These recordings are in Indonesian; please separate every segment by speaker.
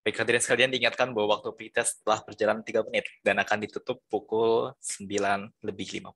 Speaker 1: Baik hadirin sekalian diingatkan bahwa waktu pretest telah berjalan 3 menit dan akan ditutup pukul 9 lebih 50.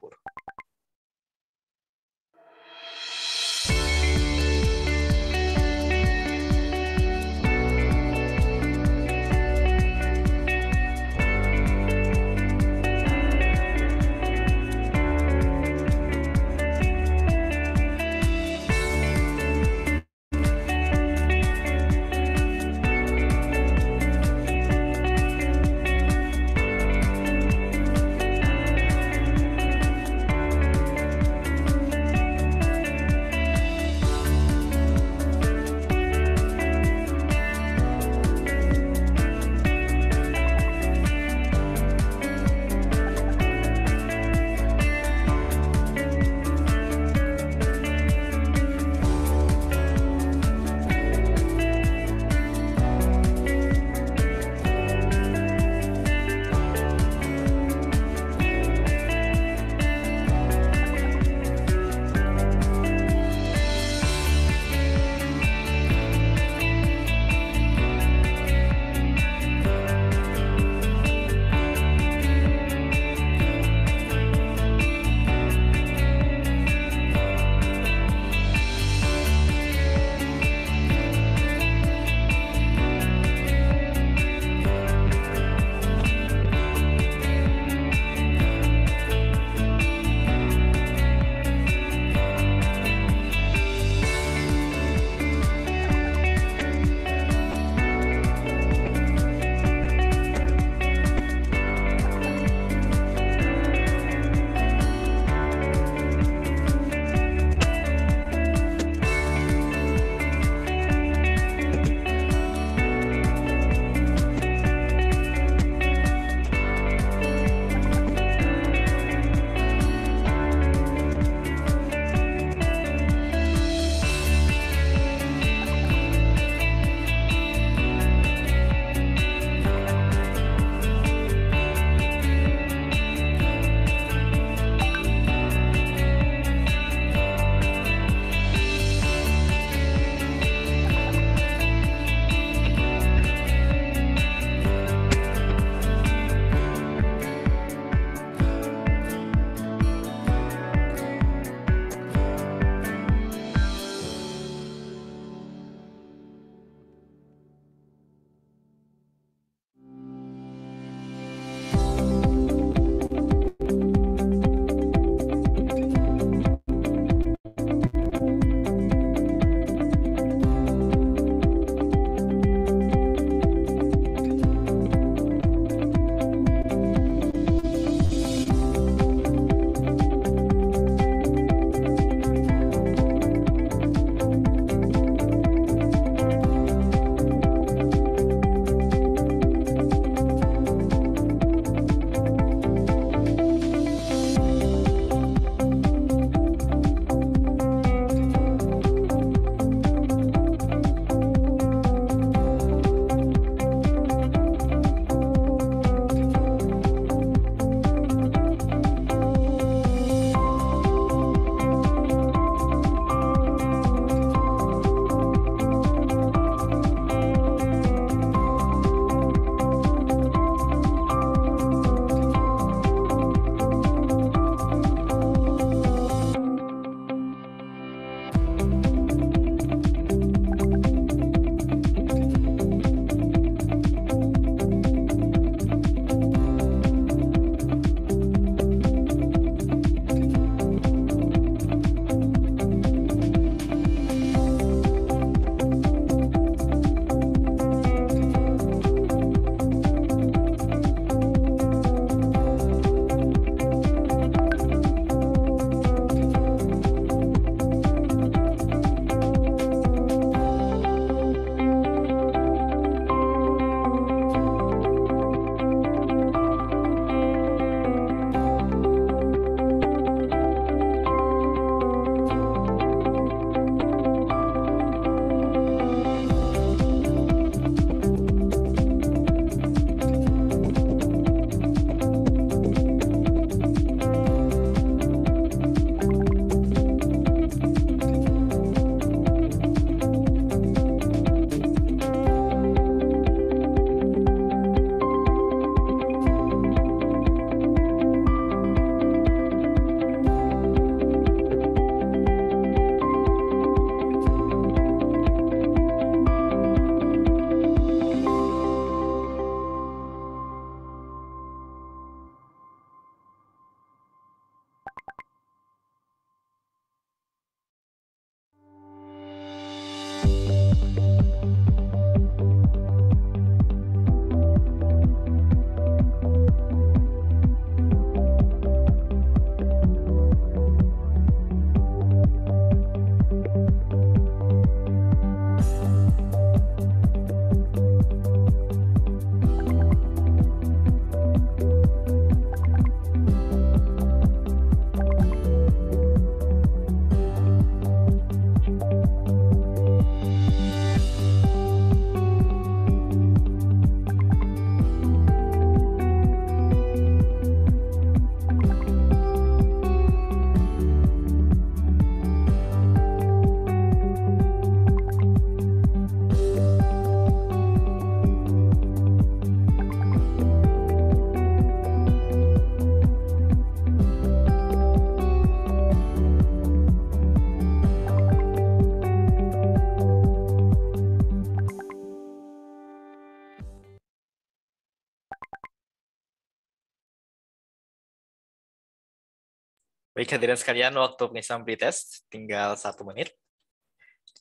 Speaker 1: Baik hadirin sekalian, waktu pengisian pretest tinggal satu menit.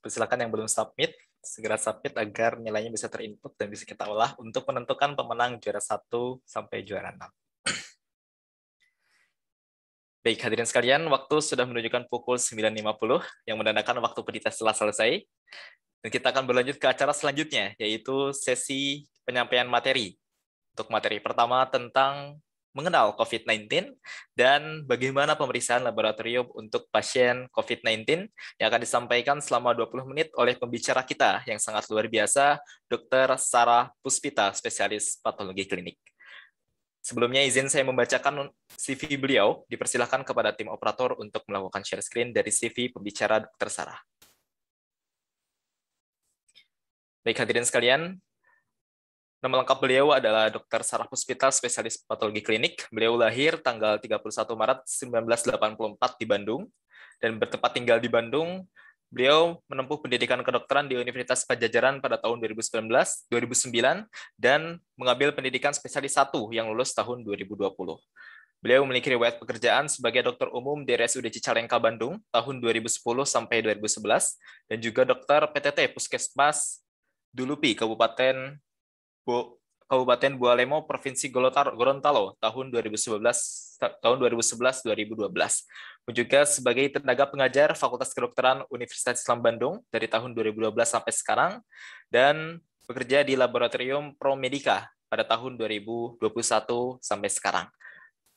Speaker 1: Silakan yang belum submit, segera submit agar nilainya bisa terinput dan bisa kita olah untuk menentukan pemenang juara satu sampai juara enam. Baik hadirin sekalian, waktu sudah menunjukkan pukul 9.50 yang menandakan waktu pretest telah selesai. Dan kita akan berlanjut ke acara selanjutnya, yaitu sesi penyampaian materi. Untuk materi pertama tentang mengenal COVID-19 dan bagaimana pemeriksaan laboratorium untuk pasien COVID-19 yang akan disampaikan selama 20 menit oleh pembicara kita yang sangat luar biasa, Dr. Sarah Puspita, spesialis patologi klinik. Sebelumnya izin saya membacakan CV beliau, dipersilahkan kepada tim operator untuk melakukan share screen dari CV pembicara Dr. Sarah. Baik hadirin sekalian, Nama lengkap beliau adalah Dr. Sarah Puspita, spesialis patologi klinik. Beliau lahir tanggal 31 Maret 1984 di Bandung dan bertempat tinggal di Bandung. Beliau menempuh pendidikan kedokteran di Universitas Pajajaran pada tahun 2019, 2009 dan mengambil pendidikan spesialis satu yang lulus tahun 2020. Beliau memiliki riwayat pekerjaan sebagai dokter umum di RSUD Cicalengka Bandung tahun 2010 sampai 2011 dan juga dokter PTT Puskesmas Dulupi Kabupaten Kabupaten Bualemo, Provinsi Gorontalo tahun 2011 tahun 2011 2012. Juga sebagai tenaga pengajar Fakultas Kedokteran Universitas Islam Bandung dari tahun 2012 sampai sekarang dan bekerja di Laboratorium Pro Promedika pada tahun 2021 sampai sekarang.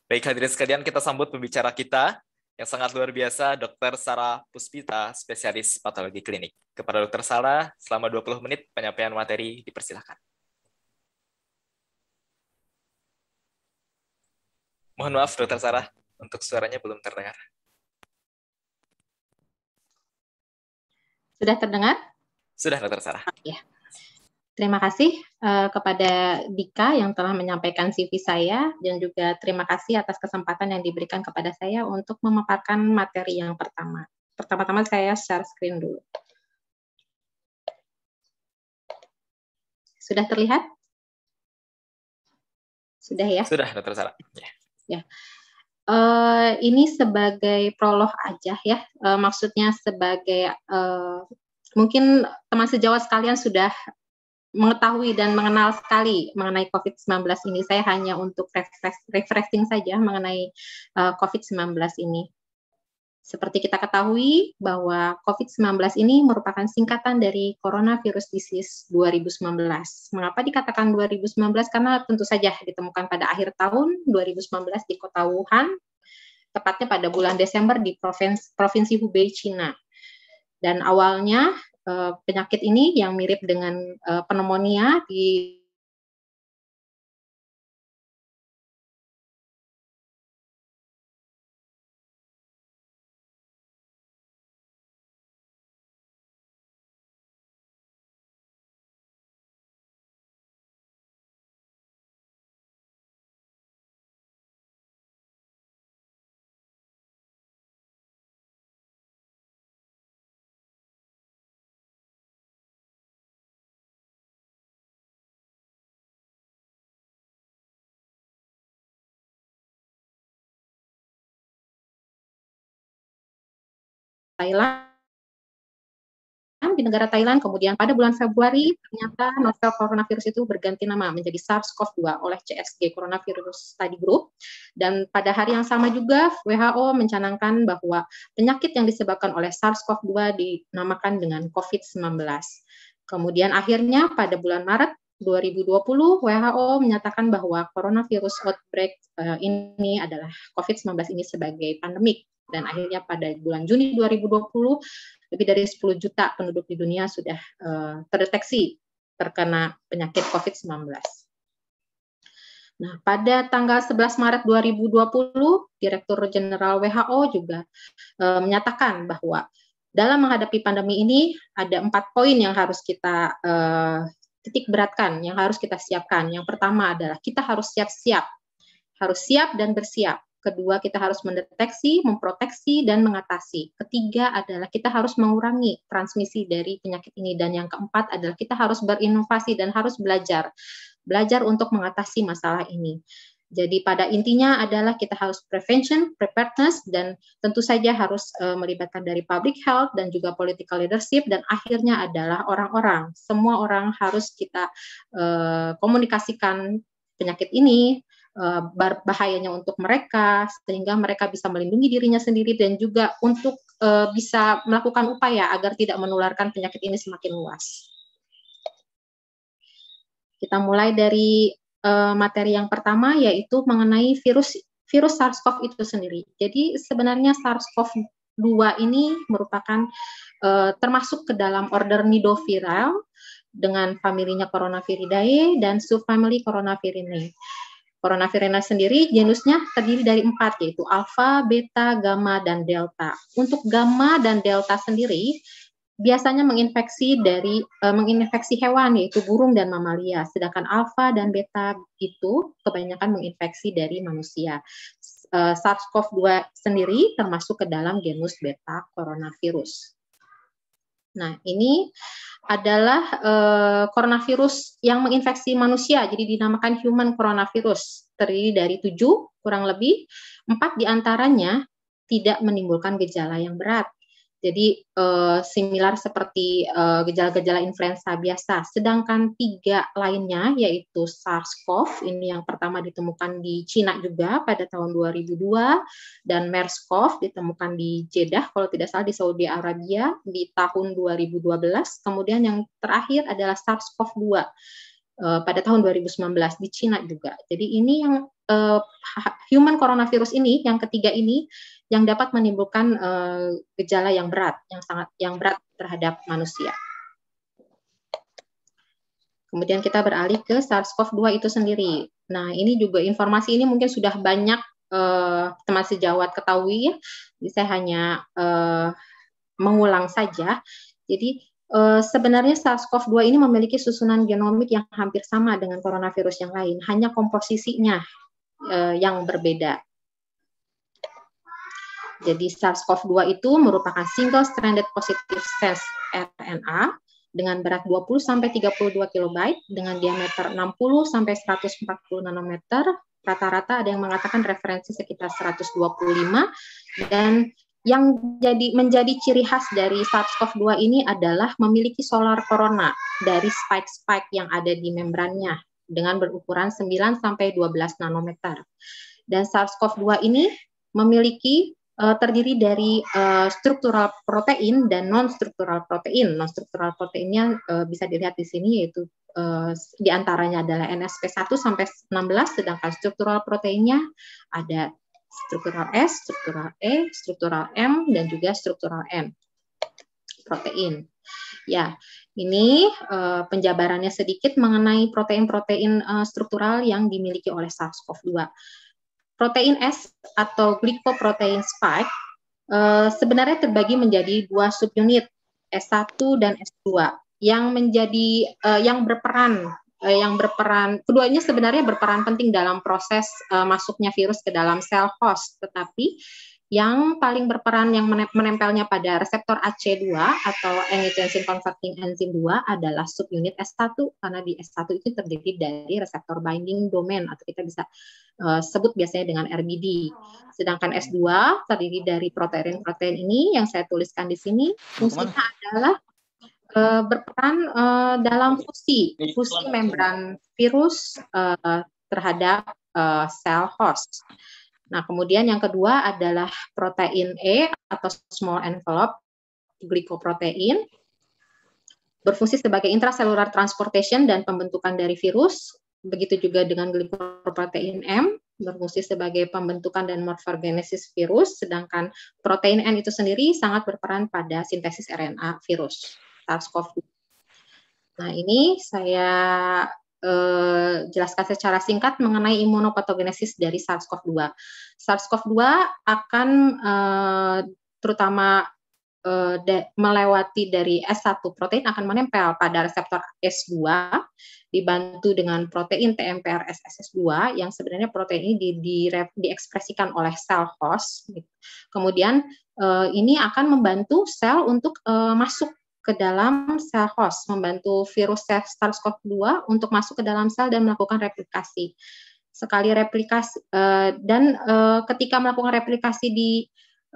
Speaker 1: Baik hadirin sekalian, kita sambut pembicara kita yang sangat luar biasa, Dr. Sarah Puspita, spesialis patologi klinik. Kepada Dr. Sarah, selama 20 menit penyampaian materi dipersilakan. Mohon maaf, Dokter Sarah, untuk suaranya belum terdengar.
Speaker 2: Sudah terdengar?
Speaker 1: Sudah,
Speaker 3: Dokter Sarah. ya.
Speaker 2: Terima kasih uh, kepada Dika yang telah menyampaikan CV saya dan juga terima kasih atas kesempatan yang diberikan kepada saya untuk memaparkan materi yang pertama. Pertama-tama saya share screen dulu. Sudah terlihat? Sudah ya?
Speaker 1: Sudah, Dokter Sarah. Ya
Speaker 2: ya. Uh, ini sebagai prolog aja ya, uh, maksudnya sebagai uh, mungkin teman sejawat sekalian sudah mengetahui dan mengenal sekali mengenai COVID-19 ini. Saya hanya untuk refreshing saja mengenai uh, COVID-19 ini. Seperti kita ketahui bahwa COVID-19 ini merupakan singkatan dari Coronavirus Disease 2019. Mengapa dikatakan 2019? Karena tentu saja ditemukan pada akhir tahun 2019 di kota Wuhan, tepatnya pada bulan Desember di provinsi, provinsi Hubei, China. Dan awalnya eh, penyakit ini yang mirip dengan eh, pneumonia di Thailand di negara Thailand. Kemudian pada bulan Februari ternyata novel coronavirus itu berganti nama menjadi SARS-CoV-2 oleh CSG Coronavirus Study Group. Dan pada hari yang sama juga WHO mencanangkan bahwa penyakit yang disebabkan oleh SARS-CoV-2 dinamakan dengan COVID-19. Kemudian akhirnya pada bulan Maret 2020 WHO menyatakan bahwa coronavirus outbreak uh, ini adalah COVID-19 ini sebagai pandemik dan akhirnya pada bulan Juni 2020 lebih dari 10 juta penduduk di dunia sudah uh, terdeteksi terkena penyakit COVID-19. Nah, pada tanggal 11 Maret 2020, Direktur Jenderal WHO juga e, menyatakan bahwa dalam menghadapi pandemi ini ada empat poin yang harus kita e, titik beratkan, yang harus kita siapkan. Yang pertama adalah kita harus siap-siap, harus siap dan bersiap Kedua, kita harus mendeteksi, memproteksi, dan mengatasi. Ketiga adalah kita harus mengurangi transmisi dari penyakit ini. Dan yang keempat adalah kita harus berinovasi dan harus belajar. Belajar untuk mengatasi masalah ini. Jadi pada intinya adalah kita harus prevention, preparedness, dan tentu saja harus uh, melibatkan dari public health dan juga political leadership, dan akhirnya adalah orang-orang. Semua orang harus kita uh, komunikasikan penyakit ini, Eh, bahayanya untuk mereka sehingga mereka bisa melindungi dirinya sendiri dan juga untuk uh, bisa melakukan upaya agar tidak menularkan penyakit ini semakin luas. Kita mulai dari uh, materi yang pertama yaitu mengenai virus virus SARS-CoV itu sendiri. Jadi sebenarnya SARS-CoV-2 ini merupakan uh, termasuk ke dalam order nidoviral dengan familinya Coronaviridae dan subfamily coronavirinae. Coronavirina sendiri genusnya terdiri dari empat, yaitu alfa, beta, gamma, dan delta. Untuk gamma dan delta sendiri, biasanya menginfeksi dari e, menginfeksi hewan yaitu burung dan mamalia, sedangkan alfa dan beta itu kebanyakan menginfeksi dari manusia. E, eh, SARS-CoV-2 sendiri termasuk ke dalam genus beta coronavirus. Nah, ini adalah eh, coronavirus yang menginfeksi manusia, jadi dinamakan human coronavirus. Terdiri dari tujuh, kurang lebih. Empat diantaranya tidak menimbulkan gejala yang berat. Jadi uh, similar seperti eh, gejala-gejala uh, influenza biasa. Sedangkan tiga lainnya yaitu SARS-CoV ini yang pertama ditemukan di Cina juga pada tahun 2002 dan MERS-CoV ditemukan di Jeddah kalau tidak salah di Saudi Arabia di tahun 2012. Kemudian yang terakhir adalah SARS-CoV-2 Eh, pada tahun 2019 di Cina juga. Jadi ini yang uh, human coronavirus ini yang ketiga ini yang dapat menimbulkan uh, gejala yang berat, yang sangat yang berat terhadap manusia. Kemudian kita beralih ke SARS-CoV-2 itu sendiri. Nah, ini juga informasi ini mungkin sudah banyak uh, teman sejawat ketahui ya. saya hanya uh, mengulang saja. Jadi Uh, sebenarnya SARS-CoV-2 ini memiliki susunan genomik yang hampir sama dengan coronavirus yang lain, hanya komposisinya uh, yang berbeda. Jadi SARS-CoV-2 itu merupakan single stranded positive stress RNA dengan berat 20 sampai 32 kB dengan diameter 60 sampai 140 nanometer. Rata-rata ada yang mengatakan referensi sekitar 125 dan yang jadi menjadi ciri khas dari SARS-CoV-2 ini adalah memiliki solar corona dari spike-spike yang ada di membrannya dengan berukuran 9 sampai 12 nanometer. Dan SARS-CoV-2 ini memiliki uh, terdiri dari uh, struktural protein dan non-struktural protein. Non-struktural proteinnya uh, bisa dilihat di sini yaitu uh, diantaranya adalah NSP1 sampai 16, sedangkan struktural proteinnya ada struktural S, struktural E, struktural M, dan juga struktural N. Protein. Ya, ini uh, penjabarannya sedikit mengenai protein-protein uh, struktural yang dimiliki oleh SARS-CoV-2. Protein S atau glikoprotein spike uh, sebenarnya terbagi menjadi dua subunit S1 dan S2 yang menjadi uh, yang berperan uh, yang berperan keduanya sebenarnya berperan penting dalam proses uh, masuknya virus ke dalam sel host, tetapi yang paling berperan yang menempelnya pada reseptor AC2 atau angiotensin converting enzim 2 adalah subunit S1 karena di S1 itu terdiri dari reseptor binding domain atau kita bisa uh, sebut biasanya dengan RBD. Sedangkan S2 terdiri dari protein-protein ini yang saya tuliskan di sini fungsinya adalah Eh, berperan uh, dalam fusi, fusi membran virus uh, terhadap uh, sel host. Nah, kemudian yang kedua adalah protein E atau small envelope glycoprotein berfungsi sebagai intracellular transportation dan pembentukan dari virus. Begitu juga dengan glycoprotein M berfungsi sebagai pembentukan dan morfogenesis virus, sedangkan protein N itu sendiri sangat berperan pada sintesis RNA virus. SARS-CoV-2. Nah, ini saya eh, jelaskan secara singkat mengenai imunopatogenesis dari SARS-CoV-2. SARS-CoV-2 akan eh, terutama eh, de, melewati dari S1 protein akan menempel pada reseptor S2 dibantu dengan protein TMPR SSS2 yang sebenarnya protein ini di, di, diekspresikan oleh sel host. Kemudian eh, ini akan membantu sel untuk eh, masuk ke dalam sel host, membantu virus SARS-CoV-2 untuk masuk ke dalam sel dan melakukan replikasi. Sekali replikasi uh, dan uh, ketika melakukan replikasi di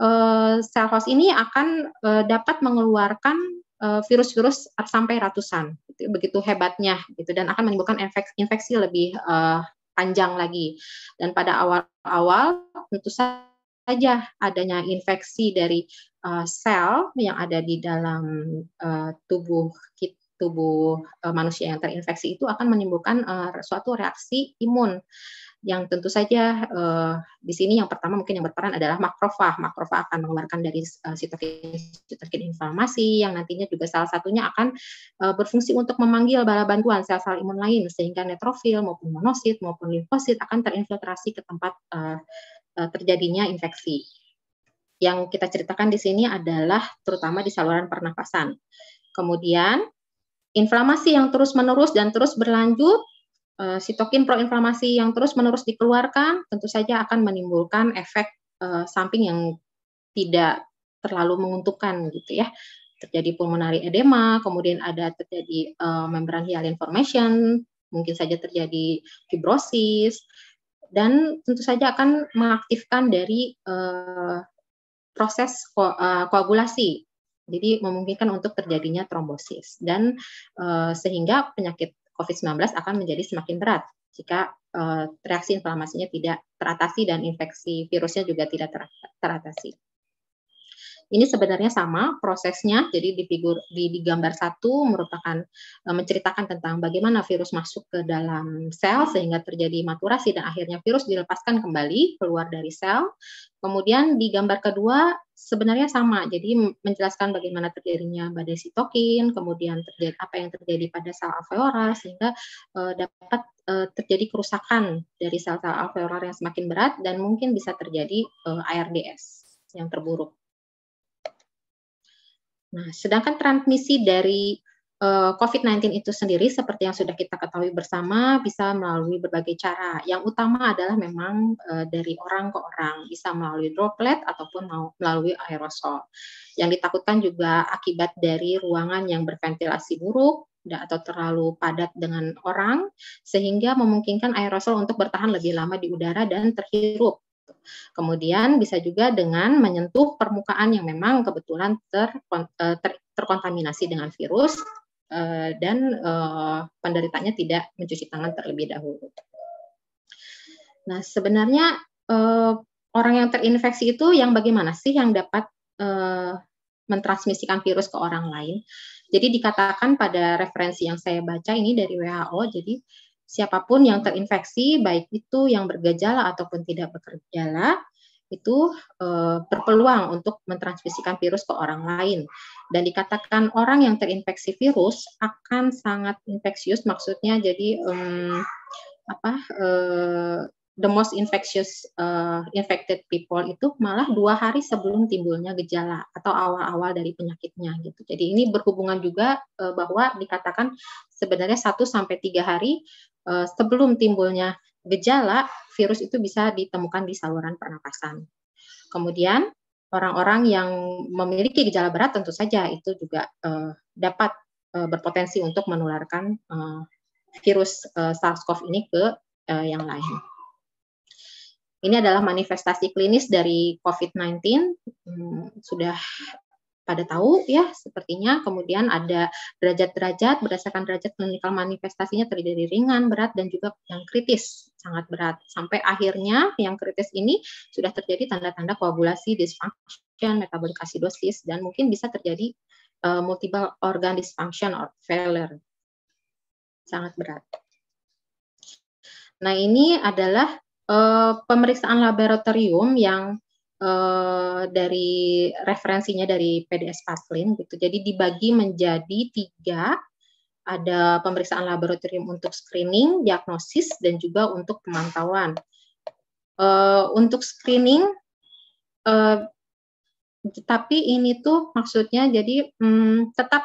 Speaker 2: uh, sel host ini akan uh, dapat mengeluarkan virus-virus uh, sampai ratusan, gitu, begitu hebatnya gitu dan akan menimbulkan infeksi, infeksi lebih uh, panjang lagi. Dan pada awal-awal tentu saja saja adanya infeksi dari uh, sel yang ada di dalam uh, tubuh tubuh eh, manusia yang terinfeksi itu akan menimbulkan uh, suatu reaksi imun yang tentu saja uh, di sini yang pertama mungkin yang berperan adalah makrofag. Makrofag akan mengeluarkan dari uh, sitokin sitokin inflamasi yang nantinya juga salah satunya akan uh, berfungsi untuk memanggil bala bantuan sel-sel imun lain sehingga netrofil maupun monosit maupun limfosit akan terinfiltrasi ke tempat uh, Eh, terjadinya infeksi. Yang kita ceritakan di sini adalah terutama di saluran pernapasan. Kemudian inflamasi yang terus-menerus dan terus berlanjut, eh, sitokin proinflamasi yang terus-menerus dikeluarkan tentu saja akan menimbulkan efek eh, samping yang tidak terlalu menguntungkan gitu ya. Terjadi pulmonari edema, kemudian ada terjadi membran hialin formation, mungkin saja terjadi fibrosis, dan tentu saja akan mengaktifkan dari uh, proses ko uh, koagulasi. Jadi memungkinkan untuk terjadinya trombosis dan uh, sehingga penyakit COVID-19 akan menjadi semakin berat jika uh, reaksi inflamasinya tidak teratasi dan infeksi virusnya juga tidak ter teratasi. Ini sebenarnya sama prosesnya. Jadi di figur di, di gambar satu merupakan eh, menceritakan tentang bagaimana virus masuk ke dalam sel sehingga terjadi maturasi dan akhirnya virus dilepaskan kembali keluar dari sel. Kemudian di gambar kedua sebenarnya sama. Jadi menjelaskan bagaimana terjadinya badai sitokin, kemudian terjadi apa yang terjadi pada sel alveolar sehingga uh, dapat eh, terjadi kerusakan dari sel-sel alveolar yang semakin berat dan mungkin bisa terjadi ARDS yang terburuk. Nah, sedangkan transmisi dari uh, eh, COVID-19 itu sendiri seperti yang sudah kita ketahui bersama bisa melalui berbagai cara. Yang utama adalah memang uh, dari orang ke orang, bisa melalui droplet ataupun melalui aerosol. Yang ditakutkan juga akibat dari ruangan yang berventilasi buruk atau terlalu padat dengan orang sehingga memungkinkan aerosol untuk bertahan lebih lama di udara dan terhirup Kemudian bisa juga dengan menyentuh permukaan yang memang kebetulan ter, e, ter, terkontaminasi dengan virus e, dan e, penderitanya tidak mencuci tangan terlebih dahulu. Nah, sebenarnya orang yang terinfeksi itu yang bagaimana sih yang dapat mentransmisikan virus ke orang lain? Jadi dikatakan pada referensi yang saya baca ini dari WHO, jadi siapapun yang terinfeksi, baik itu yang bergejala ataupun tidak bergejala, itu e, berpeluang untuk mentransmisikan virus ke orang lain. Dan dikatakan orang yang terinfeksi virus akan sangat infeksius, maksudnya jadi um, apa e, the most infectious uh, infected people itu malah dua hari sebelum timbulnya gejala atau awal-awal dari penyakitnya gitu. Jadi ini berhubungan juga uh, bahwa dikatakan sebenarnya satu sampai tiga hari Eh, sebelum timbulnya gejala, virus itu bisa ditemukan di saluran pernapasan. Kemudian orang-orang yang memiliki gejala berat tentu saja itu juga eh, dapat eh, berpotensi untuk menularkan eh, virus eh, SARS-CoV ini ke eh, yang lain. Ini adalah manifestasi klinis dari COVID-19 hmm, sudah pada tahu ya sepertinya. Kemudian ada derajat-derajat berdasarkan derajat klinikal manifestasinya terdiri dari ringan, berat dan juga yang kritis sangat berat. Sampai akhirnya yang kritis ini sudah terjadi tanda-tanda koagulasi dysfunction, metabolik acidosis dan mungkin bisa terjadi uh, multiple organ dysfunction or failure. Sangat berat. Nah, ini adalah uh, pemeriksaan laboratorium yang Eh, dari referensinya dari PDS Paslin gitu. Jadi dibagi menjadi tiga, ada pemeriksaan laboratorium untuk screening, diagnosis, dan juga untuk pemantauan. Uh, untuk screening, uh, tapi ini tuh maksudnya jadi um, tetap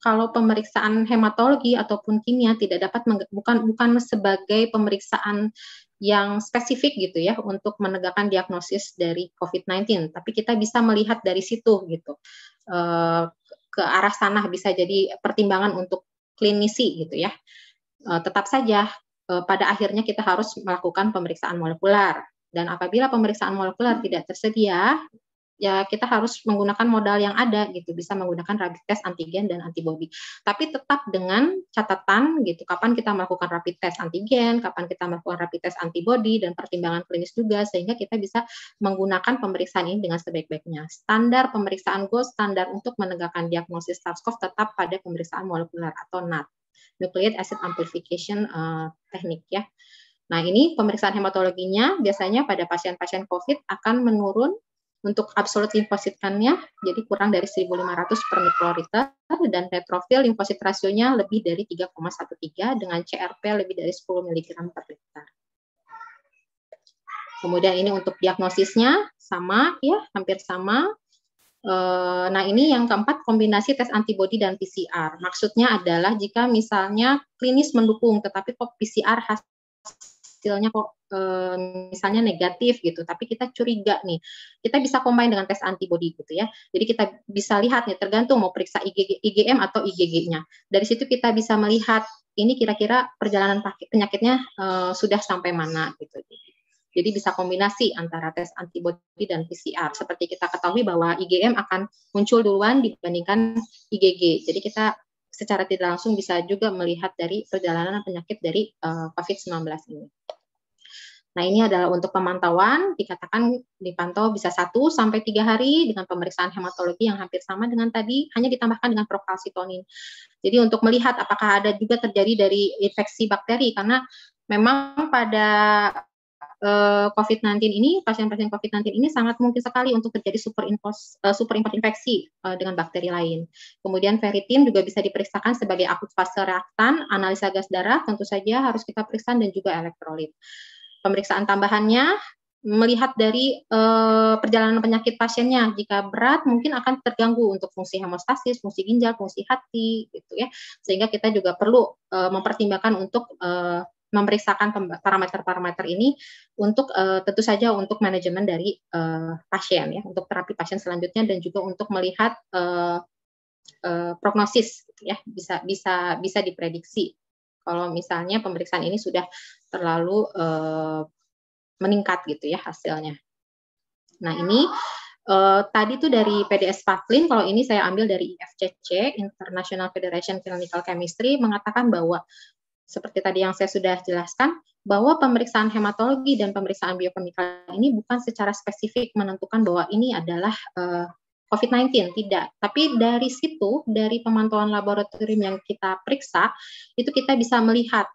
Speaker 2: kalau pemeriksaan hematologi ataupun kimia tidak dapat bukan bukan sebagai pemeriksaan yang spesifik gitu ya untuk menegakkan diagnosis dari COVID-19. Tapi kita bisa melihat dari situ gitu eh, ke arah sana bisa jadi pertimbangan untuk klinisi gitu ya. Eh, tetap saja eh, pada akhirnya kita harus melakukan pemeriksaan molekular dan apabila pemeriksaan molekuler tidak tersedia ya kita harus menggunakan modal yang ada gitu bisa menggunakan rapid test antigen dan antibody tapi tetap dengan catatan gitu kapan kita melakukan rapid test antigen kapan kita melakukan rapid test antibody dan pertimbangan klinis juga sehingga kita bisa menggunakan pemeriksaan ini dengan sebaik-baiknya standar pemeriksaan gold standar untuk menegakkan diagnosis SARS-CoV tetap pada pemeriksaan molekuler atau NAT nucleic acid amplification uh, eh, teknik ya Nah, ini pemeriksaan hematologinya biasanya pada pasien-pasien COVID akan menurun untuk absolut limfositkannya jadi kurang dari 1.500 per mikroliter dan retrofil limfosit rasionya lebih dari 3,13 dengan CRP lebih dari 10 mg per liter. Kemudian ini untuk diagnosisnya sama ya, hampir sama. Eh, nah ini yang keempat kombinasi tes antibodi dan PCR. Maksudnya adalah jika misalnya klinis mendukung tetapi kok PCR hasilnya kok Eh, misalnya negatif gitu, tapi kita curiga nih, kita bisa combine dengan tes antibody gitu ya. Jadi kita bisa lihat nih, tergantung mau periksa IgG, IgM atau IgG-nya. Dari situ kita bisa melihat ini kira-kira perjalanan penyakitnya uh, sudah sampai mana gitu. Jadi bisa kombinasi antara tes antibody dan PCR. Seperti kita ketahui bahwa IgM akan muncul duluan dibandingkan IgG. Jadi kita secara tidak langsung bisa juga melihat dari perjalanan penyakit dari uh, eh, COVID-19 ini. Nah, ini adalah untuk pemantauan, dikatakan dipantau bisa 1 sampai 3 hari dengan pemeriksaan hematologi yang hampir sama dengan tadi, hanya ditambahkan dengan prokalsitonin. Jadi untuk melihat apakah ada juga terjadi dari infeksi bakteri karena memang pada eh, COVID-19 ini, pasien-pasien COVID-19 ini sangat mungkin sekali untuk terjadi superimpos, eh, infeksi eh, dengan bakteri lain. Kemudian ferritin juga bisa diperiksakan sebagai akut fase reaktan, analisa gas darah tentu saja harus kita periksa dan juga elektrolit pemeriksaan tambahannya melihat dari e, perjalanan penyakit pasiennya jika berat mungkin akan terganggu untuk fungsi hemostasis, fungsi ginjal, fungsi hati gitu ya. Sehingga kita juga perlu e, mempertimbangkan untuk e, memeriksakan parameter-parameter ini untuk e, tentu saja untuk manajemen dari e, pasien ya, untuk terapi pasien selanjutnya dan juga untuk melihat e, prognosis gitu ya, bisa bisa bisa diprediksi kalau misalnya pemeriksaan ini sudah terlalu eh, meningkat gitu ya hasilnya. Nah ini eh, tadi tuh dari PDS Patlin, kalau ini saya ambil dari IFCC International Federation Clinical Chemistry mengatakan bahwa seperti tadi yang saya sudah jelaskan bahwa pemeriksaan hematologi dan pemeriksaan biokemikal ini bukan secara spesifik menentukan bahwa ini adalah eh, COVID-19, tidak. Tapi dari situ, dari pemantauan laboratorium yang kita periksa, itu kita bisa melihat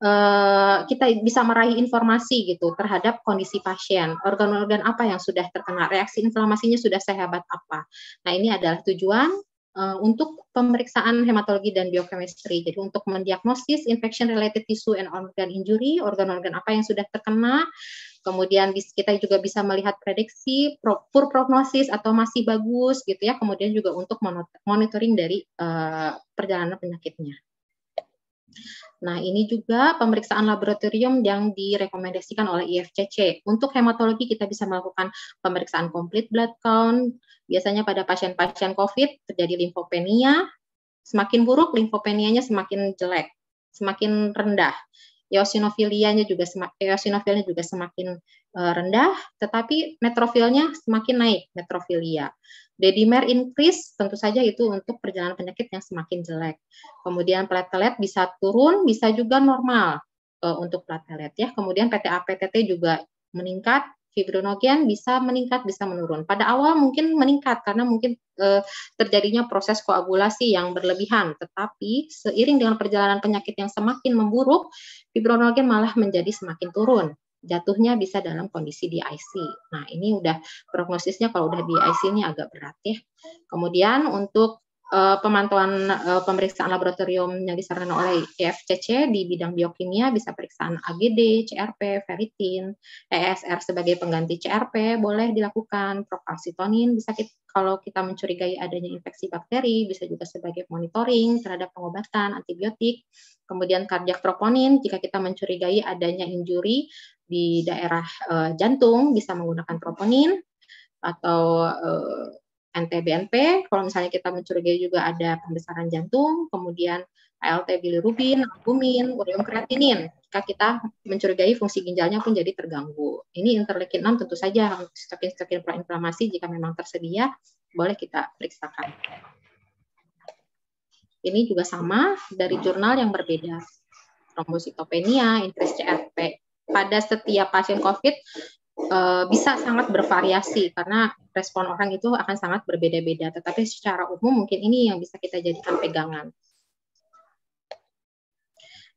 Speaker 2: Uh, kita bisa meraih informasi gitu terhadap kondisi pasien organ-organ apa yang sudah terkena reaksi inflamasinya sudah sehebat apa nah ini adalah tujuan uh, untuk pemeriksaan hematologi dan biochemistry. Jadi untuk mendiagnosis infection related tissue and organ injury, organ-organ apa yang sudah terkena, kemudian kita juga bisa melihat prediksi pro poor prognosis atau masih bagus gitu ya. Kemudian juga untuk monitoring dari uh, perjalanan penyakitnya. Nah, ini juga pemeriksaan laboratorium yang direkomendasikan oleh IFCC. Untuk hematologi kita bisa melakukan pemeriksaan komplit blood count. Biasanya pada pasien-pasien COVID terjadi limfopenia. Semakin buruk limfopenianya semakin jelek, semakin rendah. Eosinofilianya juga semakin eosinofilnya juga semakin eh, rendah, tetapi netrofilnya semakin naik, netrofilia. Dedimer increase tentu saja itu untuk perjalanan penyakit yang semakin jelek. Kemudian platelet bisa turun, bisa juga normal e, untuk platelet ya. Kemudian PTA-PTT juga meningkat, fibrinogen bisa meningkat, bisa menurun. Pada awal mungkin meningkat karena mungkin e, terjadinya proses koagulasi yang berlebihan, tetapi seiring dengan perjalanan penyakit yang semakin memburuk, fibrinogen malah menjadi semakin turun jatuhnya bisa dalam kondisi di IC. Nah, ini udah prognosisnya kalau udah di IC ini agak berat ya. Kemudian untuk uh, pemantauan uh, pemeriksaan laboratorium yang disarankan oleh EFCC di bidang biokimia bisa periksaan AGD, CRP, ferritin, ESR sebagai pengganti CRP boleh dilakukan, prokalsitonin bisa kita, kalau kita mencurigai adanya infeksi bakteri bisa juga sebagai monitoring terhadap pengobatan, antibiotik, kemudian kardiak troponin jika kita mencurigai adanya injuri di daerah uh, jantung bisa menggunakan troponin atau uh, NTBNP, kalau misalnya kita mencurigai juga ada pembesaran jantung, kemudian ALT bilirubin, albumin, ureum kreatinin. Jika kita mencurigai fungsi ginjalnya pun jadi terganggu. Ini interleukin 6 tentu saja untuk setiap proinflamasi jika memang tersedia boleh kita periksakan. Ini juga sama dari jurnal yang berbeda. Trombositopenia, interest CRP. Pada setiap pasien COVID Eh, bisa sangat bervariasi karena respon orang itu akan sangat berbeda-beda. Tetapi secara umum mungkin ini yang bisa kita jadikan pegangan.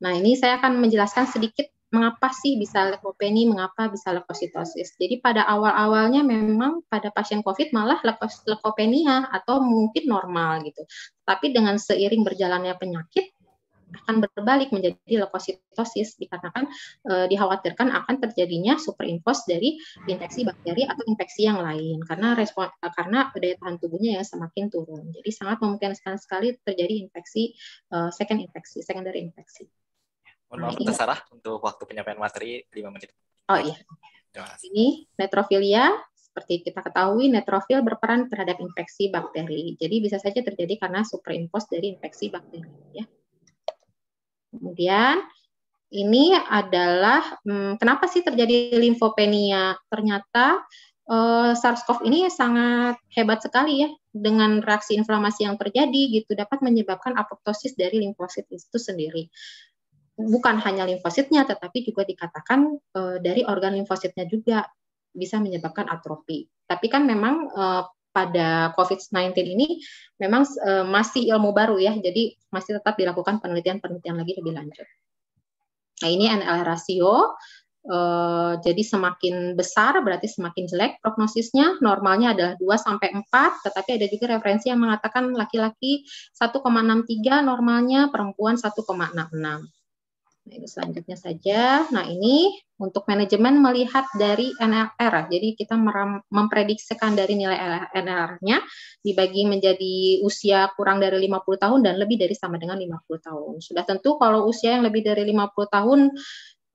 Speaker 2: Nah, ini saya akan menjelaskan sedikit mengapa sih bisa leukopeni, mengapa bisa leukositosis. Jadi pada awal-awalnya memang pada pasien COVID malah lekopenia atau mungkin normal gitu. Tapi dengan seiring berjalannya penyakit, akan berbalik menjadi leukositosis dikarenakan e, dikhawatirkan akan terjadinya superimpost dari infeksi bakteri atau infeksi yang lain karena respon eh, karena daya tahan tubuhnya yang semakin turun. Jadi sangat memungkinkan sekali terjadi infeksi e, second infeksi, secondary infeksi. Mohon maaf nah,
Speaker 1: Sarah untuk waktu penyampaian materi 5 menit. Oh iya.
Speaker 2: Ini netrofilia seperti kita ketahui, netrofil berperan terhadap infeksi bakteri. Jadi bisa saja terjadi karena superimpost dari infeksi bakteri. Ya. Kemudian ini adalah hmm, kenapa sih terjadi limfopenia? Ternyata eh, SARS-CoV ini sangat hebat sekali ya dengan reaksi inflamasi yang terjadi gitu dapat menyebabkan apoptosis dari limfosit itu sendiri. Bukan hanya limfositnya tetapi juga dikatakan eh, dari organ limfositnya juga bisa menyebabkan atrofi. Tapi kan memang eh, pada COVID-19 ini memang e, masih ilmu baru ya, jadi masih tetap dilakukan penelitian-penelitian lagi lebih lanjut. Nah ini NL rasio, e, jadi semakin besar berarti semakin jelek prognosisnya, normalnya adalah 2-4, tetapi ada juga referensi yang mengatakan laki-laki 1,63 normalnya, perempuan 1,66. Nah, ini selanjutnya saja. Nah, ini untuk manajemen melihat dari NLR. Jadi kita memprediksikan dari nilai NLR-nya dibagi menjadi usia kurang dari 50 tahun dan lebih dari sama dengan 50 tahun. Sudah tentu kalau usia yang lebih dari 50 tahun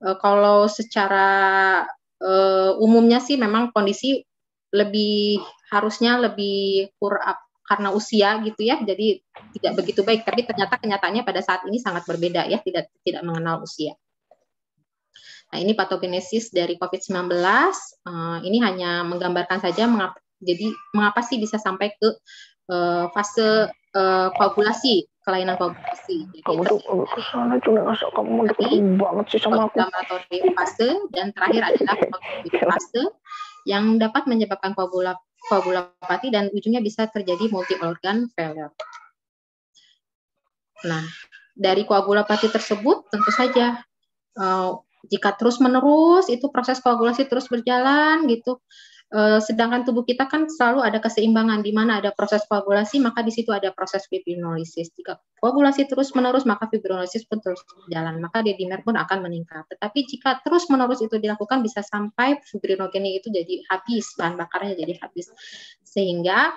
Speaker 2: eh, kalau secara eh, umumnya sih memang kondisi lebih harusnya lebih kurang karena usia gitu ya jadi tidak begitu baik tapi ternyata kenyataannya pada saat ini sangat berbeda ya tidak tidak mengenal usia nah ini patogenesis dari COVID-19 uh, eh, ini hanya menggambarkan saja mengapa jadi mengapa sih bisa sampai ke uh, fase uh, koagulasi kelainan koagulasi. Jadi ke sana kamu banget sih fase dan terakhir adalah fase yang dapat menyebabkan koagulasi koagulopati dan ujungnya bisa terjadi multi organ failure. Nah, dari koagulopati tersebut tentu saja uh, jika terus menerus itu proses koagulasi terus berjalan gitu Eh, sedangkan tubuh kita kan selalu ada keseimbangan di mana ada proses koagulasi maka di situ ada proses fibrinolisis. Jika koagulasi terus-menerus maka fibrinolisis pun terus berjalan, maka dedimer pun akan meningkat. Tetapi jika terus-menerus itu dilakukan bisa sampai fibrinogeni itu jadi habis, bahan bakarnya jadi habis. Sehingga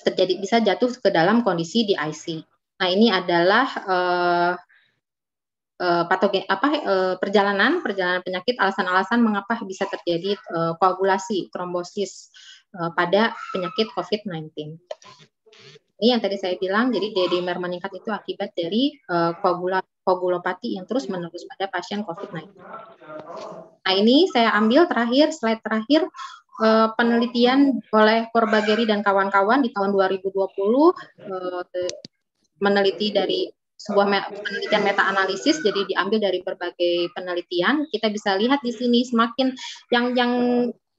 Speaker 2: terjadi bisa jatuh ke dalam kondisi di IC. Nah, ini adalah uh, Eh, patogen apa eh, perjalanan perjalanan penyakit alasan-alasan mengapa bisa terjadi uh, koagulasi trombosis pada penyakit COVID-19. Ini yang tadi saya bilang, jadi dedimer meningkat itu akibat dari uh, koagulopati yang terus menerus pada pasien COVID-19. Nah ini saya ambil terakhir slide terakhir penelitian oleh Corbageri dan kawan-kawan di tahun 2020 meneliti dari sebuah penelitian meta analisis jadi diambil dari berbagai penelitian kita bisa lihat di sini semakin yang yang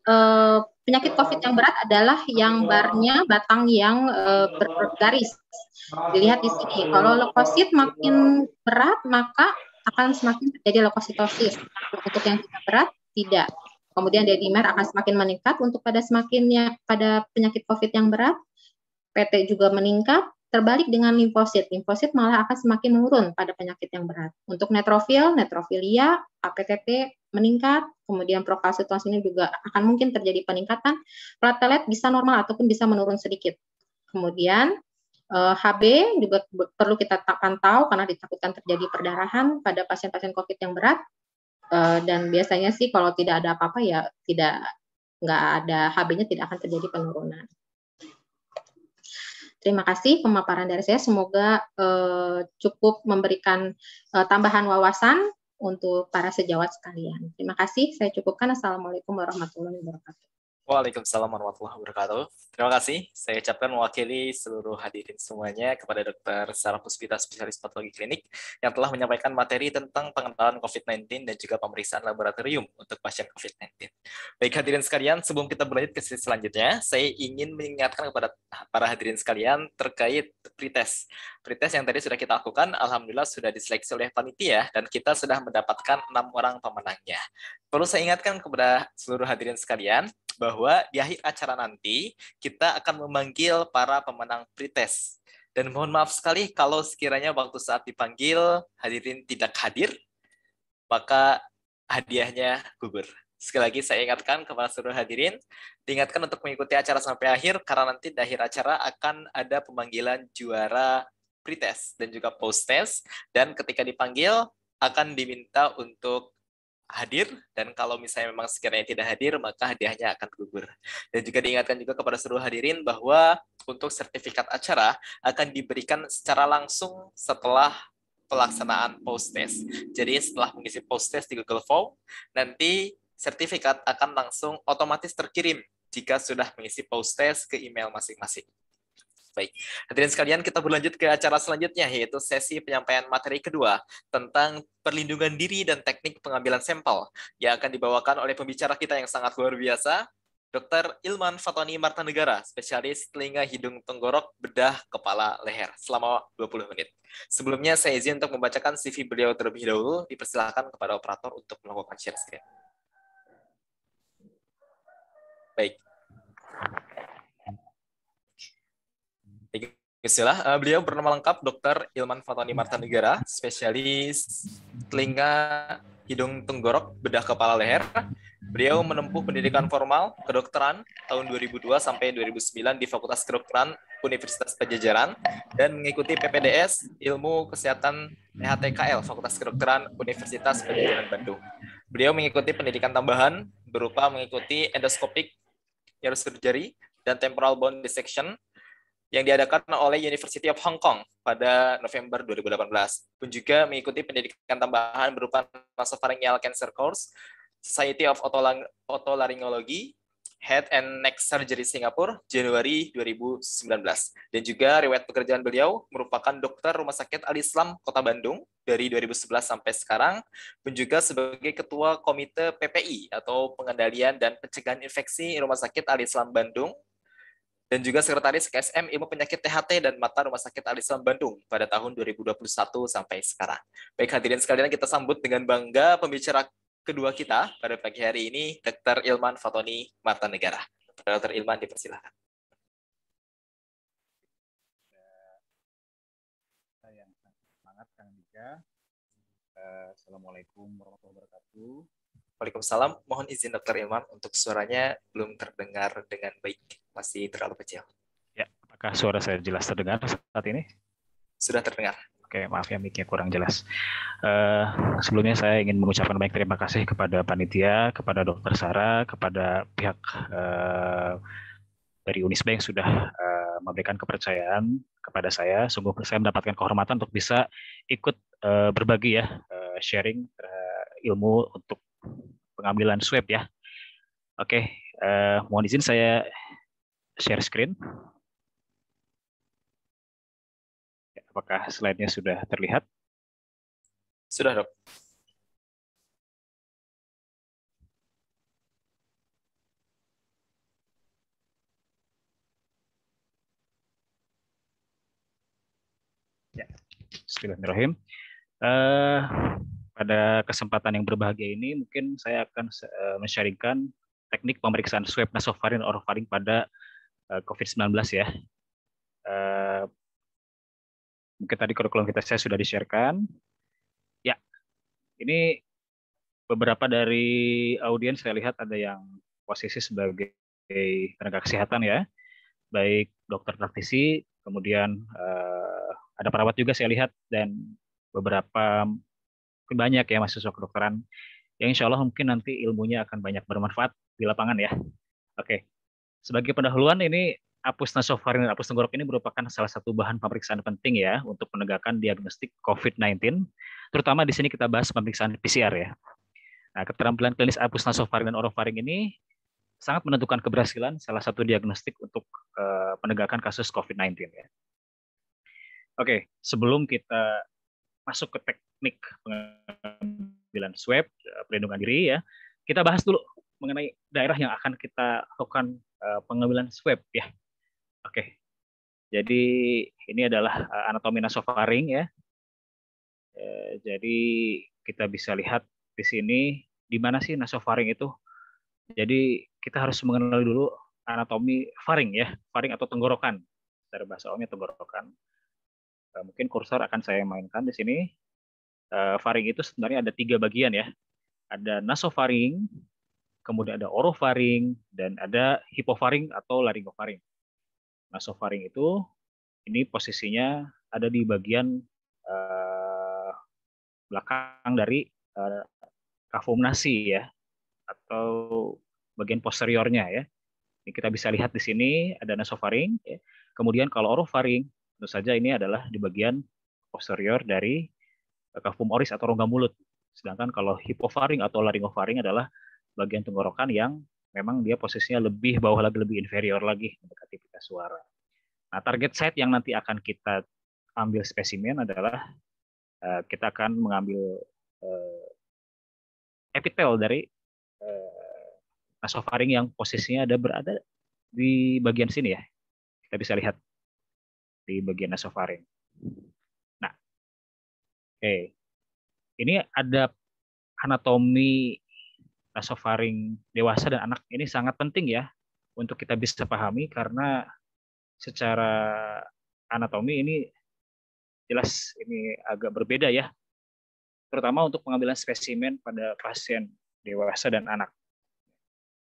Speaker 2: eh, penyakit COVID yang berat adalah yang barnya batang yang eh, bergaris dilihat di sini kalau leukosit makin berat maka akan semakin terjadi leukositosis untuk yang tidak berat tidak kemudian dedimer akan semakin meningkat untuk pada semakinnya pada penyakit COVID yang berat PT juga meningkat Terbalik dengan limfosit, limfosit malah akan semakin menurun pada penyakit yang berat. Untuk netrofil, netrofilia, APTT meningkat, kemudian ini juga akan mungkin terjadi peningkatan. Platelet bisa normal ataupun bisa menurun sedikit. Kemudian HB eh, juga perlu kita pantau karena ditakutkan terjadi perdarahan pada pasien-pasien COVID yang berat. Eh, dan biasanya sih kalau tidak ada apa-apa ya tidak nggak ada HB-nya tidak akan terjadi penurunan. Terima kasih pemaparan dari saya. Semoga eh, cukup memberikan eh, tambahan wawasan untuk para sejawat sekalian. Terima kasih. Saya cukupkan. Assalamualaikum warahmatullahi wabarakatuh.
Speaker 1: Waalaikumsalam warahmatullahi wabarakatuh. Terima kasih. Saya ucapkan mewakili seluruh hadirin semuanya kepada Dr. Sarah Puspita, spesialis patologi klinik, yang telah menyampaikan materi tentang pengenalan COVID-19 dan juga pemeriksaan laboratorium untuk pasien COVID-19. Baik hadirin sekalian, sebelum kita berlanjut ke sesi selanjutnya, saya ingin mengingatkan kepada para hadirin sekalian terkait pretest. Pretest yang tadi sudah kita lakukan, Alhamdulillah sudah diseleksi oleh panitia, dan kita sudah mendapatkan enam orang pemenangnya. Perlu saya ingatkan kepada seluruh hadirin sekalian, bahwa bahwa di akhir acara nanti kita akan memanggil para pemenang pretest. Dan mohon maaf sekali kalau sekiranya waktu saat dipanggil hadirin tidak hadir, maka hadiahnya gugur. Sekali lagi saya ingatkan kepada seluruh hadirin, diingatkan untuk mengikuti acara sampai akhir karena nanti di akhir acara akan ada pemanggilan juara pretest dan juga posttest dan ketika dipanggil akan diminta untuk hadir dan kalau misalnya memang sekiranya tidak hadir maka hadiahnya akan gugur. Dan juga diingatkan juga kepada seluruh hadirin bahwa untuk sertifikat acara akan diberikan secara langsung setelah pelaksanaan post test. Jadi setelah mengisi post test di Google Form, nanti sertifikat akan langsung otomatis terkirim jika sudah mengisi post test ke email masing-masing. Baik, hadirin sekalian kita berlanjut ke acara selanjutnya yaitu sesi penyampaian materi kedua tentang perlindungan diri dan teknik pengambilan sampel yang akan dibawakan oleh pembicara kita yang sangat luar biasa, Dr. Ilman Fatoni Martanegara, spesialis telinga, hidung, tenggorok, bedah, kepala, leher, selama 20 menit. Sebelumnya saya izin untuk membacakan CV beliau terlebih dahulu, Dipersilakan kepada operator untuk melakukan share screen. Baik. istilah. Uh, beliau bernama lengkap Dr. Ilman Fatoni Martanegara, spesialis telinga, hidung, tenggorok, bedah kepala leher. Beliau menempuh pendidikan formal kedokteran tahun 2002 sampai 2009 di Fakultas Kedokteran Universitas Pajajaran dan mengikuti PPDS Ilmu Kesehatan EHTKL Fakultas Kedokteran Universitas Pajajaran Bandung. Beliau mengikuti pendidikan tambahan berupa mengikuti endoscopic Surgery dan temporal bone dissection yang diadakan oleh University of Hong Kong pada November 2018, pun juga mengikuti pendidikan tambahan berupa nasofaringial cancer course, Society of Otolaryngology, Head and Neck Surgery Singapore Januari 2019. Dan juga riwayat pekerjaan beliau merupakan dokter rumah sakit Al-Islam Kota Bandung dari 2011 sampai sekarang, pun juga sebagai ketua komite PPI atau pengendalian dan pencegahan infeksi Rumah Sakit Al-Islam Bandung dan juga Sekretaris KSM Ilmu Penyakit THT dan Mata Rumah Sakit Alislam Bandung pada tahun 2021 sampai sekarang. Baik hadirin sekalian kita sambut dengan bangga pembicara kedua kita pada pagi hari ini Dr. Ilman Fatoni Martanegara. Dr. Ilman dipersilakan.
Speaker 4: Eh, Assalamualaikum warahmatullahi
Speaker 1: wabarakatuh. Waalaikumsalam. Mohon izin Dokter Ilman untuk suaranya belum terdengar dengan baik. Masih terlalu kecil. Ya,
Speaker 4: apakah suara saya jelas terdengar saat ini? Sudah terdengar. Oke, maaf ya mic kurang jelas. Uh, sebelumnya saya ingin mengucapkan banyak terima kasih kepada panitia, kepada Dokter Sarah, kepada pihak uh, dari Unisba yang sudah uh, memberikan kepercayaan kepada saya. Sungguh saya mendapatkan kehormatan untuk bisa ikut uh, berbagi ya, uh, sharing uh, ilmu untuk pengambilan swab ya. Oke, eh, mohon izin saya share screen.
Speaker 5: Apakah slide-nya sudah terlihat? Sudah, Dok.
Speaker 4: Ya, Bismillahirrahmanirrahim. Uh, pada kesempatan yang berbahagia ini, mungkin saya akan eh, men-sharingkan teknik pemeriksaan swab nasofaring orofaring pada eh, COVID-19 ya. Eh, mungkin tadi kurikulum kita saya sudah di-sharekan. Ya, ini beberapa dari audiens saya lihat ada yang posisi sebagai tenaga kesehatan ya, baik dokter praktisi, kemudian ada perawat juga saya lihat dan beberapa banyak ya mahasiswa kedokteran yang insya Allah mungkin nanti ilmunya akan banyak bermanfaat di lapangan ya. Oke, sebagai pendahuluan ini apus nasofaring dan apus tenggorok ini merupakan salah satu bahan pemeriksaan penting ya untuk penegakan diagnostik COVID-19, terutama di sini kita bahas pemeriksaan PCR ya. Nah, keterampilan klinis apus nasofaring dan orofaring ini sangat menentukan keberhasilan salah satu diagnostik untuk uh, penegakan kasus COVID-19 ya. Oke, sebelum kita masuk ke teknik pengambilan swab eh, perlindungan diri ya kita bahas dulu mengenai daerah yang akan kita lakukan eh, pengambilan swab ya oke jadi ini adalah eh, anatomi nasofaring ya jadi kita bisa lihat di sini di mana sih nasofaring itu jadi kita harus mengenali dulu anatomi faring ya faring atau tenggorokan dari bahasa awamnya tenggorokan Eh, mungkin kursor akan saya mainkan di sini. Uh, faring itu sebenarnya ada tiga bagian ya. Ada nasofaring, kemudian ada orofaring, dan ada hipofaring atau laringofaring. Nasofaring itu ini posisinya ada di bagian uh, belakang dari uh, nasi ya atau bagian posteriornya ya. Ini kita bisa lihat di sini ada nasofaring, ya. kemudian kalau orofaring Tentu saja ini adalah di bagian posterior dari cavum eh, oris atau rongga mulut. Sedangkan kalau hipofaring atau laringofaring adalah bagian tenggorokan yang memang dia posisinya lebih bawah lagi, lebih inferior lagi mendekati pita suara. Nah, target site yang nanti akan kita ambil spesimen adalah eh, kita akan mengambil uh, eh, epitel dari uh, nasofaring yang posisinya ada berada di bagian sini ya. Kita bisa lihat di bagian nasofaring. Nah, oke. Okay. Ini ada anatomi nasofaring dewasa dan anak ini sangat penting ya untuk kita bisa pahami karena secara anatomi ini jelas ini agak berbeda ya terutama untuk pengambilan spesimen pada pasien dewasa dan anak.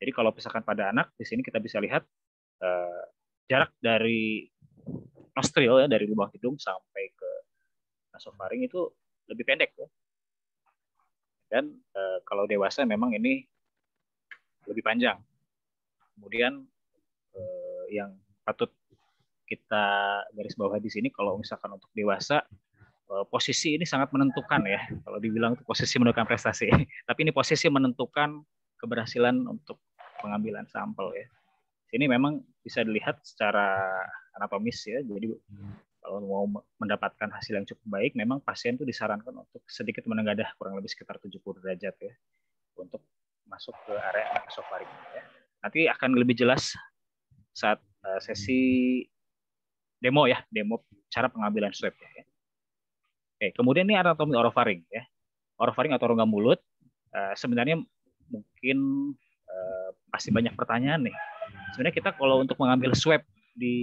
Speaker 4: Jadi kalau misalkan pada anak di sini kita bisa lihat eh, jarak dari nostril ya dari lubang hidung sampai ke nasofaring itu lebih pendek ya. Dan e, kalau dewasa memang ini lebih panjang. Kemudian e, yang patut kita garis bawah di sini kalau misalkan untuk dewasa eh, posisi ini sangat menentukan ya. Kalau dibilang itu posisi menentukan prestasi, tapi ini posisi menentukan keberhasilan untuk pengambilan sampel ya. Ini memang bisa dilihat secara miss ya. Jadi hmm. kalau mau mendapatkan hasil yang cukup baik, memang pasien itu disarankan untuk sedikit menengadah kurang lebih sekitar 70 derajat ya untuk masuk ke area nasofaring. Ya. Nanti akan lebih jelas saat eh, sesi demo ya, demo cara pengambilan swab ya. Oke, kemudian ini anatomi orofaring ya. Orofaring atau rongga mulut eh, sebenarnya mungkin pasti eh, banyak pertanyaan nih. Sebenarnya kita kalau untuk mengambil swab di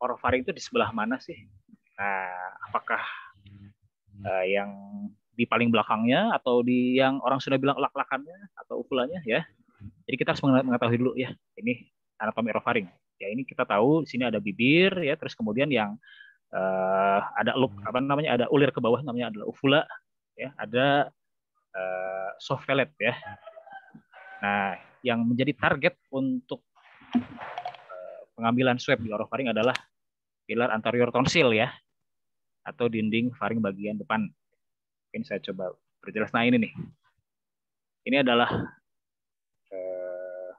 Speaker 4: orofaring itu di sebelah mana sih? Nah, apakah uh, yang di paling belakangnya atau di yang orang sudah bilang lak-lakannya atau ukulannya ya. Jadi kita harus mengetahui dulu ya, ini anatomi orofaring. Ya ini kita tahu di sini ada bibir ya, terus kemudian yang uh, ada look apa namanya ada ulir ke bawah namanya adalah uvula ya, ada uh, soft palate ya. Nah, yang menjadi target untuk pengambilan swab di orofaring adalah pilar anterior tonsil ya atau dinding faring bagian depan. Mungkin saya coba perjelas. Nah ini nih, ini adalah eh,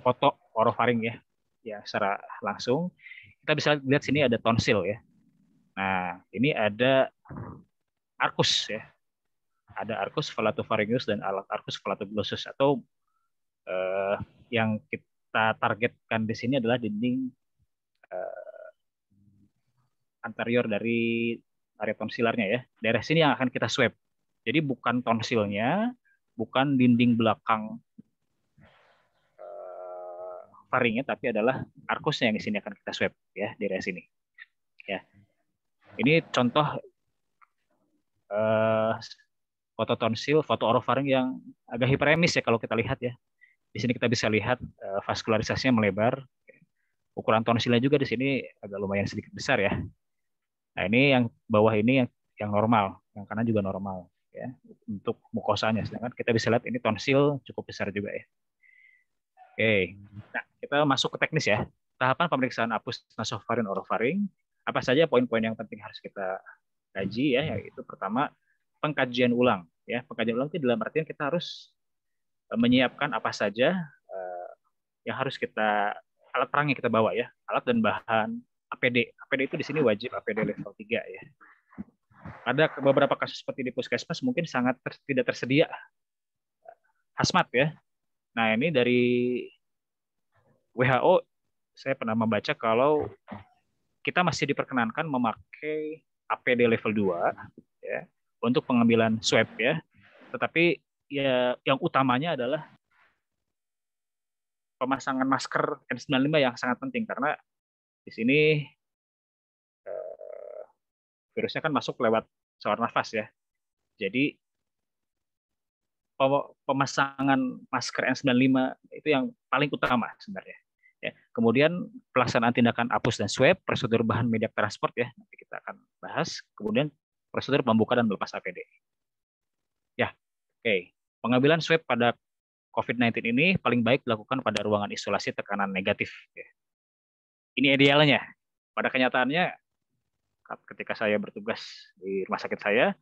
Speaker 4: foto orofaring ya, ya secara langsung. Kita bisa lihat sini ada tonsil ya. Nah ini ada arkus ya, ada arkus falatofaringus dan alat arkus falatoglossus atau eh, yang kita kita targetkan di sini adalah dinding uh, anterior dari area tonsilarnya ya. Daerah sini yang akan kita swab. Jadi bukan tonsilnya, bukan dinding belakang uh, faringnya, tapi adalah arkusnya yang di sini akan kita swab ya di daerah sini. Ya, ini contoh uh, foto tonsil, foto orofaring yang agak hiperemis ya kalau kita lihat ya. Di sini kita bisa lihat uh, eh, vaskularisasinya melebar. Ukuran tonsilnya juga di sini agak lumayan sedikit besar ya. Nah, ini yang bawah ini yang yang normal, yang kanan juga normal ya untuk mukosanya. Sedangkan kita bisa lihat ini tonsil cukup besar juga ya. Oke. Nah, kita masuk ke teknis ya. Tahapan pemeriksaan apus nasofaring orofaring. Apa saja poin-poin yang penting harus kita kaji ya, yaitu pertama pengkajian ulang ya. Pengkajian ulang itu dalam artian kita harus Eh, menyiapkan apa saja eh, yang harus kita alat perang yang kita bawa ya, alat dan bahan APD. APD itu di sini wajib APD level 3 ya. Ada beberapa kasus seperti di puskesmas mungkin sangat ter, tidak tersedia hazmat ya. Nah, ini dari WHO saya pernah membaca kalau kita masih diperkenankan
Speaker 5: memakai
Speaker 4: APD level 2 ya untuk pengambilan swab ya. Tetapi ya yang utamanya adalah pemasangan masker N95 yang sangat penting karena di sini eh, virusnya kan masuk lewat saluran nafas ya. Jadi pemasangan masker N95 itu yang paling utama sebenarnya. Ya. Kemudian pelaksanaan tindakan apus dan swab, prosedur bahan media transport ya, nanti kita akan bahas. Kemudian prosedur pembuka dan melepas APD. Ya, oke. Okay. Pengambilan swab pada COVID-19 ini paling baik dilakukan pada ruangan isolasi tekanan negatif. Ya. Ini idealnya. Pada kenyataannya, ketika saya bertugas di rumah sakit saya,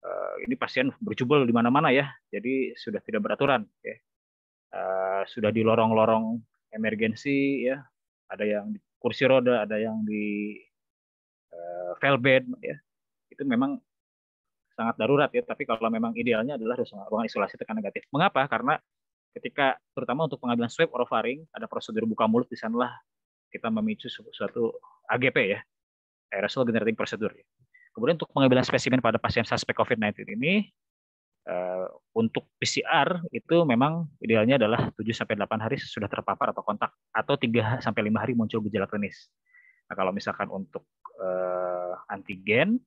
Speaker 4: eh, ini pasien berjubel di mana-mana ya, jadi sudah tidak beraturan. Ya. Eh, sudah di lorong-lorong emergensi, ya, ada yang di kursi roda, ada yang di eh, velvet, ya. itu memang sangat darurat ya. Tapi kalau memang idealnya adalah ruangan isolasi tekanan negatif. Mengapa? Karena ketika terutama untuk pengambilan swab orofaring ada prosedur buka mulut di sanalah kita memicu suatu AGP ya aerosol generating procedure. Kemudian untuk pengambilan spesimen pada pasien suspek COVID-19 ini eh, untuk PCR itu memang idealnya adalah 7 sampai 8 hari sudah terpapar atau kontak atau 3 sampai 5 hari muncul gejala klinis. Nah, kalau misalkan untuk eh, antigen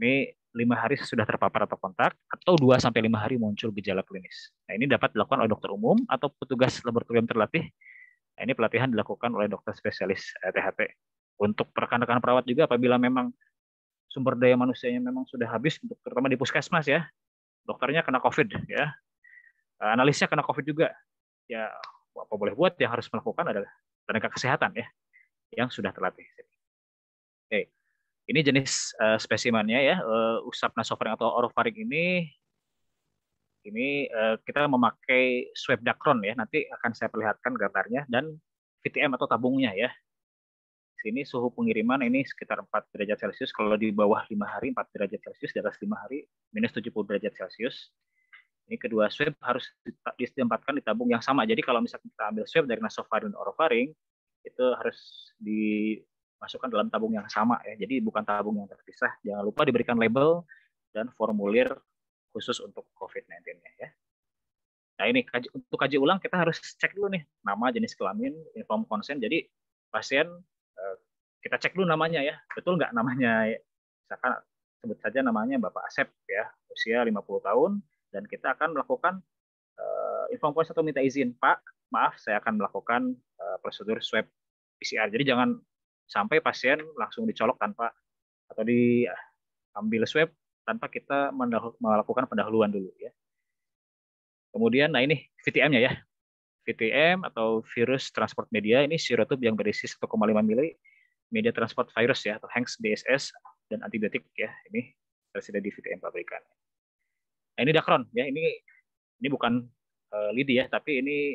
Speaker 4: ini lima hari sudah terpapar atau kontak, atau dua sampai lima hari muncul gejala klinis. Nah, ini dapat dilakukan oleh dokter umum atau petugas laboratorium terlatih. Nah, ini pelatihan dilakukan oleh dokter spesialis THT. Eh, untuk rekan-rekan perawat juga apabila memang sumber daya manusianya memang sudah habis, untuk terutama di puskesmas ya, dokternya kena COVID ya, analisnya kena COVID juga. Ya, apa boleh buat yang harus melakukan adalah tenaga kesehatan ya, yang sudah terlatih. Ini jenis uh, spesimennya ya, uh, usap nasofaring atau orofaring ini ini uh, kita memakai swab dacron ya. Nanti akan saya perlihatkan gambarnya dan VTM atau tabungnya ya. Sini suhu pengiriman ini sekitar 4 derajat Celcius. Kalau di bawah 5 hari 4 derajat Celcius, di atas 5 hari minus 70 derajat Celcius. Ini kedua swab harus ditempatkan di tabung yang sama. Jadi kalau misalnya kita ambil swab dari nasofaring dan orofaring, itu harus di masukkan dalam tabung yang sama ya. Jadi bukan tabung yang terpisah. Jangan lupa diberikan label dan formulir khusus untuk COVID-19-nya ya. Nah ini untuk kaji ulang kita harus cek dulu nih nama jenis kelamin, inform konsen. Jadi pasien eh, kita cek dulu namanya ya, betul nggak namanya? Ya. Misalkan sebut saja namanya Bapak Asep ya, usia 50 tahun dan kita akan melakukan uh, inform konsen atau minta izin Pak, maaf saya akan melakukan uh, prosedur swab PCR. Jadi jangan sampai pasien langsung dicolok tanpa atau diambil swab tanpa kita melakukan pendahuluan dulu ya. Kemudian nah ini VTM-nya ya. VTM atau virus transport media ini sirotub yang berisi 1,5 mili media transport virus ya atau HANGS DSS dan antibiotik ya. Ini tersedia di VTM pabrikan. Nah, ini Dacron ya. Ini ini bukan uh, lidi ya, tapi ini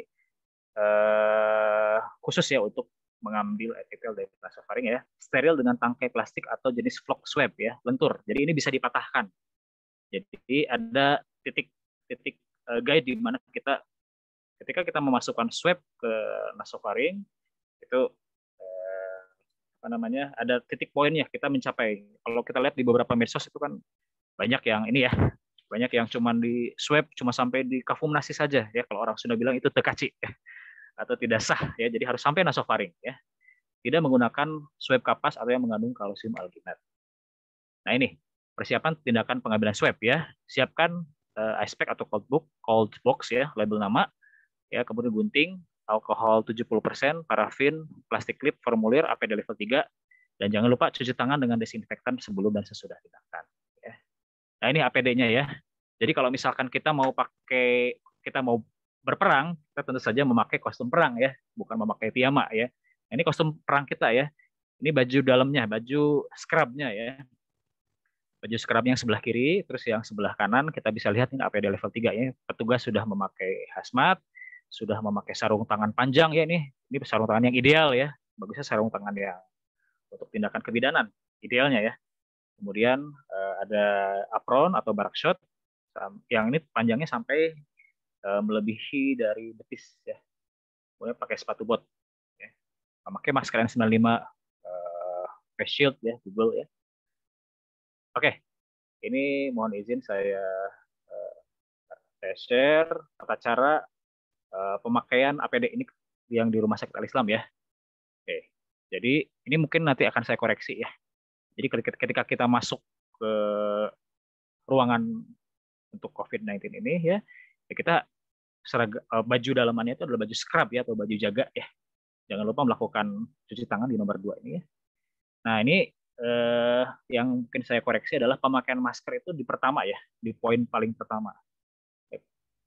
Speaker 4: uh, khusus ya untuk mengambil epitel dari nasofaring ya, steril dengan tangkai plastik atau jenis flock swab ya, lentur. Jadi ini bisa dipatahkan. Jadi ada titik-titik uh, eh, guide di mana kita ketika kita memasukkan swab ke nasofaring itu eh, apa namanya ada titik poinnya kita mencapai kalau kita lihat di beberapa medsos itu kan banyak yang ini ya banyak yang cuma di swab cuma sampai di kafum saja ya kalau orang sudah bilang itu tekaci atau tidak sah ya jadi harus sampai nasofaring ya tidak menggunakan swab kapas atau yang mengandung kalsium alginat nah ini persiapan tindakan pengambilan swab ya siapkan uh, ice pack atau cold book cold box ya label nama ya kemudian gunting alkohol 70%, parafin, plastik klip, formulir APD level 3 dan jangan lupa cuci tangan dengan desinfektan sebelum dan sesudah tindakan ya. Nah, ini APD-nya ya. Jadi kalau misalkan kita mau pakai kita mau berperang, kita tentu saja memakai kostum perang ya, bukan memakai piyama ya. Nah, ini kostum perang kita ya. Ini baju dalamnya, baju scrubnya ya. Baju scrub yang sebelah kiri, terus yang sebelah kanan kita bisa lihat ini APD level 3 ya. Petugas sudah memakai hazmat, sudah memakai sarung tangan panjang ya ini. Ini sarung tangan yang ideal ya. Bagusnya sarung tangan yang untuk tindakan kebidanan, idealnya ya. Kemudian eh, ada apron atau barak shot yang ini panjangnya sampai Eh, melebihi dari betis ya. Kemudian pakai sepatu bot ya. Memakai masker N95 uh,
Speaker 5: eh, face
Speaker 4: shield ya, Google ya. Oke. Okay. Ini mohon izin saya uh, share tata cara uh, pemakaian APD ini yang di Rumah Sakit Al Islam ya. Oke. Jadi ini mungkin nanti akan saya koreksi ya. Jadi ketika kita masuk ke ruangan untuk COVID-19 ini ya, ya kita seragam eh, baju dalamannya itu adalah baju scrub ya atau baju jaga ya. Jangan lupa melakukan cuci tangan di nomor dua ini ya. Nah, ini eh, yang mungkin saya koreksi adalah pemakaian masker itu di pertama ya, di poin paling pertama.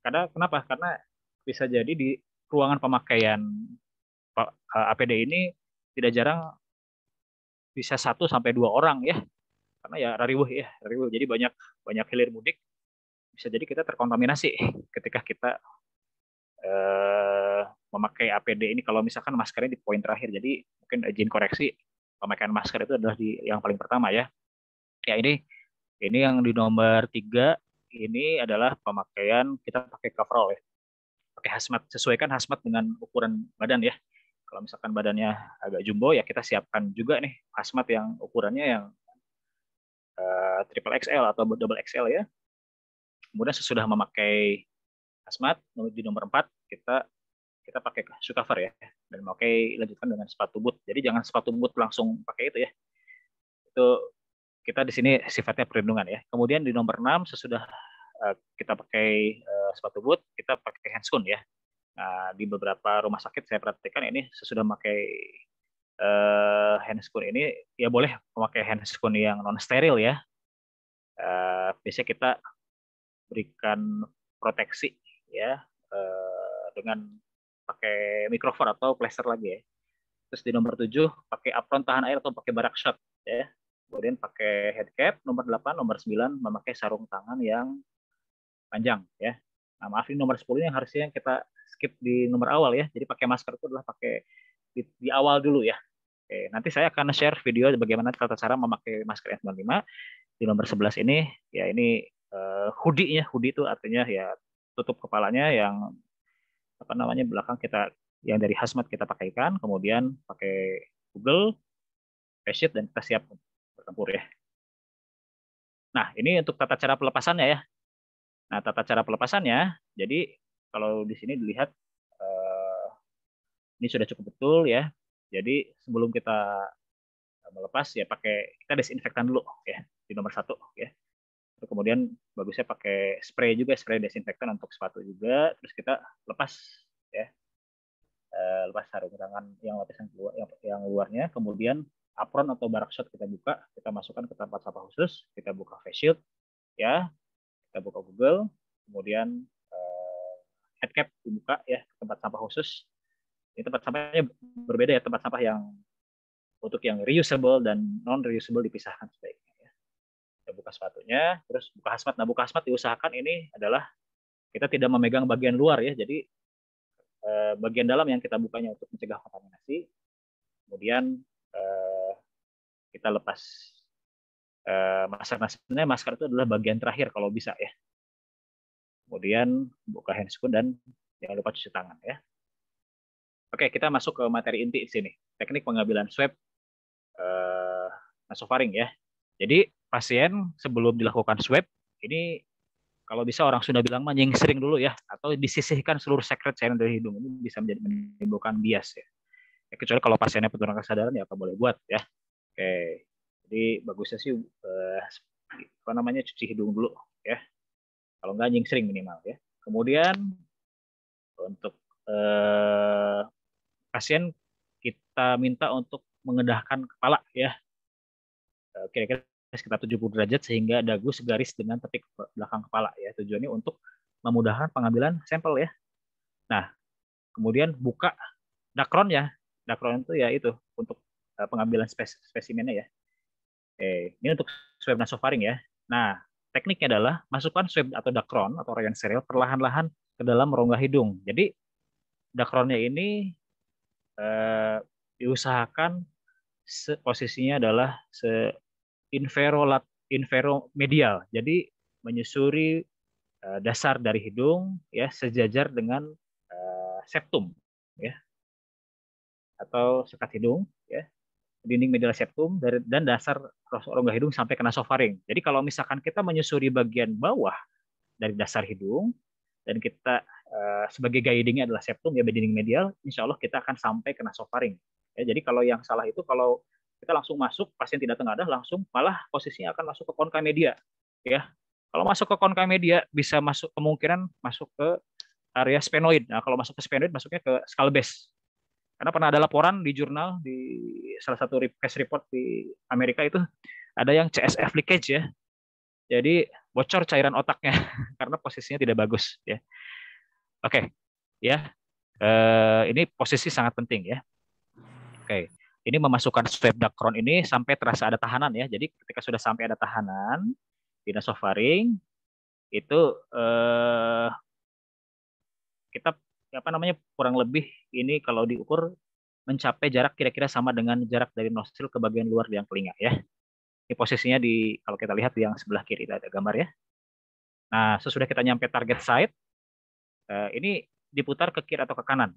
Speaker 4: Karena kenapa? Karena bisa jadi di ruangan pemakaian APD eh, ini tidak jarang bisa satu sampai dua orang ya. Karena ya rariwuh ya, rariwuh Jadi banyak banyak hilir mudik bisa jadi kita terkontaminasi ketika kita eh, memakai APD ini kalau misalkan maskernya di poin terakhir. Jadi mungkin izin koreksi pemakaian masker itu adalah di yang paling pertama ya. Ya ini ini yang di nomor tiga ini adalah pemakaian kita pakai coverall ya. Pakai hazmat sesuaikan hazmat dengan ukuran badan ya. Kalau misalkan badannya agak jumbo ya kita siapkan juga nih hazmat yang ukurannya yang eh, triple XL atau double XL ya. Kemudian sesudah memakai Asmat di nomor 4 kita kita pakai shoe cover ya dan pakai lanjutkan dengan sepatu boot. Jadi jangan sepatu boot langsung pakai itu ya. Itu kita di sini sifatnya perlindungan ya. Kemudian di nomor 6 sesudah eh, kita pakai eh, sepatu boot, kita pakai handscone ya. Nah, di beberapa rumah sakit saya perhatikan ini sesudah pakai uh, ini ya boleh memakai handscone yang non steril ya. Uh, biasanya kita berikan proteksi ya uh, dengan pakai mikrofon atau plaster lagi ya. Terus di nomor 7 pakai apron tahan air atau pakai barak shot ya. Kemudian pakai head cap, nomor 8, nomor 9 memakai sarung tangan yang panjang ya. Nah, maaf ini nomor 10 yang harusnya kita skip di nomor awal ya. Jadi pakai masker itu adalah pakai di, di awal dulu ya. Oke, nanti saya akan share video bagaimana tata cara memakai masker N95 di nomor 11 ini. Ya ini uh, eh, hoodie ya, hoodie itu artinya ya tutup kepalanya yang apa namanya belakang kita yang dari hazmat kita pakaikan, kemudian pakai Google, face dan kita siap bertempur ya. Nah, ini untuk tata cara pelepasannya ya. Nah, tata cara pelepasannya, jadi kalau di sini dilihat eh, ini sudah cukup betul ya. Jadi sebelum kita eh, melepas ya pakai kita desinfektan dulu ya di nomor satu ya terus kemudian bagusnya pakai spray juga spray desinfektan untuk sepatu juga terus kita lepas ya eh, lepas sarung tangan yang lapisan keluar yang, yang luarnya kemudian apron atau barak shot kita buka kita masukkan ke tempat sampah khusus kita buka face shield ya kita buka Google kemudian eh, head cap dibuka ya ke tempat sampah khusus ini tempat sampahnya berbeda ya tempat sampah yang untuk yang reusable dan non reusable dipisahkan sebaiknya kita buka sepatunya terus buka hazmat nah buka hazmat diusahakan ini adalah kita tidak memegang bagian luar ya jadi eh, bagian dalam yang kita bukanya untuk mencegah kontaminasi kemudian eh, kita lepas eh, masker nah sebenarnya masker itu adalah bagian terakhir kalau bisa ya kemudian buka handscoon dan jangan lupa cuci tangan ya Oke, kita masuk ke materi inti di sini. Teknik pengambilan swab eh, nasofaring ya. Jadi pasien sebelum dilakukan swab ini kalau bisa orang sudah bilang mah sering dulu ya atau disisihkan seluruh sekret cairan dari hidung ini bisa menjadi menimbulkan bias ya. ya kecuali kalau pasiennya penurunan kesadaran ya apa boleh buat ya. Oke. Jadi bagusnya sih eh, apa namanya cuci hidung dulu ya. Kalau nggak sering minimal ya. Kemudian untuk eh, pasien kita minta untuk mengedahkan kepala ya. Eh, kira-kira Eh, sekitar 70 derajat sehingga dagu segaris dengan tepi belakang kepala ya. Tujuannya untuk memudahkan pengambilan sampel ya. Nah, kemudian buka dakron ya Dakron itu ya itu untuk eh, pengambilan spes spesimennya ya. Eh, ini untuk swab nasofaring ya. Nah, tekniknya adalah masukkan swab atau dakron atau reagen steril perlahan-lahan ke dalam rongga hidung. Jadi dakronnya ini eh, diusahakan posisinya adalah invero medial. Jadi menyusuri eh, dasar dari hidung ya sejajar dengan eh, septum ya atau sekat hidung ya dinding medial septum dari, dan dasar rongga hidung sampai kena sofaring. Jadi kalau misalkan kita menyusuri bagian bawah dari dasar hidung dan kita uh, sebagai guidingnya adalah septum ya dinding medial, insya Allah kita akan sampai kena sofaring. Ya, jadi kalau yang salah itu kalau kita langsung masuk pasien tidak tengadah langsung malah posisinya akan masuk ke konka media ya kalau masuk ke konka media bisa masuk kemungkinan masuk ke area spenoid. nah kalau masuk ke spenoid masuknya ke base. karena pernah ada laporan di jurnal di salah satu case report di Amerika itu ada yang CSF leakage ya. Jadi bocor cairan otaknya karena posisinya tidak bagus ya. Oke, okay. ya. uh, ini posisi sangat penting ya. Oke. Okay ini memasukkan swab crown ini sampai terasa ada tahanan ya. Jadi ketika sudah sampai ada tahanan di nasofaring itu eh, kita apa namanya kurang lebih ini kalau diukur mencapai jarak kira-kira sama dengan jarak dari nostril ke bagian luar yang telinga ya. Ini posisinya di kalau kita lihat di yang sebelah kiri ada gambar ya. Nah, sesudah kita nyampe target site, eh, ini diputar ke kiri atau ke kanan.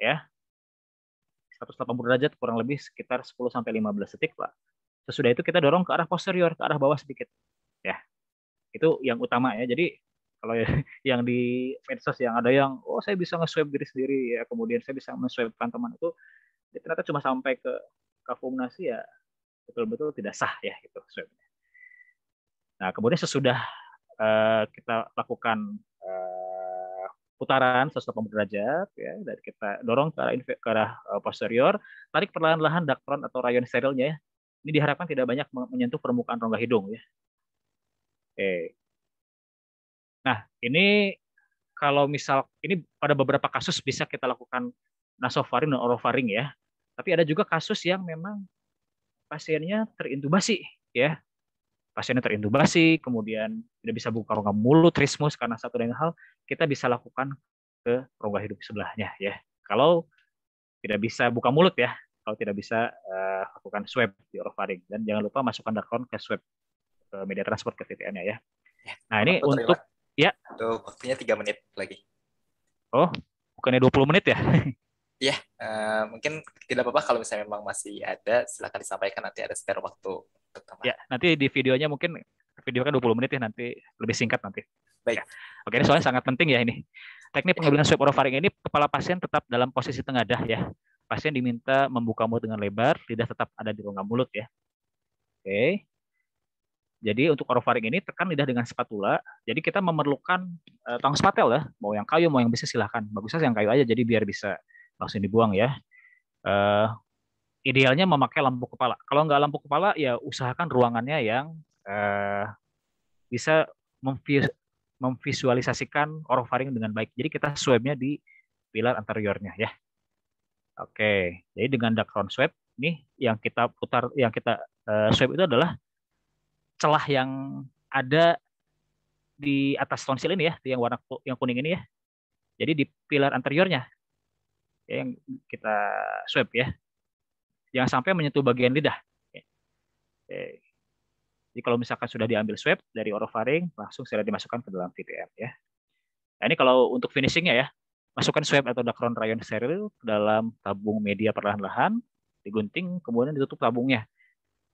Speaker 4: Ya. 180 derajat kurang lebih sekitar 10 sampai 15 detik, Pak. Sesudah itu kita dorong ke arah posterior, ke arah bawah sedikit. Ya. Itu yang utama ya. Jadi kalau ya yang di medsos yang ada yang oh saya bisa nge-swipe diri sendiri ya, kemudian saya bisa nge-swipekan teman itu ya, ternyata cuma sampai ke kafumnasi ya betul-betul tidak sah ya itu Nah, kemudian sesudah uh, kita lakukan uh, putaran 180 derajat ya dan kita dorong ke arah, ke arah eh, posterior tarik perlahan-lahan dakron atau rayon sterilnya ya ini diharapkan tidak banyak menyentuh permukaan rongga hidung ya oke nah ini kalau misal ini pada beberapa kasus bisa kita lakukan nasofaring dan orofaring ya tapi ada juga kasus yang memang pasiennya terintubasi ya pasiennya terintubasi, kemudian tidak bisa buka rongga mulut, trismus karena satu dengan hal, kita bisa lakukan ke rongga hidup sebelahnya ya. Kalau tidak bisa buka mulut ya, kalau tidak bisa uh, lakukan swab di orofaring dan jangan lupa masukkan dakron ke swab ke eh, media transport ke vtn ya. ya. Nah, ini Apa untuk terima. ya.
Speaker 1: Untuk waktunya tiga menit lagi.
Speaker 4: Oh, bukannya 20 menit ya?
Speaker 1: Ya, yeah, uh, mungkin tidak apa-apa kalau misalnya memang masih ada, silahkan disampaikan nanti ada spare waktu untuk
Speaker 4: teman. Ya, yeah, nanti di videonya mungkin video kan 20 menit ya nanti lebih singkat nanti. Baik. Ya. Oke, ini soalnya sangat penting ya ini. Teknik pengambilan swab orofaring ini kepala pasien tetap dalam posisi tengadah ya. Pasien diminta membuka mulut dengan lebar, lidah tetap ada di rongga mulut ya. Oke. Jadi untuk orofaring ini tekan lidah dengan spatula. Jadi kita memerlukan uh, tong spatel ya, mau yang kayu mau yang bisa silahkan. Bagusnya yang kayu aja jadi biar bisa langsung dibuang ya. Uh, idealnya memakai lampu kepala. Kalau nggak lampu kepala, ya usahakan ruangannya yang uh, bisa memvis memvisualisasikan orofaring dengan baik. Jadi kita swabnya di pilar anteriornya ya. Oke, jadi dengan dacron swab nih, yang kita putar, yang kita uh, eh, swab itu adalah celah yang ada di atas tonsil ini ya, yang warna yang kuning ini ya. Jadi di pilar anteriornya ya, yang kita swab ya. Jangan sampai menyentuh bagian lidah. Oke. Jadi kalau misalkan sudah diambil swab dari orofaring, langsung segera dimasukkan ke dalam VTM ya. Nah, ini kalau untuk finishingnya ya, masukkan swab atau dacron rayon steril ke dalam tabung media perlahan-lahan, digunting, kemudian ditutup tabungnya.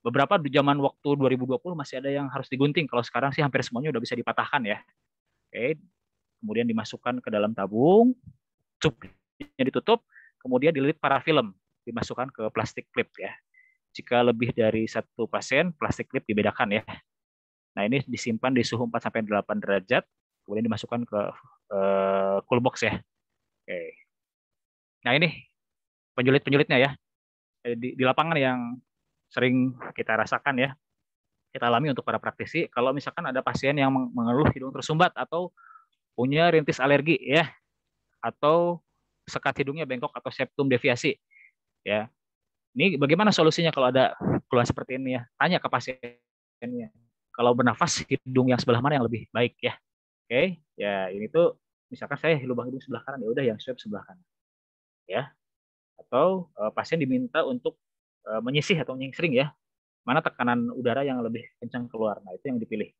Speaker 4: Beberapa di zaman waktu 2020 masih ada yang harus digunting. Kalau sekarang sih hampir semuanya udah bisa dipatahkan ya. Oke, kemudian dimasukkan ke dalam tabung, cup ditutup, kemudian dililit parafilm, dimasukkan ke plastik klip ya. Jika lebih dari satu pasien, plastik klip dibedakan ya. Nah ini disimpan di suhu 4 sampai 8 derajat, kemudian dimasukkan ke uh, cool box ya. Oke. Nah ini penyulit-penyulitnya ya. Eh, di, di lapangan yang sering kita rasakan ya, kita alami untuk para praktisi. Kalau misalkan ada pasien yang mengeluh hidung tersumbat atau punya rintis alergi ya, atau sekat hidungnya bengkok atau septum deviasi. Ya. Ini bagaimana solusinya kalau ada keluhan seperti ini ya? Tanya ke pasiennya. Kalau bernafas hidung yang sebelah mana yang lebih baik ya? Oke, ya ini tuh misalkan saya lubang hidung sebelah kanan ya udah yang swab sebelah kanan. Ya. Atau e, pasien diminta untuk e, menyisih atau menyingsring ya. Mana tekanan udara yang lebih kencang keluar. Nah, itu yang dipilih.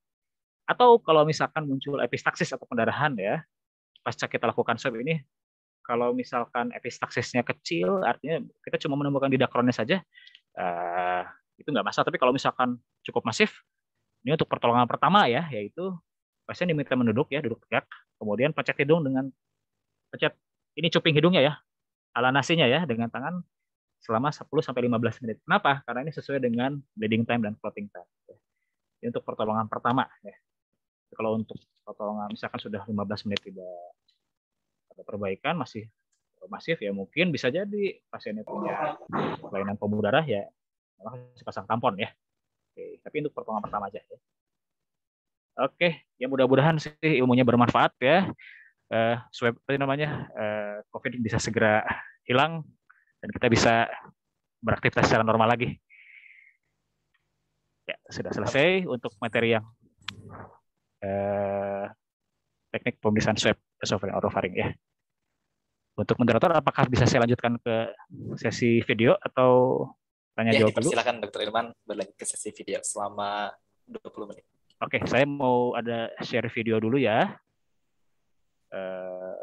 Speaker 4: Atau kalau misalkan muncul epistaksis atau pendarahan ya, pasca kita lakukan swab ini kalau misalkan epistaksisnya kecil, artinya kita cuma menemukan di didakronnya saja, uh, itu nggak masalah. Tapi kalau misalkan cukup masif, ini untuk pertolongan pertama ya, yaitu pasien diminta menduduk ya, duduk tegak, kemudian pencet hidung dengan pencet ini cuping hidungnya ya, ala nasinya ya, dengan tangan selama 10 sampai 15 menit. Kenapa? Karena ini sesuai dengan bleeding time dan clotting time. Ini untuk pertolongan pertama ya. Kalau untuk pertolongan misalkan sudah 15 menit tidak perbaikan masih masif ya mungkin bisa jadi pasiennya punya kelainan pembuluh darah ya malah harus pasang tampon ya. Oke, tapi untuk pertolongan pertama aja ya. Oke, ya mudah-mudahan sih ilmunya bermanfaat ya. Uh, eh, swab apa namanya uh, COVID bisa segera hilang dan kita bisa beraktivitas secara normal lagi. Ya sudah selesai untuk materi yang uh, teknik pemeriksaan swab auto oropharing ya. Untuk moderator, apakah bisa saya lanjutkan ke sesi video atau tanya ya, jawab dulu? Silakan
Speaker 1: Dokter Irman berlanjut ke sesi video selama 20 menit.
Speaker 4: Oke, okay, saya mau ada share video dulu ya. Uh,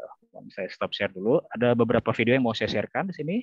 Speaker 4: saya stop share dulu. Ada beberapa video yang mau saya sharekan di sini.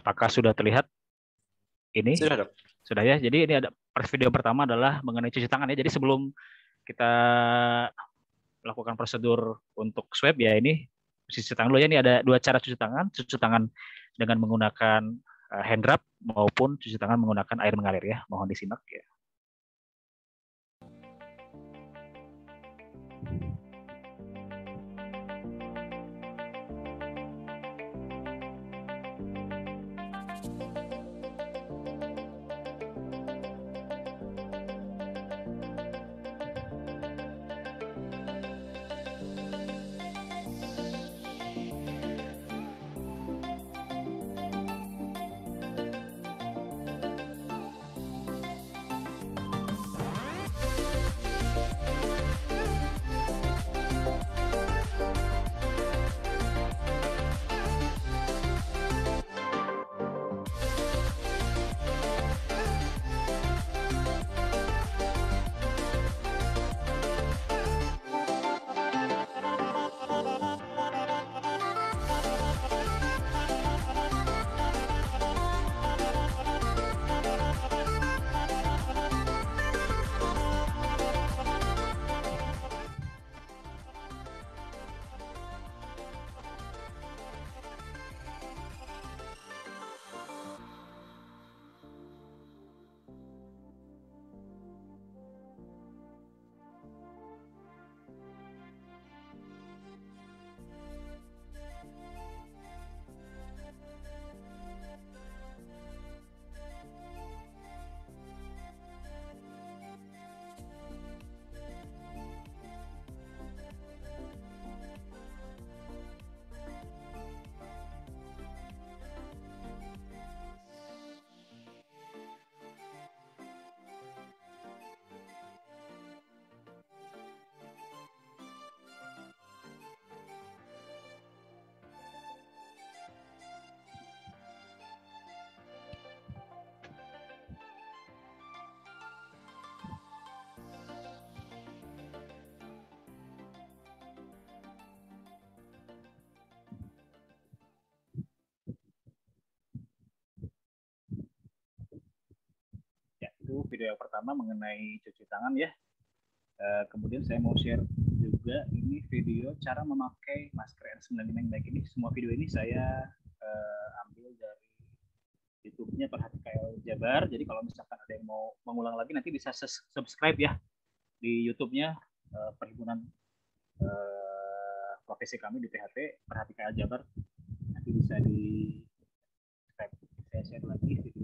Speaker 4: Apakah sudah terlihat ini? Sudah, dok. Sudah ya. Jadi ini ada video pertama adalah mengenai cuci tangan ya. Jadi sebelum kita melakukan prosedur untuk swab ya ini cuci tangan dulu ya. Ini ada dua cara cuci tangan. Cuci tangan dengan menggunakan eh, hand wrap maupun cuci tangan menggunakan air mengalir ya. Mohon disimak ya. video yang pertama mengenai cuci tangan ya. Eh, kemudian saya mau share juga ini video cara memakai masker N95 yang baik ini. Semua video ini saya eh, ambil dari YouTube-nya Perhati Jabar. Jadi kalau misalkan ada yang mau mengulang lagi nanti bisa subscribe ya di YouTube-nya eh, Perhimpunan Profesi kami di THT Perhati Jabar. Nanti bisa di subscribe. Saya share lagi video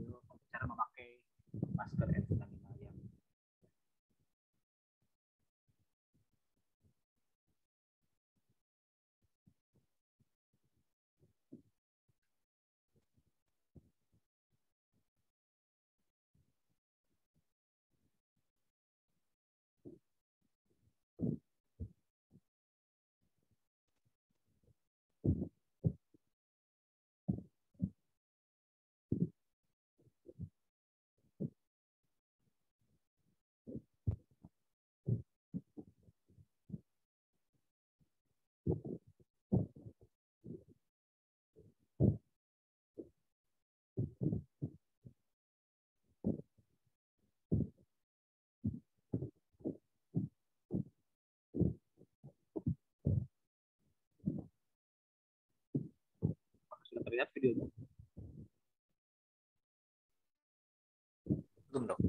Speaker 3: lihat videonya? Belum dong.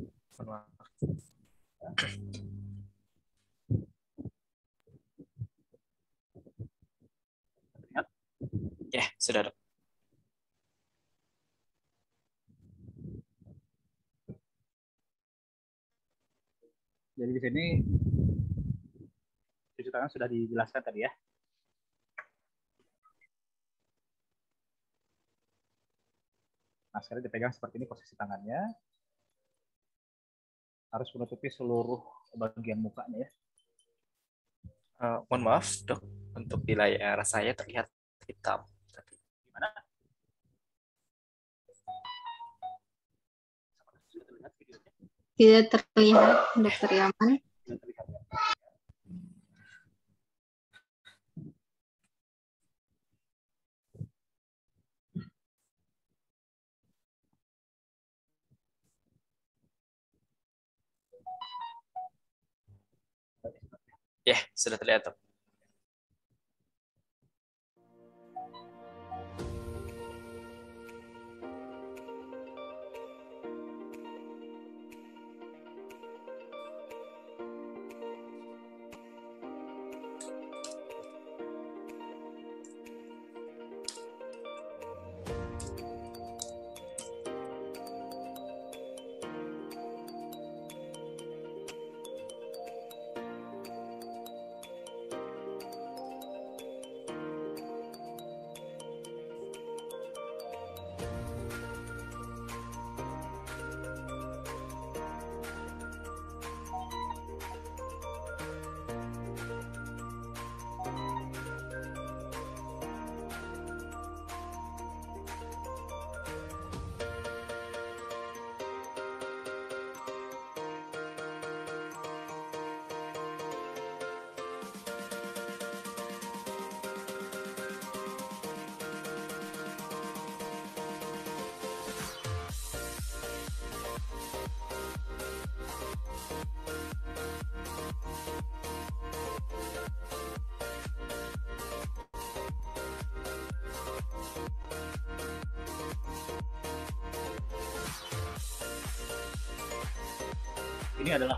Speaker 3: Ya, Ya,
Speaker 5: sudah dok.
Speaker 4: Jadi di sini cuci tangan sudah dijelaskan tadi ya. maskernya dipegang seperti ini posisi tangannya. Harus menutupi seluruh bagian mukanya ya.
Speaker 5: Uh, mohon maaf dok, untuk di layar saya terlihat hitam. Gimana? Tidak terlihat, dokter Yaman.
Speaker 1: Ya, sudah terlihat.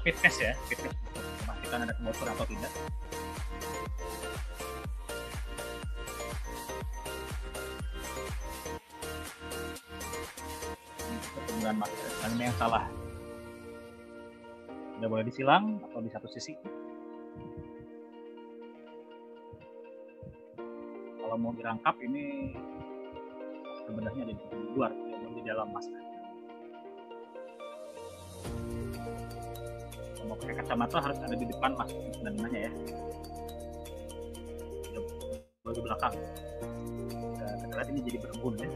Speaker 4: fitness ya fitness untuk memastikan ada kebocoran atau tidak Pertumbuhan masker ini yang salah tidak boleh disilang atau di satu sisi kalau mau dirangkap ini sebenarnya ada di luar, di dalam masker. mau pakai kacamata harus ada di depan mas dan nya ya di belakang kita lihat ini jadi berembun ya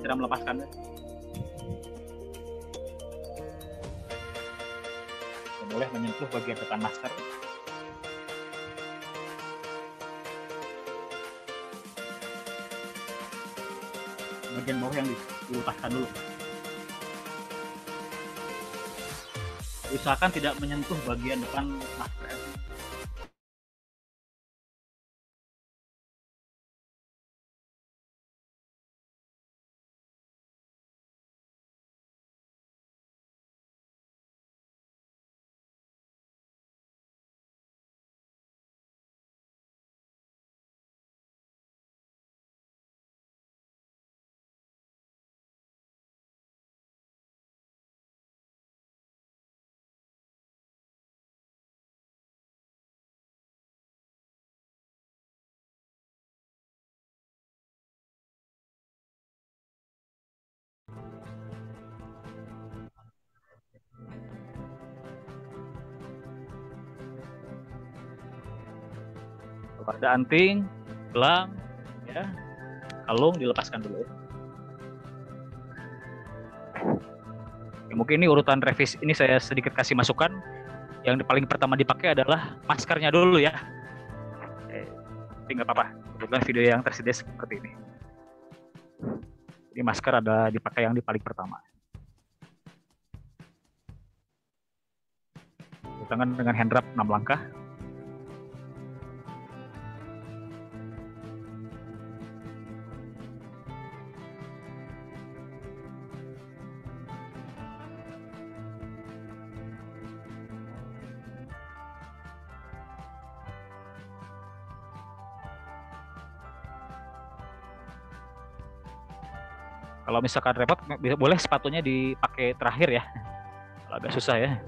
Speaker 4: cara melepaskannya dan boleh menyentuh bagian depan masker bagian bawah yang dilepaskan dulu usahakan tidak menyentuh bagian depan masker ada anting, gelang, ya, kalung dilepaskan dulu. Ya, mungkin ini urutan revisi ini saya sedikit kasih masukan. Yang paling pertama dipakai adalah maskernya dulu ya. Eh, apa-apa. Kebetulan video yang tersedia seperti ini. Jadi masker ada dipakai yang di paling pertama. Tangan dengan hand wrap 6 langkah, Kalau misalkan repot boleh sepatunya dipakai terakhir ya. Kalau agak susah ya.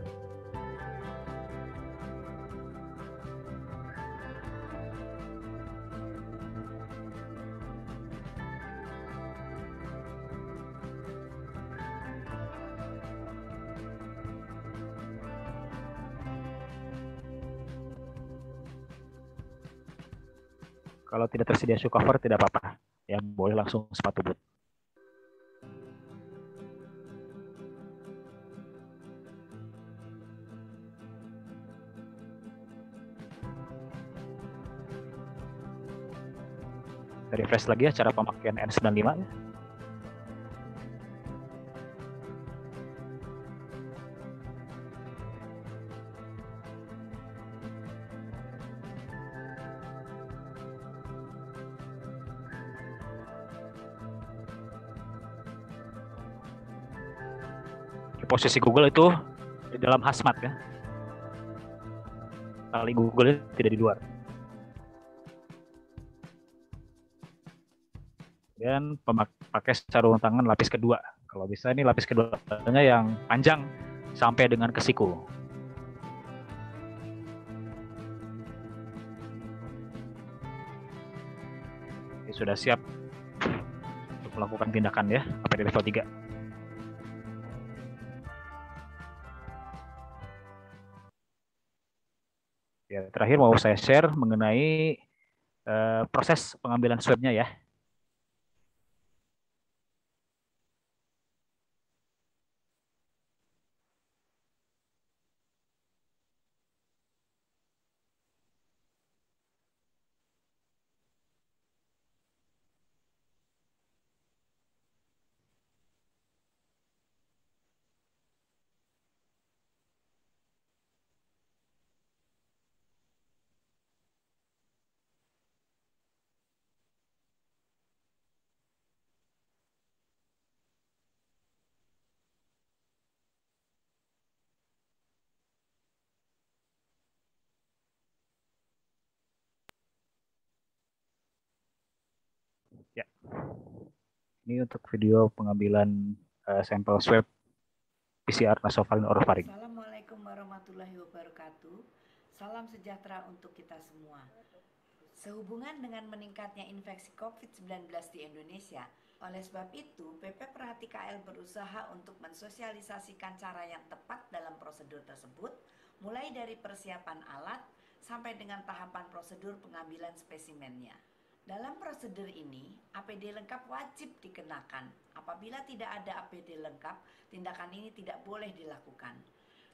Speaker 4: kalau tidak tersedia shoe cover tidak apa-apa ya boleh langsung sepatu boot refresh lagi ya cara pemakaian N95 ya. posisi Google itu di dalam hasmat ya. Kali Google tidak di luar. kemudian pakai sarung tangan lapis kedua kalau bisa ini lapis keduanya yang panjang sampai dengan ke siku Oke, sudah siap untuk melakukan tindakan ya sampai di level 3 Ya, terakhir mau saya share mengenai uh, proses pengambilan swabnya ya. ini untuk video pengambilan uh, sampel swab PCR nasofaring orofaring.
Speaker 6: Assalamualaikum warahmatullahi wabarakatuh. Salam sejahtera untuk kita semua. Sehubungan dengan meningkatnya infeksi COVID-19 di Indonesia, oleh sebab itu PP Perhati KL berusaha untuk mensosialisasikan cara yang tepat dalam prosedur tersebut, mulai dari persiapan alat sampai dengan tahapan prosedur pengambilan spesimennya. Dalam prosedur ini, APD lengkap wajib dikenakan. Apabila tidak ada APD lengkap, tindakan ini tidak boleh dilakukan.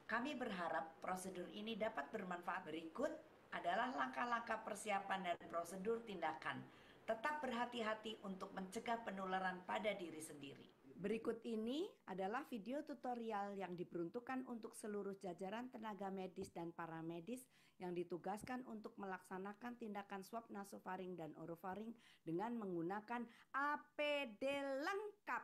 Speaker 6: Kami berharap prosedur ini dapat bermanfaat. Berikut adalah langkah-langkah persiapan dan prosedur tindakan. Tetap berhati-hati untuk mencegah penularan pada diri sendiri. Berikut ini adalah video tutorial yang diperuntukkan untuk seluruh jajaran tenaga medis dan paramedis yang ditugaskan untuk melaksanakan tindakan swab nasofaring dan orofaring dengan menggunakan APD lengkap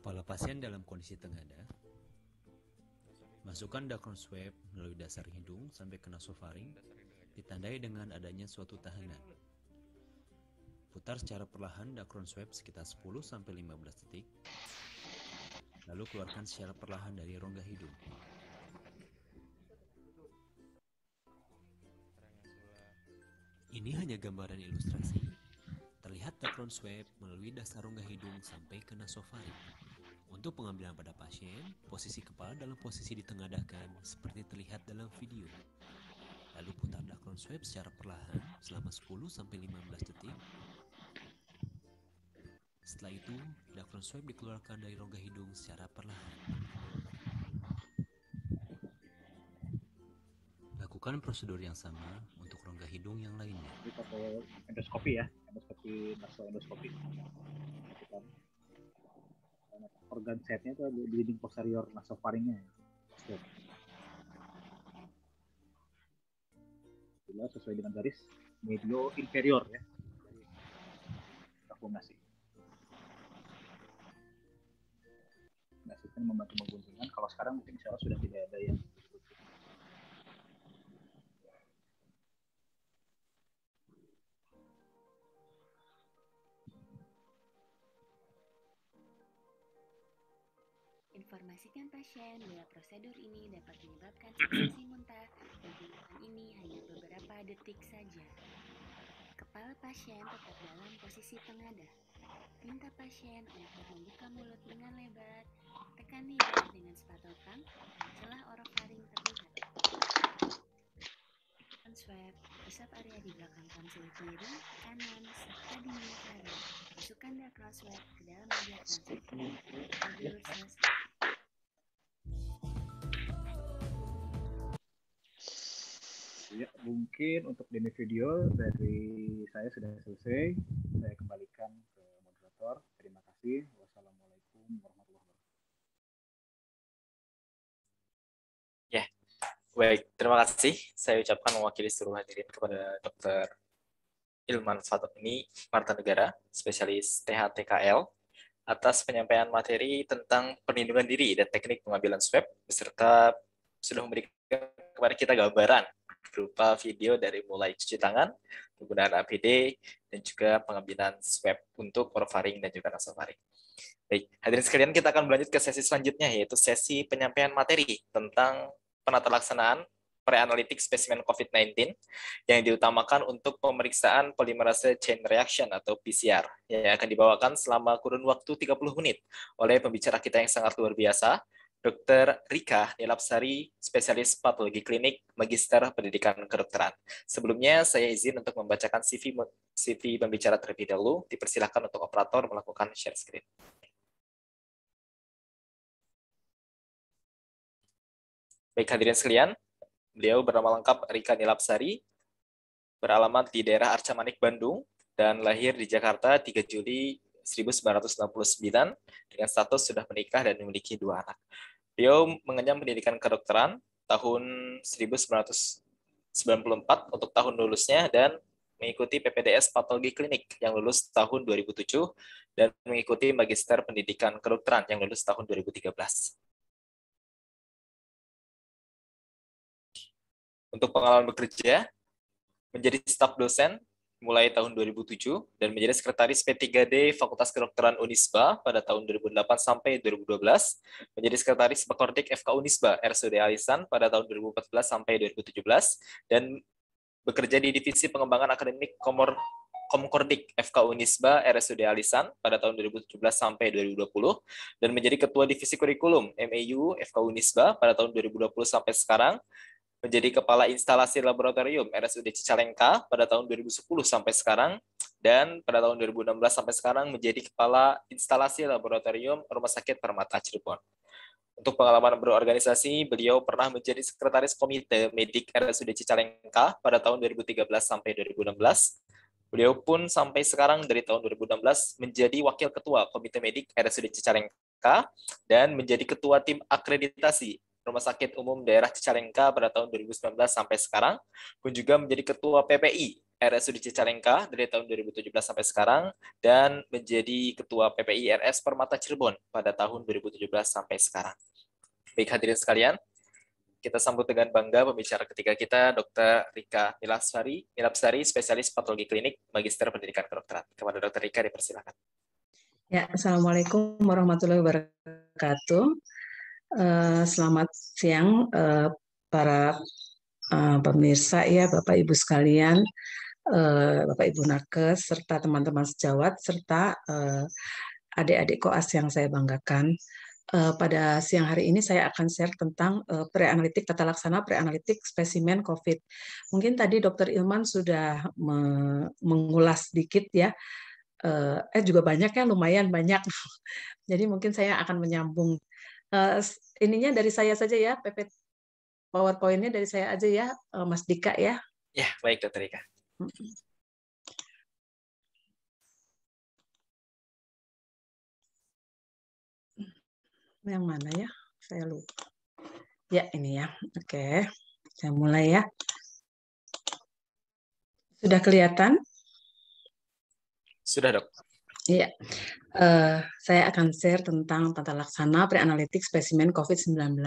Speaker 7: Kepala pasien dalam kondisi tengada. Masukkan dakron swab melalui dasar hidung sampai ke nasofaring, ditandai dengan adanya suatu tahanan. Putar secara perlahan dakron swab sekitar 10 sampai 15 detik. Lalu keluarkan secara perlahan dari rongga hidung. Ini hanya gambaran ilustrasi. Terlihat dakron swab melalui dasar rongga hidung sampai ke nasofaring. Untuk pengambilan pada pasien, posisi kepala dalam posisi ditengadahkan seperti terlihat dalam video. Lalu putar dakron swab secara perlahan selama 10-15 detik. Setelah itu, dakron swab dikeluarkan dari rongga hidung secara perlahan. Lakukan prosedur yang sama untuk rongga hidung yang lainnya. Ini pakai endoskopi ya, endoskopi
Speaker 4: endoskopi. Kita organ setnya itu ada bleeding posterior nasofaringnya ya. Bila sesuai dengan garis medio inferior ya. Akumulasi. Nah, sistem kan membantu menggunakan. Kalau sekarang mungkin insya sudah tidak ada yang
Speaker 8: Informasikan pasien bahwa prosedur ini dapat menyebabkan sensasi muntah dan tindakan ini hanya beberapa detik saja. Kepala pasien tetap dalam posisi pengadah. Minta pasien untuk membuka mulut dengan lebar, tekan lidah dengan sepatu tang. celah orofaring terlihat. Swab, usap area di belakang tonsil kiri, kanan, serta dinding kanan.
Speaker 6: Masukkan diaphragma swab ke dalam media tonsil kiri. Lalu selesai.
Speaker 4: Ya, mungkin untuk demi video dari saya sudah selesai. Saya
Speaker 8: kembalikan ke moderator. Terima
Speaker 4: kasih. Wassalamualaikum
Speaker 8: warahmatullahi wabarakatuh.
Speaker 5: Ya, baik. Terima kasih. Saya ucapkan
Speaker 1: mewakili seluruh hadirin kepada Dr. Ilman Fatoni Negara, spesialis THTKL, atas penyampaian materi tentang perlindungan diri dan teknik pengambilan swab, beserta sudah memberikan kepada kita gambaran berupa video dari mulai cuci tangan, penggunaan APD, dan juga pengambilan swab untuk orofaring dan juga nasofaring. Baik, hadirin sekalian kita akan berlanjut ke sesi selanjutnya yaitu sesi penyampaian materi tentang penata laksanaan pre-analitik spesimen COVID-19 yang diutamakan untuk pemeriksaan polymerase chain reaction atau PCR yang akan dibawakan selama kurun waktu 30 menit oleh pembicara kita yang sangat luar biasa, Dr. Rika Nilapsari, spesialis patologi klinik, magister pendidikan kedokteran. Sebelumnya, saya izin untuk membacakan CV, CV pembicara terlebih dahulu. Dipersilahkan untuk operator melakukan share screen. Baik, hadirin sekalian, beliau bernama lengkap Rika Nilapsari, beralamat di daerah Arcamanik Bandung, dan lahir di Jakarta 3 Juli 1969 dengan status sudah menikah dan memiliki dua anak. Beliau mengenyam pendidikan kedokteran tahun 1994 untuk tahun lulusnya dan mengikuti PPDS Patologi Klinik yang lulus tahun 2007 dan mengikuti Magister Pendidikan Kedokteran yang lulus tahun 2013. Untuk pengalaman bekerja, menjadi staf dosen mulai tahun 2007 dan menjadi sekretaris P3D Fakultas Kedokteran Unisba pada tahun 2008 sampai 2012, menjadi sekretaris Fakultik FK Unisba RSUD Alisan pada tahun 2014 sampai 2017 dan bekerja di divisi pengembangan akademik Komor Komkordik FK Unisba RSUD Alisan pada tahun 2017 sampai 2020 dan menjadi ketua divisi kurikulum MAU FK Unisba pada tahun 2020 sampai sekarang menjadi kepala instalasi laboratorium RSUD Cicalengka pada tahun 2010 sampai sekarang dan pada tahun 2016 sampai sekarang menjadi kepala instalasi laboratorium Rumah Sakit Permata Cirebon. Untuk pengalaman berorganisasi, beliau pernah menjadi sekretaris komite medik RSUD Cicalengka pada tahun 2013 sampai 2016. Beliau pun sampai sekarang dari tahun 2016 menjadi wakil ketua komite medik RSUD Cicalengka dan menjadi ketua tim akreditasi Rumah Sakit Umum Daerah Cicalengka pada tahun 2019 sampai sekarang. pun juga menjadi ketua PPI RSUD Cicalengka dari tahun 2017 sampai sekarang dan menjadi ketua PPI RS Permata Cirebon pada tahun 2017 sampai sekarang. Baik hadirin sekalian, kita sambut dengan bangga pembicara ketiga kita Dr. Rika Milapsari, Milapsari spesialis patologi klinik Magister Pendidikan Kedokteran. Kepada Dr. Rika
Speaker 3: dipersilakan.
Speaker 9: Ya, Assalamualaikum warahmatullahi wabarakatuh. Eh, selamat siang uh, para uh, pemirsa ya Bapak Ibu sekalian, uh, Bapak Ibu nakes serta teman-teman sejawat serta uh, adik-adik koas yang saya banggakan. Uh, pada siang hari ini saya akan share tentang uh, preanalitik tata laksana preanalitik spesimen COVID. Mungkin tadi Dokter Ilman sudah me mengulas sedikit ya eh juga banyak ya lumayan banyak. Jadi mungkin saya akan menyambung uh, ininya dari saya saja ya, PP PowerPoint-nya dari saya aja ya, eh, Mas Dika ya.
Speaker 5: Ya, baik Dokter Dika. Yang mana ya?
Speaker 9: Saya lupa. Ya, ini ya. Oke. Saya mulai ya. Sudah kelihatan? Sudah, Dok. Iya, uh, saya akan share tentang tata laksana pre-analitik spesimen COVID-19.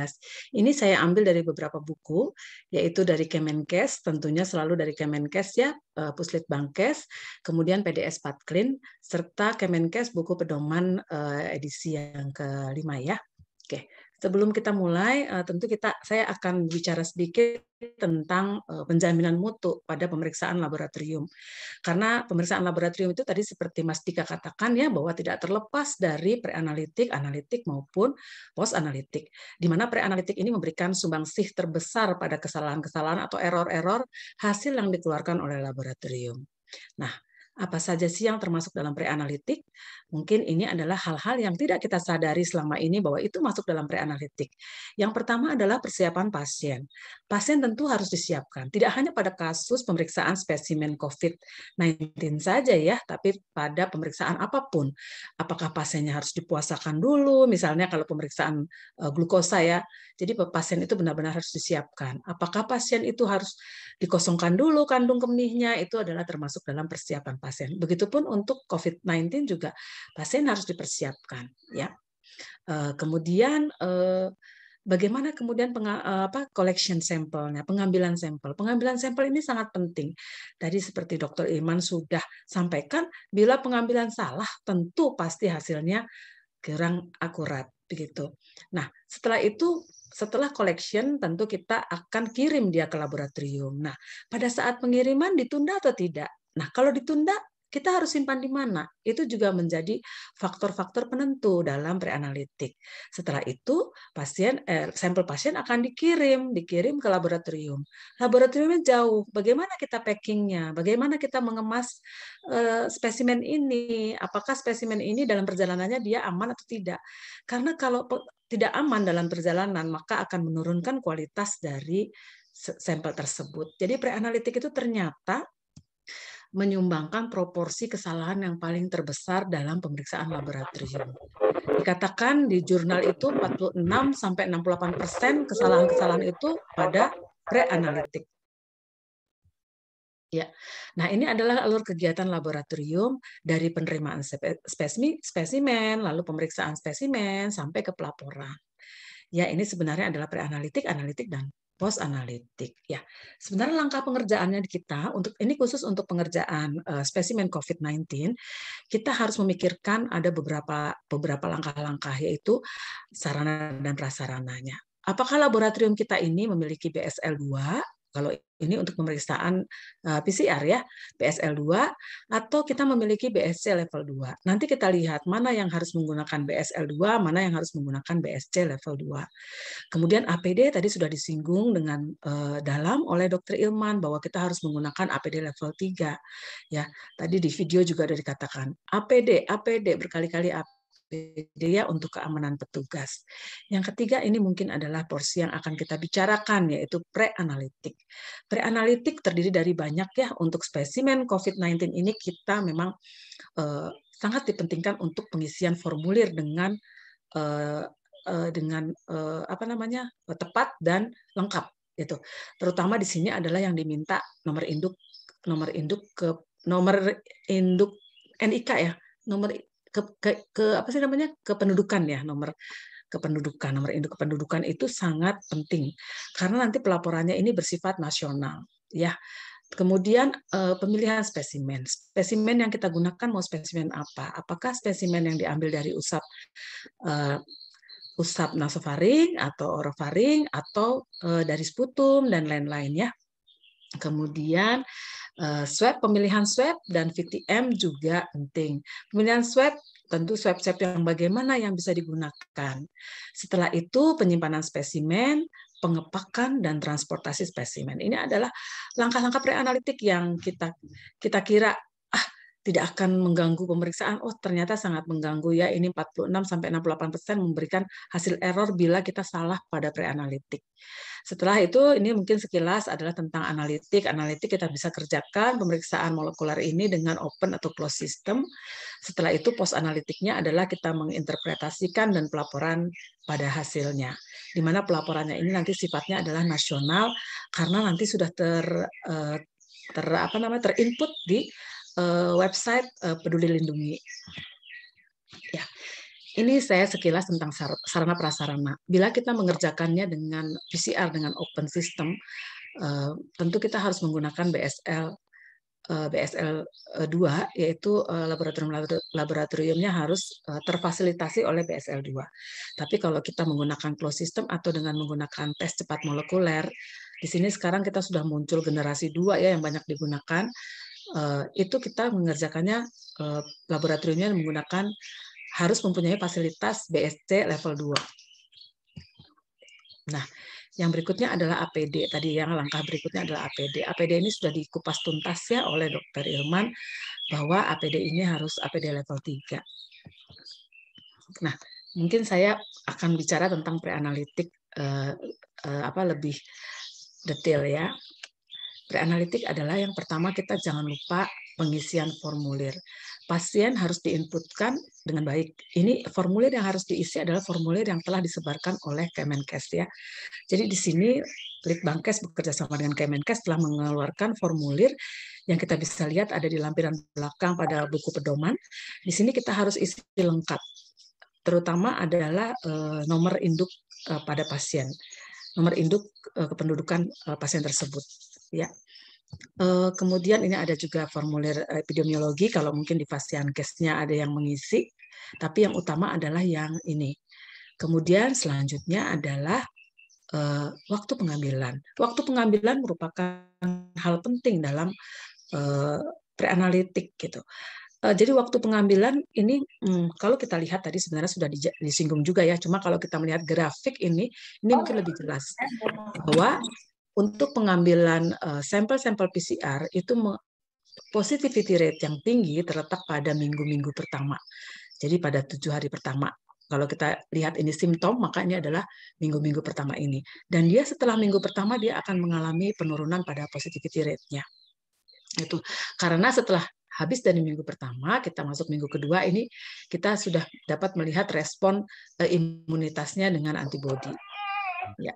Speaker 9: Ini saya ambil dari beberapa buku, yaitu dari Kemenkes, tentunya selalu dari Kemenkes ya, uh, Puslit bangkes, kemudian PDS Patklin, serta Kemenkes buku pedoman uh, edisi yang kelima ya. Oke. Okay. Sebelum kita mulai, eh, tentu kita saya akan bicara sedikit tentang eh, penjaminan mutu pada pemeriksaan laboratorium. Karena pemeriksaan laboratorium itu tadi seperti Mas Dika katakan ya bahwa tidak terlepas dari preanalitik, analitik maupun post analitik. Di mana preanalitik ini memberikan sumbangsih terbesar pada kesalahan-kesalahan atau error-error hasil yang dikeluarkan oleh laboratorium. Nah, apa saja sih yang termasuk dalam preanalitik? Mungkin ini adalah hal-hal yang tidak kita sadari selama ini bahwa itu masuk dalam preanalitik. Yang pertama adalah persiapan pasien. Pasien tentu harus disiapkan, tidak hanya pada kasus pemeriksaan spesimen COVID-19 saja ya, tapi pada pemeriksaan apapun. Apakah pasiennya harus dipuasakan dulu, misalnya kalau pemeriksaan eh, glukosa ya. Jadi pasien itu benar-benar harus disiapkan. Apakah pasien itu harus dikosongkan dulu kandung kemihnya? Itu adalah termasuk dalam persiapan pasien. Begitupun untuk COVID-19 juga pasien harus dipersiapkan ya. Eh, kemudian eh, bagaimana kemudian eh, apa, collection sampelnya, pengambilan sampel. Pengambilan sampel ini sangat penting. Tadi seperti Dokter Iman sudah sampaikan, bila pengambilan salah, tentu pasti hasilnya kurang akurat begitu. Nah, setelah itu setelah collection tentu kita akan kirim dia ke laboratorium. Nah, pada saat pengiriman ditunda atau tidak? Nah, kalau ditunda, kita harus simpan di mana? Itu juga menjadi faktor-faktor penentu dalam preanalitik. Setelah itu, pasien eh, sampel pasien akan dikirim, dikirim ke laboratorium. Laboratoriumnya jauh. Bagaimana kita packingnya? Bagaimana kita mengemas eh, spesimen ini? Apakah spesimen ini dalam perjalanannya dia aman atau tidak? Karena kalau tidak aman dalam perjalanan, maka akan menurunkan kualitas dari sampel tersebut. Jadi preanalitik itu ternyata menyumbangkan proporsi kesalahan yang paling terbesar dalam pemeriksaan laboratorium. Dikatakan di jurnal itu 46 sampai 68 persen kesalahan-kesalahan itu pada pre-analitik. Ya, nah ini adalah alur kegiatan laboratorium dari penerimaan spesimen, lalu pemeriksaan spesimen sampai ke pelaporan. Ya, ini sebenarnya adalah pre-analitik, analitik dan post analitik ya sebenarnya langkah pengerjaannya di kita untuk ini khusus untuk pengerjaan uh, spesimen COVID-19 kita harus memikirkan ada beberapa beberapa langkah-langkah yaitu sarana dan prasarananya apakah laboratorium kita ini memiliki BSL 2 kalau ini untuk pemeriksaan eh, PCR ya, BSL 2 atau kita memiliki BSC level 2. Nanti kita lihat mana yang harus menggunakan BSL 2, mana yang harus menggunakan BSC level 2. Kemudian APD tadi sudah disinggung dengan eh, dalam oleh Dr. Ilman bahwa kita harus menggunakan APD level 3. Ya, tadi di video juga sudah dikatakan APD, APD berkali-kali APD dia ya untuk keamanan petugas. Yang ketiga ini mungkin adalah porsi yang akan kita bicarakan yaitu pre-analitik. Pre-analitik terdiri dari banyak ya untuk spesimen COVID-19 ini kita memang eh, sangat dipentingkan untuk pengisian formulir dengan eh, eh dengan eh, apa namanya tepat dan lengkap itu. Terutama di sini adalah yang diminta nomor induk nomor induk ke nomor induk NIK ya nomor ke, ke, ke apa sih namanya kependudukan ya nomor kependudukan nomor induk kependudukan itu sangat penting karena nanti pelaporannya ini bersifat nasional ya kemudian eh, pemilihan spesimen spesimen yang kita gunakan mau spesimen apa apakah spesimen yang diambil dari usap uh, usap nasofaring atau orofaring atau uh, dari sputum dan lain-lain ya kemudian Eh, swab pemilihan swab dan VTM juga penting. Pemilihan swab tentu swab-swab yang bagaimana yang bisa digunakan. Setelah itu penyimpanan spesimen, pengepakan dan transportasi spesimen. Ini adalah langkah-langkah pre analitik yang kita kita kira tidak akan mengganggu pemeriksaan. Oh, ternyata sangat mengganggu ya. Ini 46 sampai 68% persen memberikan hasil error bila kita salah pada preanalitik. Setelah itu ini mungkin sekilas adalah tentang analitik. Analitik kita bisa kerjakan pemeriksaan molekular ini dengan open atau closed system. Setelah itu post analitiknya adalah kita menginterpretasikan dan pelaporan pada hasilnya. Di mana pelaporannya ini nanti sifatnya adalah nasional karena nanti sudah ter eh, ter apa namanya terinput di uh, website uh, Peduli Lindungi. Ya. Ini saya sekilas tentang sarana prasarana. Bila kita mengerjakannya dengan PCR dengan open system, uh, tentu kita harus menggunakan BSL BSL 2 yaitu laboratorium laboratoriumnya harus terfasilitasi oleh BSL 2. Tapi kalau kita menggunakan closed system atau dengan menggunakan tes cepat molekuler, di sini sekarang kita sudah muncul generasi 2 ya yang banyak digunakan Eh, itu kita mengerjakannya eh, laboratoriumnya menggunakan harus mempunyai fasilitas BSC level 2. Nah, yang berikutnya adalah APD. Tadi yang langkah berikutnya adalah APD. APD ini sudah dikupas tuntas ya oleh Dr. Ilman bahwa APD ini harus APD level 3. Nah, mungkin saya akan bicara tentang preanalitik eh, eh, apa lebih detail ya. Preanalitik adalah yang pertama kita jangan lupa pengisian formulir. Pasien harus diinputkan dengan baik. Ini formulir yang harus diisi adalah formulir yang telah disebarkan oleh Kemenkes ya. Jadi di sini Litbangkes bekerja sama dengan Kemenkes telah mengeluarkan formulir yang kita bisa lihat ada di lampiran belakang pada buku pedoman. Di sini kita harus isi lengkap. Terutama adalah eh, nomor induk eh, pada pasien. Nomor induk eh, kependudukan pasien tersebut ya Eh, kemudian ini ada juga formulir eh, epidemiologi kalau mungkin di case-nya pasien ada yang mengisi, tapi yang utama adalah yang ini. Kemudian selanjutnya adalah eh, waktu pengambilan. Waktu pengambilan merupakan hal penting dalam preanalitik gitu. Jadi waktu pengambilan ini hmm, kalau kita lihat tadi sebenarnya sudah disinggung juga ya, cuma kalau kita melihat grafik ini, ini mungkin lebih jelas bahwa untuk pengambilan eh, sampel-sampel PCR itu positivity rate yang tinggi terletak pada minggu-minggu pertama. Jadi pada tujuh hari pertama. Kalau kita lihat ini simptom, maka ini adalah minggu-minggu pertama ini. Dan dia setelah minggu pertama dia akan mengalami penurunan pada positivity rate-nya. Itu karena setelah habis dari minggu pertama, kita masuk minggu kedua ini kita sudah dapat melihat respon eh, imunitasnya dengan antibody. Ya.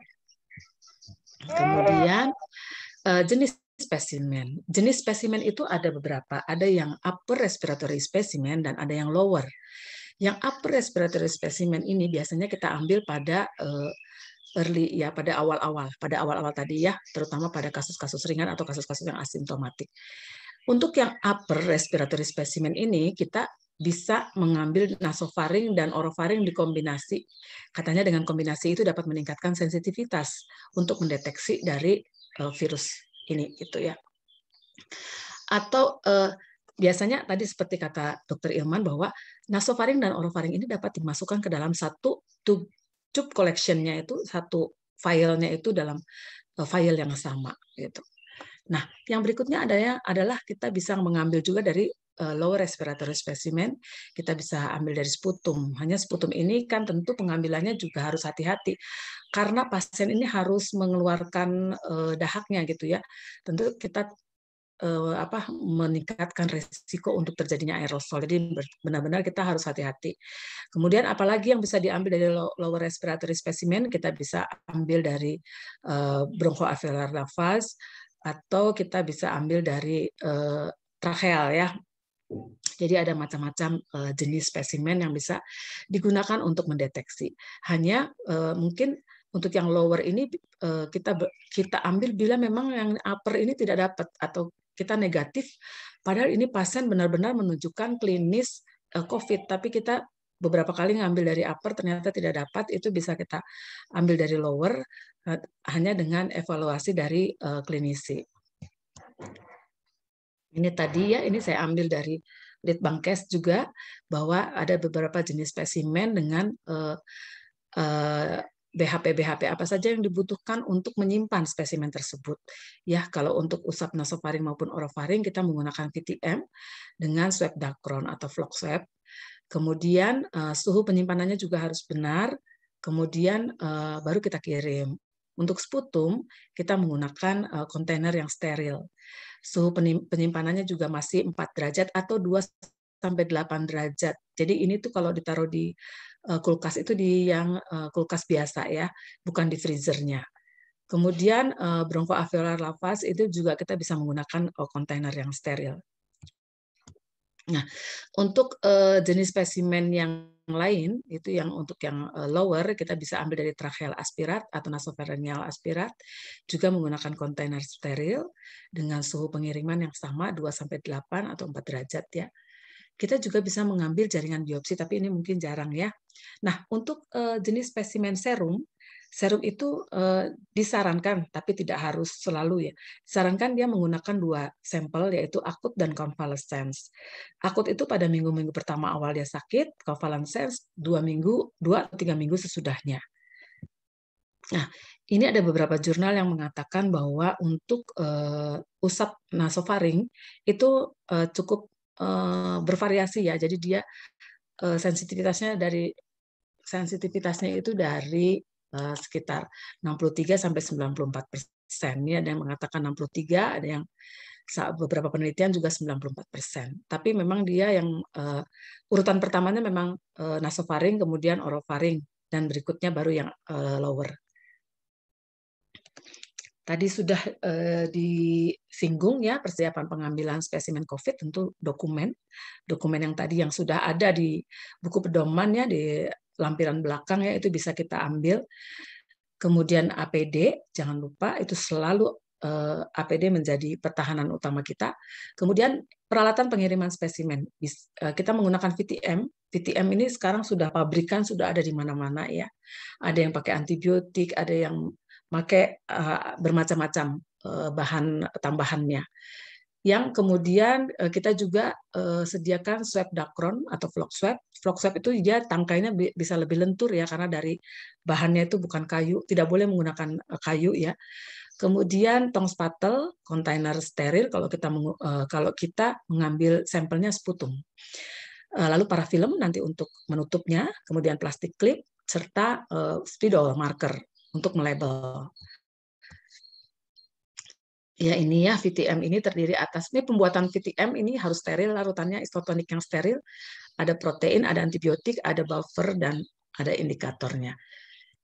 Speaker 9: Kemudian eh, jenis spesimen. Jenis spesimen itu ada beberapa, ada yang upper respiratory specimen dan ada yang lower. Yang upper respiratory specimen ini biasanya kita ambil pada uh, early ya pada awal-awal, pada awal-awal tadi ya, terutama pada kasus-kasus ringan atau kasus-kasus yang asimptomatik. Untuk yang upper respiratory specimen ini kita bisa mengambil nasofaring dan orofaring dikombinasi. Katanya dengan kombinasi itu dapat meningkatkan sensitivitas untuk mendeteksi dari eh, virus ini gitu ya. Atau eh, biasanya tadi seperti kata Dokter Ilman bahwa nasofaring dan orofaring ini dapat dimasukkan ke dalam satu tube, tube collection-nya itu satu filenya itu dalam eh, file yang sama gitu. Nah, yang berikutnya adanya adalah kita bisa mengambil juga dari Eh, lower respiratory specimen kita bisa ambil dari sputum. Hanya sputum ini kan tentu pengambilannya juga harus hati-hati karena pasien ini harus mengeluarkan eh, dahaknya gitu ya. Tentu kita eh, apa meningkatkan resiko untuk terjadinya aerosol. Jadi benar-benar kita harus hati-hati. Kemudian apalagi yang bisa diambil dari lower respiratory specimen kita bisa ambil dari bronchoalveolar nafas atau kita bisa ambil dari tracheal ya jadi ada macam-macam eh, jenis spesimen yang bisa digunakan untuk mendeteksi. Hanya eh, mungkin untuk yang lower ini eh, kita kita ambil bila memang yang upper ini tidak dapat atau kita negatif padahal ini pasien benar-benar menunjukkan klinis COVID tapi kita beberapa kali ngambil dari upper ternyata tidak dapat itu bisa kita ambil dari lower hanya dengan evaluasi dari klinisi. Ini tadi ya, ini saya ambil dari Litbangkes juga bahwa ada beberapa jenis spesimen dengan uh, eh, uh, eh, BHP-BHP apa saja yang dibutuhkan untuk menyimpan spesimen tersebut. Ya, kalau untuk usap nasofaring maupun orofaring kita menggunakan VTM dengan swab dacron atau flock swab. Kemudian uh, suhu penyimpanannya juga harus benar. Kemudian uh, baru kita kirim. Untuk sputum, kita menggunakan eh, kontainer yang steril. Suhu penyimpanannya juga masih 4 derajat atau 2 sampai 8 derajat. Jadi ini tuh kalau ditaruh di eh, kulkas itu di yang eh, kulkas biasa ya, bukan di freezernya. Kemudian bronkoalveolar lavas itu juga kita bisa menggunakan kontainer yang steril. Nah, untuk uh, jenis spesimen yang lain itu yang untuk yang uh, lower kita bisa ambil dari tracheal aspirat atau nasopharyngeal aspirat juga menggunakan kontainer steril dengan suhu pengiriman yang sama 2 sampai 8 atau 4 derajat ya. Kita juga bisa mengambil jaringan biopsi tapi ini mungkin jarang ya. Nah, untuk uh, jenis spesimen serum serum itu eh, disarankan tapi tidak harus selalu ya. Sarankan dia menggunakan dua sampel yaitu akut dan convalescence. Akut itu pada minggu-minggu pertama awal dia sakit, convalescence dua minggu, dua atau tiga minggu sesudahnya. Nah, ini ada beberapa jurnal yang mengatakan bahwa untuk eh, usap nasofaring itu eh, cukup eh, bervariasi ya. Jadi dia eh, sensitivitasnya dari sensitivitasnya itu dari Eh, sekitar 63 sampai 94 persen. Ini ada yang mengatakan 63, ada yang beberapa penelitian juga 94 persen. Tapi memang dia yang uh, urutan pertamanya memang uh, nasofaring, kemudian orofaring, dan berikutnya baru yang uh, lower. Tadi sudah uh, disinggung ya persiapan pengambilan spesimen COVID tentu dokumen, dokumen yang tadi yang sudah ada di buku pedoman ya di lampiran belakang ya itu bisa kita ambil. Kemudian APD, jangan lupa itu selalu eh, APD menjadi pertahanan utama kita. Kemudian peralatan pengiriman spesimen. Eh, kita menggunakan VTM. VTM ini sekarang sudah pabrikan sudah ada di mana-mana ya. Ada yang pakai antibiotik, ada yang pakai eh, bermacam-macam eh, bahan tambahannya yang kemudian eh, kita juga eh, sediakan swab dakron atau vlog swab. Vlog swab itu dia tangkainya bisa lebih lentur ya karena dari bahannya itu bukan kayu, tidak boleh menggunakan eh, kayu ya. Kemudian tong spatel, kontainer steril kalau kita kalau kita mengambil sampelnya seputung. Lalu para film nanti untuk menutupnya, kemudian plastik clip serta spidol marker untuk melabel. Ya ini ya VTM ini terdiri atas ini pembuatan VTM ini harus steril larutannya isotonik yang steril, ada protein, ada antibiotik, ada buffer dan ada indikatornya.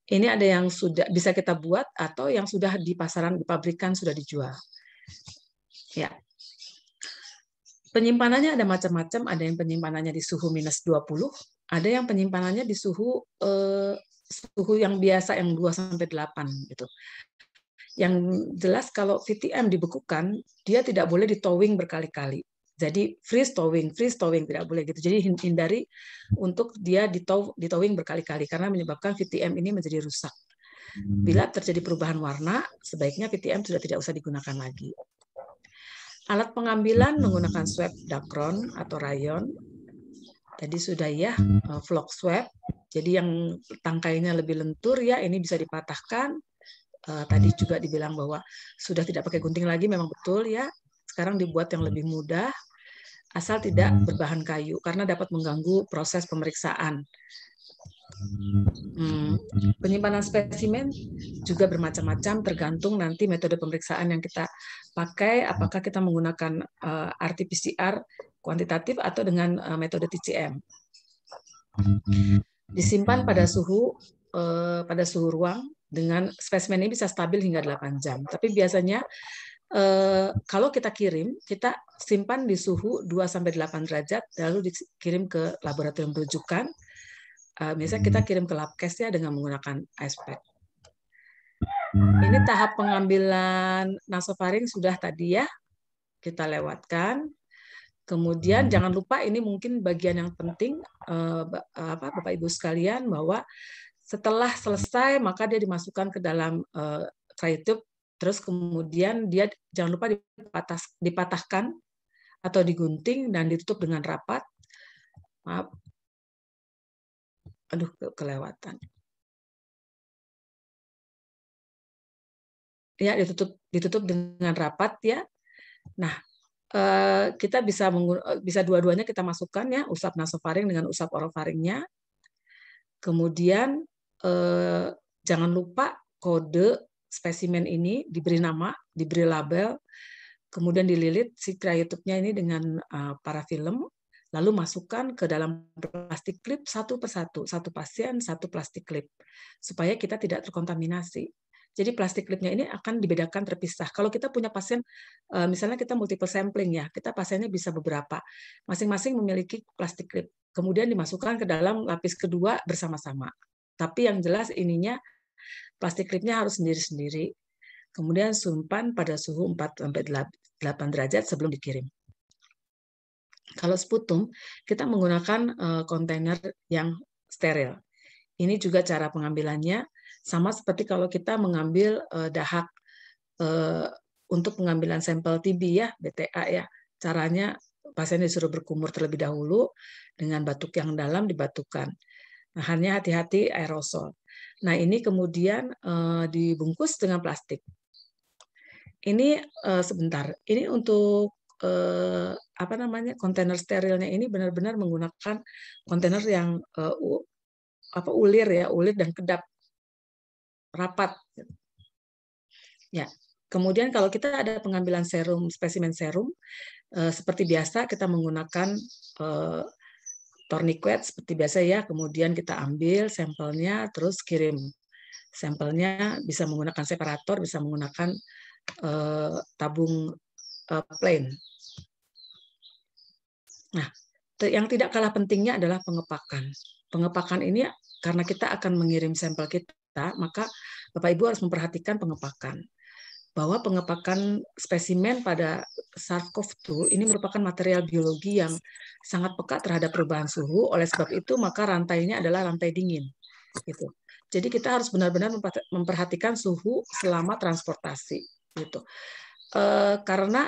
Speaker 9: Ini ada yang sudah bisa kita buat atau yang sudah di pasaran di pabrikan sudah dijual. Ya. Penyimpanannya ada macam-macam, ada yang penyimpanannya di suhu minus 20, ada yang penyimpanannya di suhu eh, suhu yang biasa yang 2 sampai 8 gitu. Yang jelas kalau VTM dibekukan, dia tidak boleh ditowing berkali-kali. Jadi freeze towing, freeze towing tidak boleh gitu. Jadi hindari untuk dia ditowing berkali-kali karena menyebabkan VTM ini menjadi rusak. Hmm. Bila terjadi perubahan warna, sebaiknya VTM sudah tidak usah digunakan lagi. Alat pengambilan hmm. menggunakan swab dacron atau rayon. Tadi sudah ya, hmm. eh, vlog swab. Jadi yang tangkainya lebih lentur ya, ini bisa dipatahkan, uh, tadi hmm. juga dibilang bahwa sudah tidak pakai gunting lagi memang betul ya sekarang dibuat yang lebih hmm. mudah asal tidak hmm. berbahan kayu karena dapat mengganggu proses pemeriksaan. Hmm, penyimpanan spesimen juga bermacam-macam tergantung nanti metode pemeriksaan yang kita pakai apakah kita menggunakan uh, eh, RT-PCR kuantitatif atau dengan uh, metode TCM. Disimpan pada suhu uh, pada suhu ruang dengan spesimen ini bisa stabil hingga 8 jam. Tapi biasanya eh, kalau kita kirim, kita simpan di suhu 2 8 derajat lalu dikirim ke laboratorium rujukan. Eh, biasanya kita hmm. kirim ke lab ya dengan menggunakan ice pack. Hmm. Ini tahap pengambilan nasofaring sudah tadi ya kita lewatkan. Kemudian hmm. jangan lupa ini mungkin bagian yang penting eh, Bapak Ibu sekalian bahwa setelah selesai, maka dia dimasukkan ke dalam uh, terus kemudian dia jangan lupa dipatas, dipatahkan atau digunting dan ditutup dengan rapat. Maaf.
Speaker 5: Aduh, kelewatan.
Speaker 9: Ya, ditutup ditutup dengan rapat ya. Nah, eh, kita bisa eh, bisa dua-duanya kita masukkan ya usap nasofaring dengan usap orofaringnya. Kemudian eh, jangan lupa kode spesimen ini diberi nama, diberi label, kemudian dililit si YouTube-nya ini dengan uh, para film, lalu masukkan ke dalam plastik klip satu persatu, satu pasien satu plastik klip, supaya kita tidak terkontaminasi. Jadi plastik klipnya ini akan dibedakan terpisah. Kalau kita punya pasien, eh, misalnya kita multiple sampling ya, kita pasiennya bisa beberapa, masing-masing memiliki plastik klip. Kemudian dimasukkan ke dalam lapis kedua bersama-sama. Tapi yang jelas ininya plastik klipnya harus sendiri-sendiri. Kemudian sumpan pada suhu 4 sampai 8 derajat sebelum dikirim. Kalau sputum, kita menggunakan eh, kontainer yang steril. Ini juga cara pengambilannya sama seperti kalau kita mengambil eh, dahak eh, untuk pengambilan sampel TB ya, BTA ya. Caranya pasien disuruh berkumur terlebih dahulu dengan batuk yang dalam dibatukan. Hanya hati-hati aerosol. Nah, ini kemudian eh, dibungkus dengan plastik. Ini eh, sebentar. Ini untuk eh, apa namanya? kontainer sterilnya ini benar-benar menggunakan kontainer yang apa ulir ya, ulir dan kedap rapat. Ya. Kemudian kalau kita ada pengambilan serum, spesimen serum, seperti biasa kita menggunakan tourniquet seperti biasa ya, kemudian kita ambil sampelnya terus kirim. Sampelnya bisa menggunakan separator, bisa menggunakan uh, tabung uh, plain. Nah, yang tidak kalah pentingnya adalah pengepakan. Pengepakan ini karena kita akan mengirim sampel kita, maka Bapak Ibu harus memperhatikan pengepakan bahwa pengepakan spesimen pada SARS-CoV-2 ini merupakan material biologi yang sangat peka terhadap perubahan suhu. Oleh sebab itu, maka rantainya adalah rantai dingin. Gitu. Jadi kita harus benar-benar memperhatikan suhu selama transportasi. Gitu. E, karena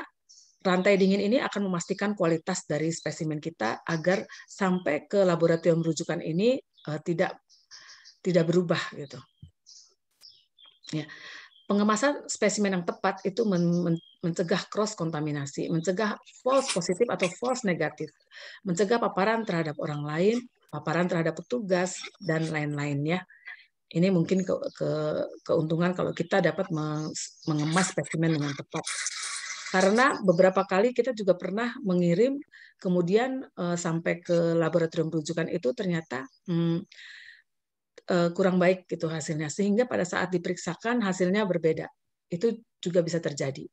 Speaker 9: rantai dingin ini akan memastikan kualitas dari spesimen kita agar sampai ke laboratorium rujukan ini e, tidak tidak berubah gitu. Ya. Pengemasan spesimen yang tepat itu mencegah cross kontaminasi, mencegah false positif atau false negatif, mencegah paparan terhadap orang lain, paparan terhadap petugas dan lain-lainnya. Ini mungkin ke, ke, keuntungan kalau kita dapat mengemas spesimen dengan tepat. Karena beberapa kali kita juga pernah mengirim, kemudian eh, sampai ke laboratorium rujukan itu ternyata hmm, Eh, kurang baik gitu hasilnya sehingga pada saat diperiksakan hasilnya berbeda itu juga bisa terjadi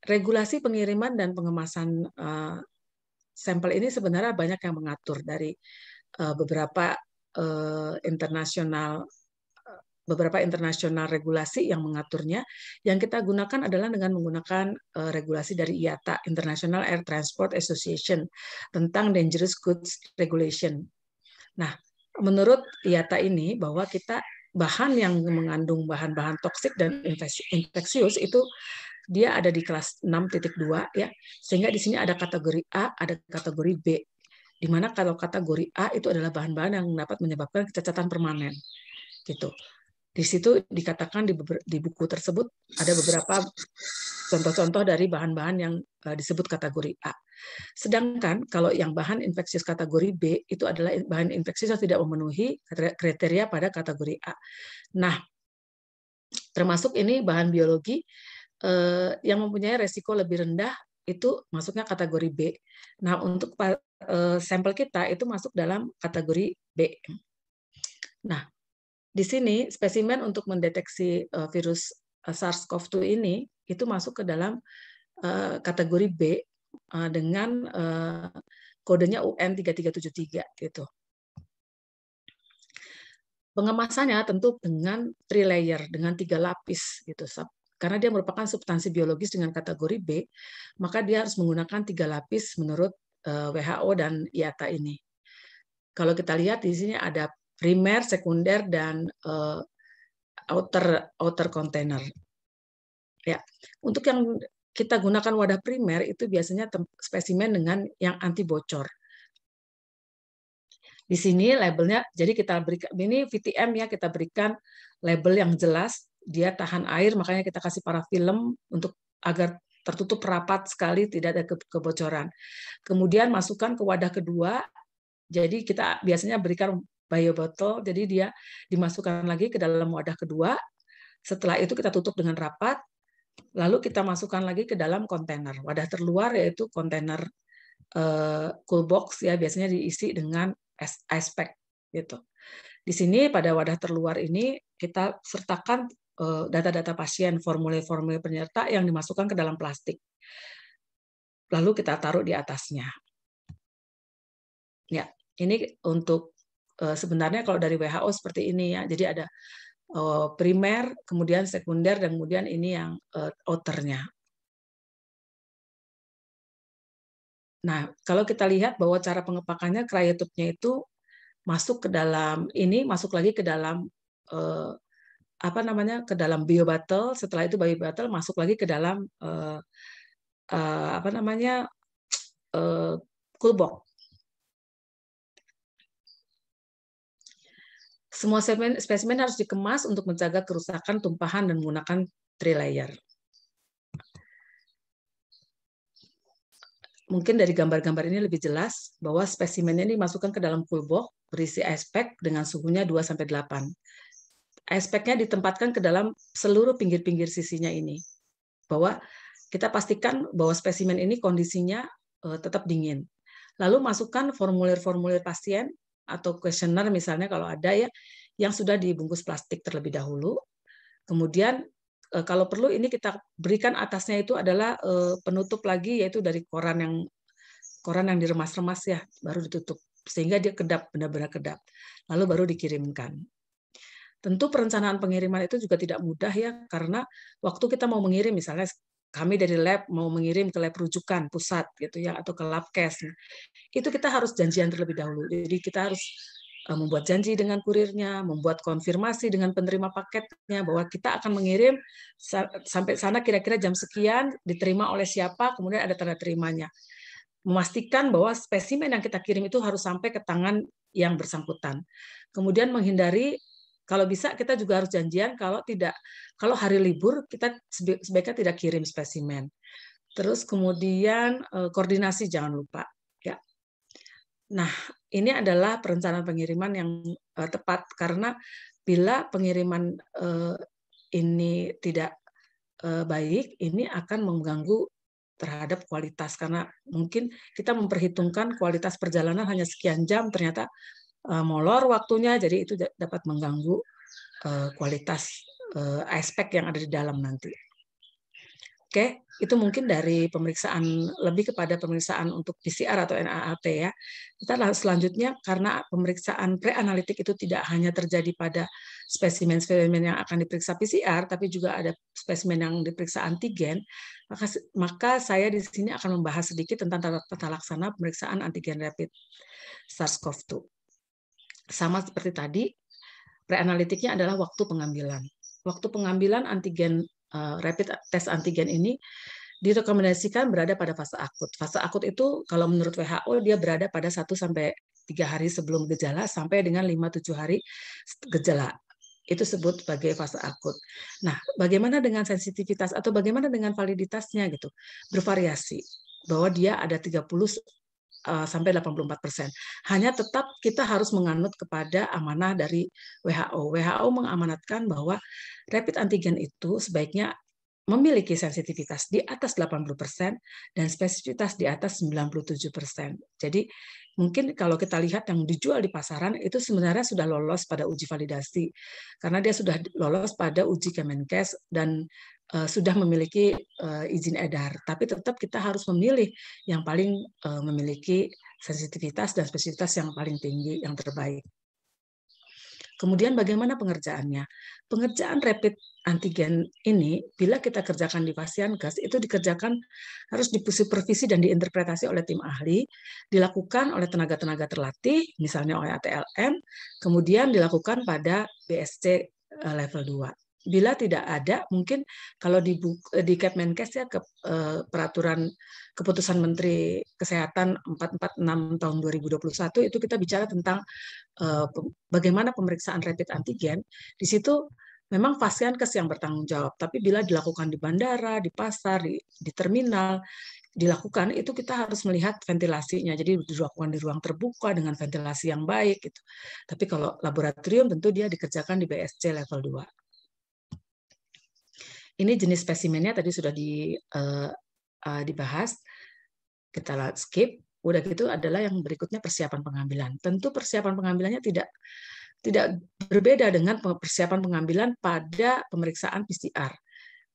Speaker 9: regulasi pengiriman dan pengemasan eh, sampel ini sebenarnya banyak yang mengatur dari eh, beberapa internasional beberapa internasional regulasi yang mengaturnya. Yang kita gunakan adalah dengan menggunakan regulasi dari IATA (International Air Transport Association) tentang Dangerous Goods Regulation. Nah, menurut IATA ini bahwa kita bahan yang mengandung bahan-bahan toksik dan infeksius itu dia ada di kelas 6.2 ya. Sehingga di sini ada kategori A, ada kategori B. Di mana kalau kategori A itu adalah bahan-bahan yang dapat menyebabkan kecacatan permanen. Gitu. Di situ dikatakan di, di buku tersebut ada beberapa contoh-contoh dari bahan-bahan yang eh, disebut kategori A. Sedangkan kalau yang bahan infeksius kategori B itu adalah bahan infeksius yang tidak memenuhi kriteria pada kategori A. Nah, termasuk ini bahan biologi eh, yang mempunyai resiko lebih rendah itu masuknya kategori B. Nah, untuk eh, sampel kita itu masuk dalam kategori B. Nah, di sini spesimen untuk mendeteksi eh, virus SARS-CoV-2 ini itu masuk ke dalam kategori B Eh, dengan eh, kodenya UN 3373 gitu. Pengemasannya tentu dengan three layer, dengan tiga lapis gitu. Karena dia merupakan substansi biologis dengan kategori B, maka dia harus menggunakan tiga lapis menurut eh, WHO dan IATA ini. Kalau kita lihat di sini ada primer, sekunder, dan outer outer container. Ya, untuk yang kita gunakan wadah primer itu biasanya spesimen dengan yang anti bocor. Di sini labelnya, jadi kita berikan ini VTM ya kita berikan label yang jelas dia tahan air, makanya kita kasih para film untuk agar tertutup rapat sekali, tidak ada kebocoran. Kemudian masukkan ke wadah kedua, jadi kita biasanya berikan bio botol, jadi dia dimasukkan lagi ke dalam wadah kedua. Setelah itu kita tutup dengan rapat, Lalu kita masukkan lagi ke dalam kontainer. Wadah terluar yaitu kontainer uh, cool box ya biasanya diisi dengan ice pack gitu. Di sini pada wadah terluar ini kita sertakan eh, data-data pasien, formulir-formulir penyerta yang dimasukkan ke dalam plastik. Lalu kita taruh di atasnya. Ya, ini untuk eh, sebenarnya kalau dari WHO seperti ini ya. Jadi ada Eh, primer, kemudian sekunder, dan kemudian ini yang eh, outernya. Nah, kalau kita lihat bahwa cara pengepakannya cryotube-nya itu masuk ke dalam ini masuk lagi ke dalam eh, apa namanya ke dalam bio battle, setelah itu bio battle masuk lagi ke dalam eh, eh, apa namanya eh, cool box Semua spesimen, harus dikemas untuk menjaga kerusakan, tumpahan, dan menggunakan tray layer. Mungkin dari gambar-gambar ini lebih jelas bahwa spesimennya ini dimasukkan ke dalam box berisi ice pack dengan suhunya 2-8. Ice pack-nya ditempatkan ke dalam seluruh pinggir-pinggir sisinya ini. Bahwa kita pastikan bahwa spesimen ini kondisinya eh, tetap dingin. Lalu masukkan formulir-formulir pasien atau kuesioner misalnya kalau ada ya yang sudah dibungkus plastik terlebih dahulu. Kemudian eh, kalau perlu ini kita berikan atasnya itu adalah eh, penutup lagi yaitu dari koran yang koran yang diremas-remas ya baru ditutup sehingga dia kedap benar-benar kedap. Lalu baru dikirimkan. Tentu perencanaan pengiriman itu juga tidak mudah ya karena waktu kita mau mengirim misalnya kami dari lab mau mengirim ke lab rujukan pusat gitu ya atau ke lab labkes nah, itu kita harus janjian terlebih dahulu jadi kita harus eh, membuat janji dengan kurirnya, membuat konfirmasi dengan penerima paketnya bahwa kita akan mengirim sampai sana kira-kira jam sekian diterima oleh siapa, kemudian ada tanda terimanya. Memastikan bahwa spesimen yang kita kirim itu harus sampai ke tangan yang bersangkutan. Kemudian menghindari kalau bisa kita juga harus janjian kalau tidak kalau hari libur kita sebaiknya tidak kirim spesimen. Terus kemudian eh, koordinasi jangan lupa ya. Nah, ini adalah perencanaan pengiriman yang eh, tepat karena bila pengiriman eh, ini tidak baik, ini akan mengganggu terhadap kualitas karena mungkin kita memperhitungkan kualitas perjalanan hanya sekian jam ternyata Eh, molor waktunya, jadi itu dapat mengganggu eh, kualitas eh, aspek yang ada di dalam nanti. Oke, itu mungkin dari pemeriksaan lebih kepada pemeriksaan untuk PCR atau NAAT ya. Kita selanjutnya karena pemeriksaan preanalitik itu tidak hanya terjadi pada spesimen-spesimen yang akan diperiksa PCR, tapi juga ada spesimen yang diperiksa antigen. Maka, maka saya di sini akan membahas sedikit tentang tata, laksana pemeriksaan antigen rapid SARS-CoV-2. Sama seperti tadi, preanalitiknya adalah waktu pengambilan. Waktu pengambilan antigen eh, rapid test antigen ini direkomendasikan berada pada fase akut. Fase akut itu kalau menurut WHO dia berada pada 1 sampai 3 hari sebelum gejala sampai dengan 5 7 hari gejala. Itu disebut sebagai fase akut. Nah, bagaimana dengan sensitivitas atau bagaimana dengan validitasnya gitu? Bervariasi bahwa dia ada 30 Eh, sampai 84 persen. Hanya tetap kita harus menganut kepada amanah dari WHO. WHO mengamanatkan bahwa rapid antigen itu sebaiknya memiliki sensitivitas di atas 80 persen dan spesifitas di atas 97 persen. Jadi mungkin kalau kita lihat yang dijual di pasaran itu sebenarnya sudah lolos pada uji validasi karena dia sudah lolos pada uji Kemenkes dan Eh, sudah memiliki eh, izin edar, tapi tetap kita harus memilih yang paling eh, memiliki sensitivitas dan spesifitas yang paling tinggi, yang terbaik. Kemudian bagaimana pengerjaannya? Pengerjaan rapid antigen ini bila kita kerjakan di pasien gas itu dikerjakan harus dipusupervisi dan diinterpretasi oleh tim ahli, dilakukan oleh tenaga-tenaga terlatih, misalnya oleh ATLM, kemudian dilakukan pada BSC level 2 bila tidak ada mungkin kalau di di Kemenkes ya ke eh, peraturan keputusan Menteri Kesehatan 446 tahun 2021 itu kita bicara tentang eh, bagaimana pemeriksaan rapid antigen di situ memang pasien kes yang bertanggung jawab tapi bila dilakukan di bandara, di pasar, di, di terminal dilakukan itu kita harus melihat ventilasinya. Jadi dilakukan di ruang terbuka dengan ventilasi yang baik gitu. Tapi kalau laboratorium tentu dia dikerjakan di BSC level 2. Ini jenis spesimennya tadi sudah di, uh, uh, dibahas. Kita skip. Udah gitu adalah yang berikutnya persiapan pengambilan. Tentu persiapan pengambilannya tidak tidak berbeda dengan persiapan pengambilan pada pemeriksaan PCR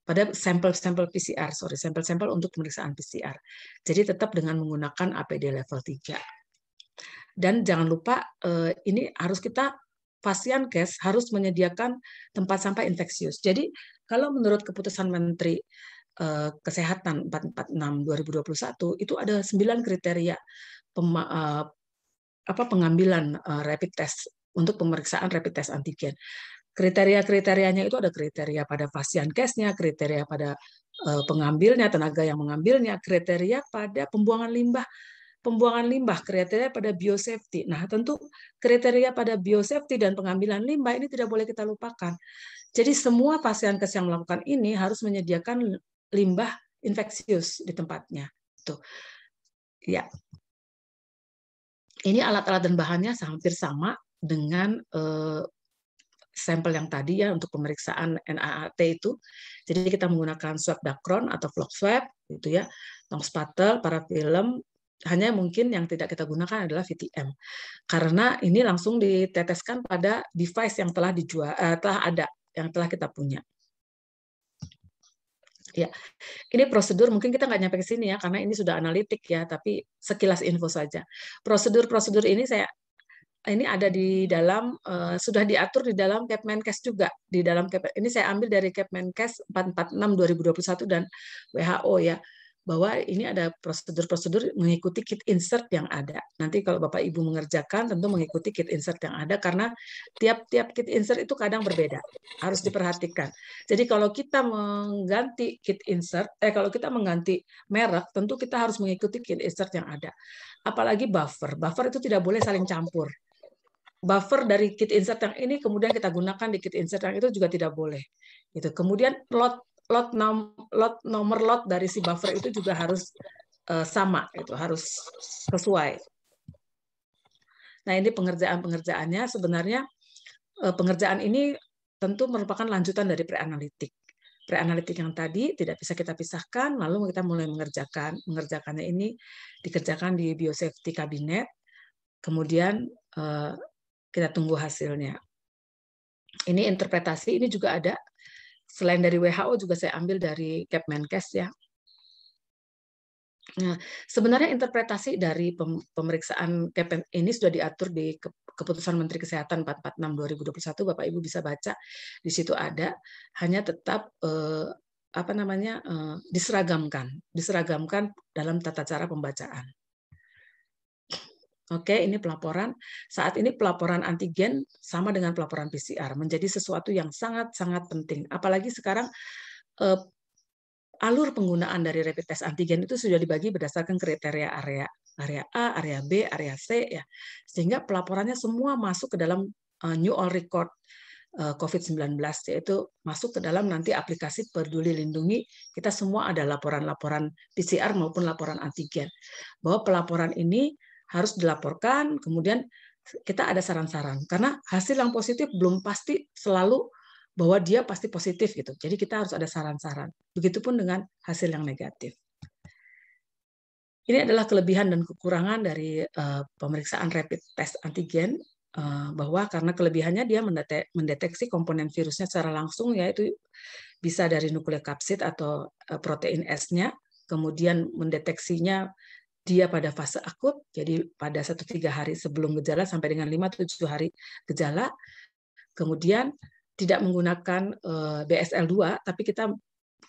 Speaker 9: pada sampel-sampel PCR, sorry, sampel-sampel untuk pemeriksaan PCR. Jadi tetap dengan menggunakan APD level 3. Dan jangan lupa eh, ini harus kita pasien case harus menyediakan tempat sampah infeksius. Jadi kalau menurut keputusan Menteri eh, Kesehatan 446 2021 itu ada sembilan kriteria eh, apa pengambilan eh, rapid test untuk pemeriksaan rapid test antigen. Kriteria-kriterianya itu ada kriteria pada pasien case-nya, kriteria pada pengambilnya, tenaga yang mengambilnya, kriteria pada pembuangan limbah pembuangan limbah, kriteria pada biosafety. Nah, tentu kriteria pada biosafety dan pengambilan limbah ini tidak boleh kita lupakan. Jadi semua pasien kes yang melakukan ini harus menyediakan limbah infeksius di tempatnya. Tuh. Ya. Ini alat-alat dan bahannya hampir sama dengan eh, sampel yang tadi ya untuk pemeriksaan NAAT itu. Jadi kita menggunakan swab dakron atau vlog swab gitu ya, tong spatel, para film hanya mungkin yang tidak kita gunakan adalah VTM karena ini langsung diteteskan pada device yang telah dijual eh, telah ada yang telah kita punya. Ya, ini prosedur mungkin kita nggak nyampe ke sini ya karena ini sudah analitik ya, tapi sekilas info saja. Prosedur-prosedur ini saya ini ada di dalam uh, sudah diatur di dalam Kemenkes juga di dalam Kep, ini saya ambil dari Kemenkes 446 2021 dan WHO ya bahwa ini ada prosedur-prosedur mengikuti kit insert yang ada. Nanti kalau Bapak Ibu mengerjakan tentu mengikuti kit insert yang ada karena tiap-tiap kit insert itu kadang berbeda, harus diperhatikan. Jadi kalau kita mengganti kit insert, eh kalau kita mengganti merek, tentu kita harus mengikuti kit insert yang ada. Apalagi buffer, buffer itu tidak boleh saling campur. Buffer dari kit insert yang ini kemudian kita gunakan di kit insert yang itu juga tidak boleh. itu Kemudian lot lot nom, lot nomor lot dari si buffer itu juga harus uh, sama itu harus sesuai. Nah, ini pengerjaan-pengerjaannya sebenarnya uh, pengerjaan ini tentu merupakan lanjutan dari pre-analitik pre Preanalitik yang tadi tidak bisa kita pisahkan, lalu kita mulai mengerjakan mengerjakannya ini dikerjakan di biosafety kabinet. Kemudian uh, kita tunggu hasilnya. Ini interpretasi, ini juga ada selain dari WHO juga saya ambil dari Kemenkes ya. Nah, sebenarnya interpretasi dari pemeriksaan Kepen ini sudah diatur di keputusan Menteri Kesehatan 446 2021 Bapak Ibu bisa baca di situ ada hanya tetap eh, apa namanya eh, diseragamkan, diseragamkan dalam tata cara pembacaan. Oke, ini pelaporan. Saat ini pelaporan antigen sama dengan pelaporan PCR menjadi sesuatu yang sangat-sangat penting. Apalagi sekarang eh, alur penggunaan dari rapid test antigen itu sudah dibagi berdasarkan kriteria area, area A, area B, area C ya. Sehingga pelaporannya semua masuk ke dalam eh, new all record eh, COVID-19 yaitu masuk ke dalam nanti aplikasi Peduli Lindungi kita semua ada laporan-laporan PCR maupun laporan antigen. Bahwa pelaporan ini harus dilaporkan, kemudian kita ada saran-saran. Karena hasil yang positif belum pasti selalu bahwa dia pasti positif gitu. Jadi kita harus ada saran-saran. Begitupun dengan hasil yang negatif. Ini adalah kelebihan dan kekurangan dari uh, pemeriksaan rapid test antigen uh, bahwa karena kelebihannya dia mendetek, mendeteksi komponen virusnya secara langsung yaitu bisa dari nukleokapsid atau uh, protein S-nya, kemudian mendeteksinya dia pada fase akut, jadi pada satu tiga hari sebelum gejala sampai dengan 5 tujuh hari gejala. Kemudian tidak menggunakan eh, BSL2, tapi kita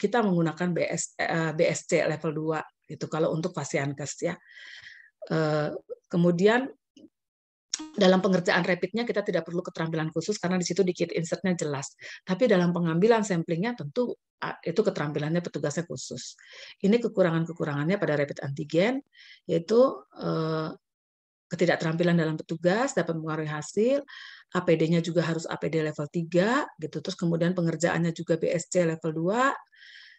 Speaker 9: kita menggunakan BS, eh, BSC level 2 itu kalau untuk pasien kes ya. Eh, kemudian dalam pengerjaan rapidnya kita tidak perlu keterampilan khusus karena di situ dikit insertnya jelas. Tapi dalam pengambilan samplingnya tentu ah, itu keterampilannya petugasnya khusus. Ini kekurangan-kekurangannya pada rapid antigen yaitu eh, ketidakterampilan dalam petugas dapat mempengaruhi hasil, APD-nya juga harus APD level 3 gitu. Terus kemudian pengerjaannya juga BSC level 2.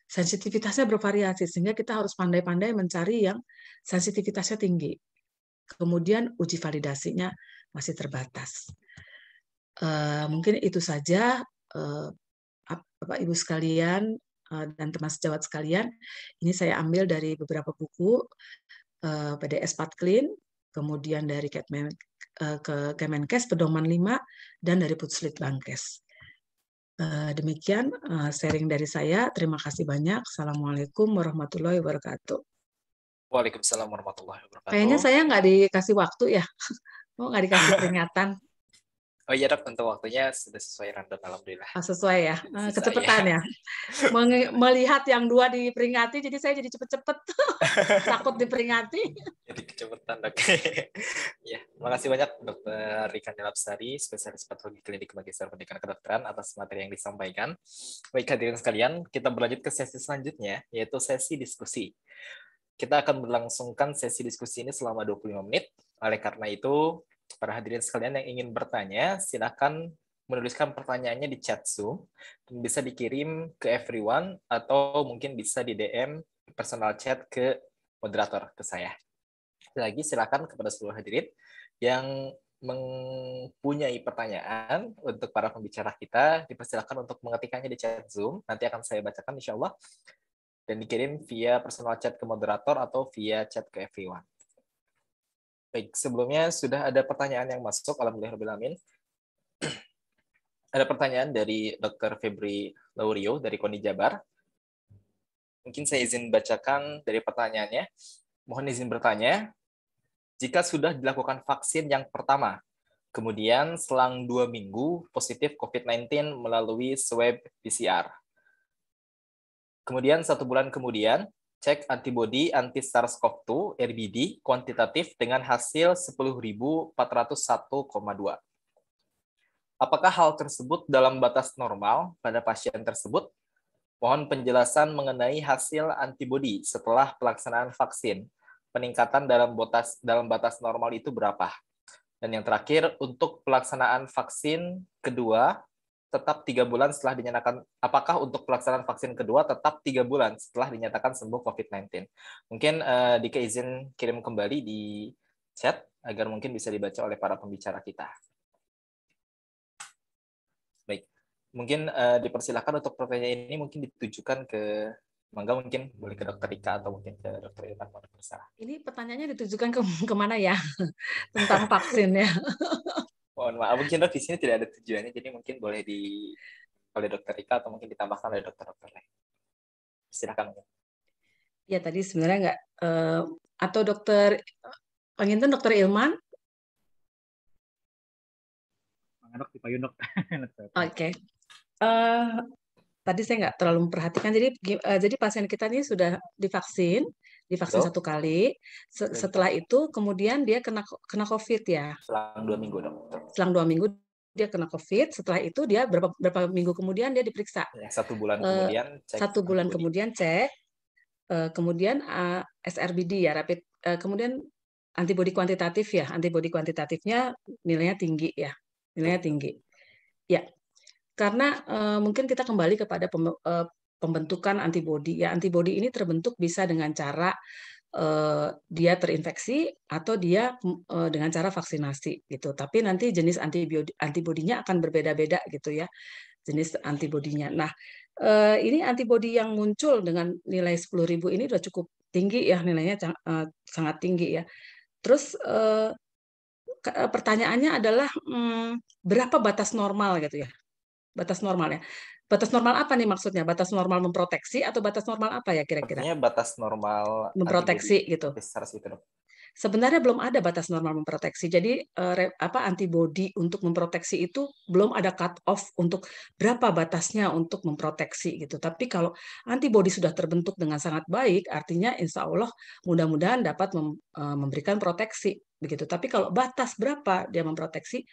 Speaker 9: Sensitivitasnya bervariasi sehingga kita harus pandai-pandai mencari yang sensitivitasnya tinggi Kemudian uji validasinya masih terbatas. Eh, mungkin itu saja, eh, Bapak Ibu sekalian eh, dan teman sejawat sekalian. Ini saya ambil dari beberapa buku PDS Clean, kemudian dari Kemenkes Pedoman 5 dan dari Putslit Bangkes. Demikian sharing dari saya. Terima kasih banyak. Assalamualaikum warahmatullahi wabarakatuh.
Speaker 1: Waalaikumsalam warahmatullahi wabarakatuh.
Speaker 9: Kayaknya saya nggak dikasih waktu ya. Oh, nggak dikasih peringatan.
Speaker 1: Oh iya dok, tentu waktunya sudah sesuai random alhamdulillah.
Speaker 9: Oh, sesuai ya, ah, sesuai, kecepatan ya. ya. Melihat yang dua diperingati, jadi saya jadi cepet-cepet. Takut diperingati.
Speaker 1: Jadi kecepetan. dok. ya, terima kasih banyak dokter Rika Nelapsari, spesialis patologi klinik magister pendidikan kedokteran atas materi yang disampaikan. Baik hadirin sekalian, kita berlanjut ke sesi selanjutnya, yaitu sesi diskusi. Kita akan berlangsungkan sesi diskusi ini selama 25 menit. Oleh karena itu, para hadirin sekalian yang ingin bertanya, silakan menuliskan pertanyaannya di chat Zoom dan bisa dikirim ke everyone atau mungkin bisa di DM personal chat ke moderator ke saya. Lagi silakan kepada seluruh hadirin yang mempunyai pertanyaan untuk para pembicara kita, dipersilakan untuk mengetikannya di chat Zoom. Nanti akan saya bacakan insya Allah dan dikirim via personal chat ke moderator atau via chat ke everyone. Baik, sebelumnya sudah ada pertanyaan yang masuk, alhamdulillahirrahmanirrahim. ada pertanyaan dari Dr. Febri Laurio dari Koni Jabar. Mungkin saya izin bacakan dari pertanyaannya. Mohon izin bertanya, jika sudah dilakukan vaksin yang pertama, kemudian selang dua minggu positif COVID-19 melalui swab PCR, Kemudian satu bulan kemudian, cek antibody anti SARS-CoV-2 RBD kuantitatif dengan hasil 10.401,2. Apakah hal tersebut dalam batas normal pada pasien tersebut? Mohon penjelasan mengenai hasil antibody setelah pelaksanaan vaksin. Peningkatan dalam batas dalam batas normal itu berapa? Dan yang terakhir, untuk pelaksanaan vaksin kedua tetap tiga bulan setelah dinyatakan apakah untuk pelaksanaan vaksin kedua tetap tiga bulan setelah dinyatakan sembuh COVID-19. Mungkin uh, eh, Dika izin kirim kembali di chat agar mungkin bisa dibaca oleh para pembicara kita. Baik, mungkin uh, dipersilakan untuk pertanyaan ini mungkin ditujukan ke Mangga mungkin boleh ke dokter Ika atau mungkin ke dokter Irfan
Speaker 9: Ini pertanyaannya ditujukan ke kemana ya tentang vaksin ya?
Speaker 1: mohon maaf mungkin di sini tidak ada tujuannya jadi mungkin boleh di oleh dokter Rika atau mungkin ditambahkan oleh dokter-dokter lain silakan
Speaker 9: ya tadi sebenarnya nggak uh, atau dokter penginten dokter Ilman anak di oke okay. uh, eh, tadi saya nggak terlalu memperhatikan jadi uh, jadi pasien kita ini sudah divaksin divaksin Betul. satu kali. Se setelah itu kemudian dia kena kena COVID ya. Selang dua minggu dong. Selang dua minggu dia kena COVID. Setelah itu dia berapa berapa minggu kemudian dia diperiksa. Ya, satu bulan eh, kemudian. Cek satu bulan kemudian cek. Eh, kemudian uh, eh, SRBD ya rapid. Uh, kemudian antibody kuantitatif ya. antibody kuantitatifnya nilainya tinggi ya. Nilainya tinggi. Ya. Karena uh, mungkin kita kembali kepada pem, uh, pembentukan antibodi. Ya, antibodi ini terbentuk bisa dengan cara eh, dia terinfeksi atau dia eh, dengan cara vaksinasi gitu. Tapi nanti jenis antibodi antibodinya akan berbeda-beda gitu ya. Jenis antibodinya. Nah, eh, ini antibodi yang muncul dengan nilai 10.000 ini sudah cukup tinggi ya nilainya eh, sangat tinggi ya. Terus eh, eh, pertanyaannya adalah hmm, berapa batas normal gitu ya batas normal ya batas normal apa nih maksudnya? Batas normal memproteksi atau batas normal apa ya kira-kira? Artinya batas normal eh, memproteksi antibody. gitu. Sebenarnya belum ada batas normal memproteksi. Jadi uh, apa antibodi untuk memproteksi itu belum ada cut off untuk berapa batasnya untuk memproteksi gitu. Tapi kalau antibodi sudah terbentuk dengan sangat baik, artinya insya Allah mudah-mudahan dapat mem, uh, memberikan proteksi begitu. Tapi kalau batas berapa dia memproteksi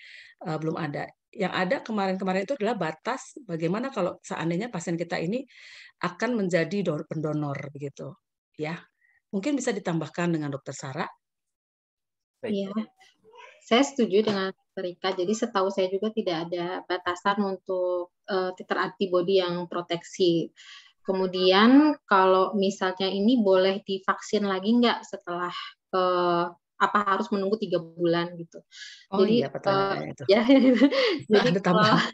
Speaker 9: uh, belum ada yang ada kemarin-kemarin itu adalah batas bagaimana kalau seandainya pasien kita ini akan menjadi pendonor begitu ya mungkin bisa ditambahkan dengan dokter Sarah Iya saya setuju dengan Rika
Speaker 2: jadi setahu saya juga tidak ada batasan untuk uh, titer antibody yang proteksi kemudian kalau misalnya ini boleh divaksin lagi nggak setelah uh, apa harus menunggu tiga bulan gitu.
Speaker 6: Oh, jadi iya, uh, itu.
Speaker 2: ya jadi nah, kalau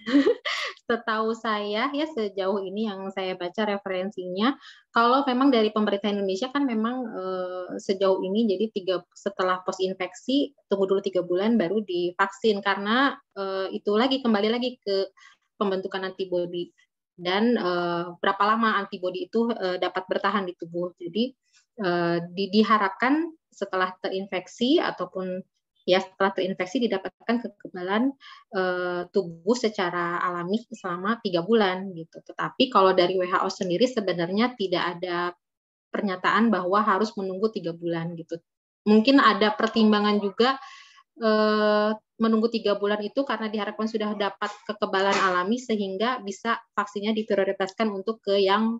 Speaker 2: setahu saya ya sejauh ini yang saya baca referensinya kalau memang dari pemerintah Indonesia kan memang uh, sejauh ini jadi tiga setelah pos infeksi tunggu dulu tiga bulan baru divaksin karena uh, itu lagi kembali lagi ke pembentukan antibodi dan uh, berapa lama antibodi itu uh, dapat bertahan di tubuh. Jadi uh, di, diharapkan setelah terinfeksi ataupun ya setelah terinfeksi didapatkan kekebalan eh, tubuh secara alami selama tiga bulan gitu. Tetapi kalau dari WHO sendiri sebenarnya tidak ada pernyataan bahwa harus menunggu tiga bulan gitu. Mungkin ada pertimbangan juga eh, menunggu tiga bulan itu karena diharapkan sudah dapat kekebalan alami sehingga bisa vaksinnya diprioritaskan untuk ke yang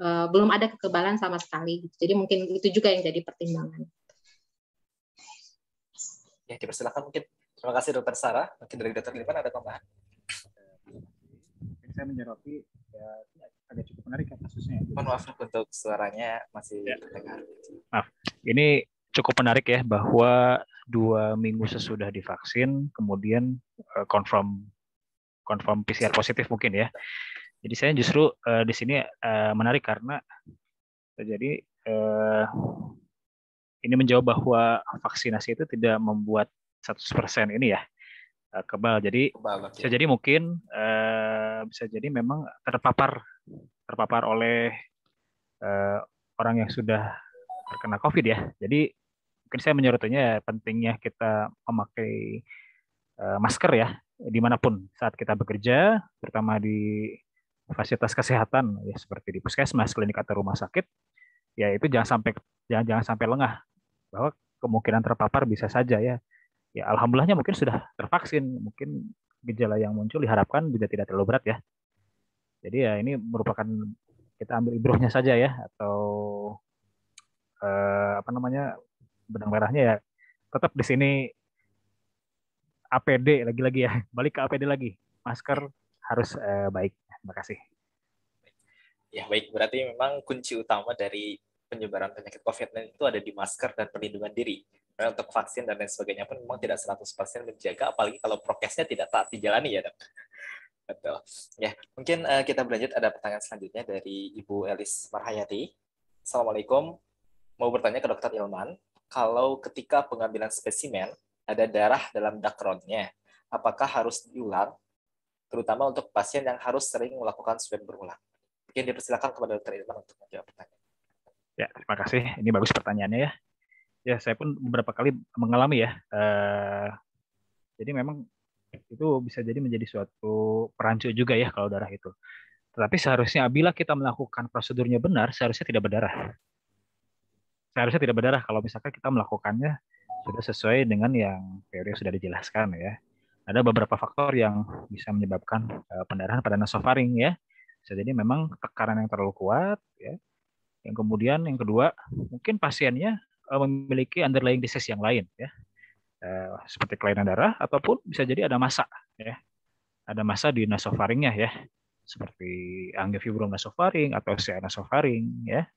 Speaker 2: uh, belum ada kekebalan sama sekali. Gitu. Jadi mungkin itu juga yang jadi pertimbangan.
Speaker 1: Ya, dipersilakan mungkin. Terima kasih Dokter Sarah. Mungkin dari Dokter Lipan ada tambahan.
Speaker 4: saya menyoroti ya
Speaker 5: agak cukup menarik ya kasusnya. Ya. Mohon maaf untuk suaranya masih ya. terdengar.
Speaker 4: Maaf. Ini cukup menarik ya bahwa dua minggu sesudah divaksin kemudian uh, confirm confirm PCR positif mungkin ya. Jadi saya justru uh, di sini uh, menarik karena jadi uh, ini menjawab bahwa vaksinasi itu tidak membuat 100% ini ya eh, kebal. Jadi Kebal, bisa jadi mungkin uh, bisa jadi memang terpapar terpapar oleh uh, orang yang sudah terkena COVID ya. Jadi mungkin saya menyorotnya pentingnya kita memakai uh, masker ya dimanapun saat kita bekerja, terutama di fasilitas kesehatan ya seperti di puskesmas, klinik atau rumah sakit ya itu jangan sampai jangan jangan sampai lengah bahwa kemungkinan terpapar bisa saja ya. Ya alhamdulillahnya mungkin sudah tervaksin, mungkin gejala yang muncul diharapkan juga tidak terlalu berat ya. Jadi ya ini merupakan kita ambil ibrohnya saja ya atau eh, apa namanya benang merahnya ya tetap di sini APD lagi-lagi ya balik ke APD lagi masker harus eh, baik terima kasih
Speaker 1: ya baik berarti memang kunci utama dari penyebaran penyakit COVID-19 itu ada di masker dan perlindungan diri. Karena untuk vaksin dan lain sebagainya pun memang tidak 100% menjaga, apalagi kalau prokesnya tidak taat dijalani ya Betul. Ya, mungkin uh, kita berlanjut ada pertanyaan selanjutnya dari Ibu Elis Marhayati. Assalamualaikum. Mau bertanya ke Dokter Ilman, kalau ketika pengambilan spesimen
Speaker 3: ada darah
Speaker 1: dalam dakronnya, apakah harus diulang, terutama untuk pasien yang harus sering melakukan swab berulang? Mungkin dipersilakan kepada Dokter Ilman untuk menjawab pertanyaan.
Speaker 4: Ya, terima kasih. Ini bagus pertanyaannya ya. Ya, saya pun beberapa kali mengalami ya. Uh, jadi memang itu bisa jadi menjadi suatu perancu juga ya kalau darah itu. Tetapi seharusnya bila kita melakukan prosedurnya benar, seharusnya tidak berdarah. Seharusnya tidak berdarah kalau misalkan kita melakukannya sudah sesuai dengan yang teori sudah dijelaskan ya. Ada beberapa faktor yang bisa menyebabkan eh, pendarahan pada nasofaring ya. Bisa jadi memang tekanan yang terlalu kuat ya, yang kemudian yang kedua, mungkin pasiennya eh, memiliki underlying disease yang lain ya. Eh, seperti kelainan darah ataupun bisa jadi ada masa ya. Ada masa di nasofaringnya ya. Seperti angiofibrom nasofaring atau CA nasofaring ya.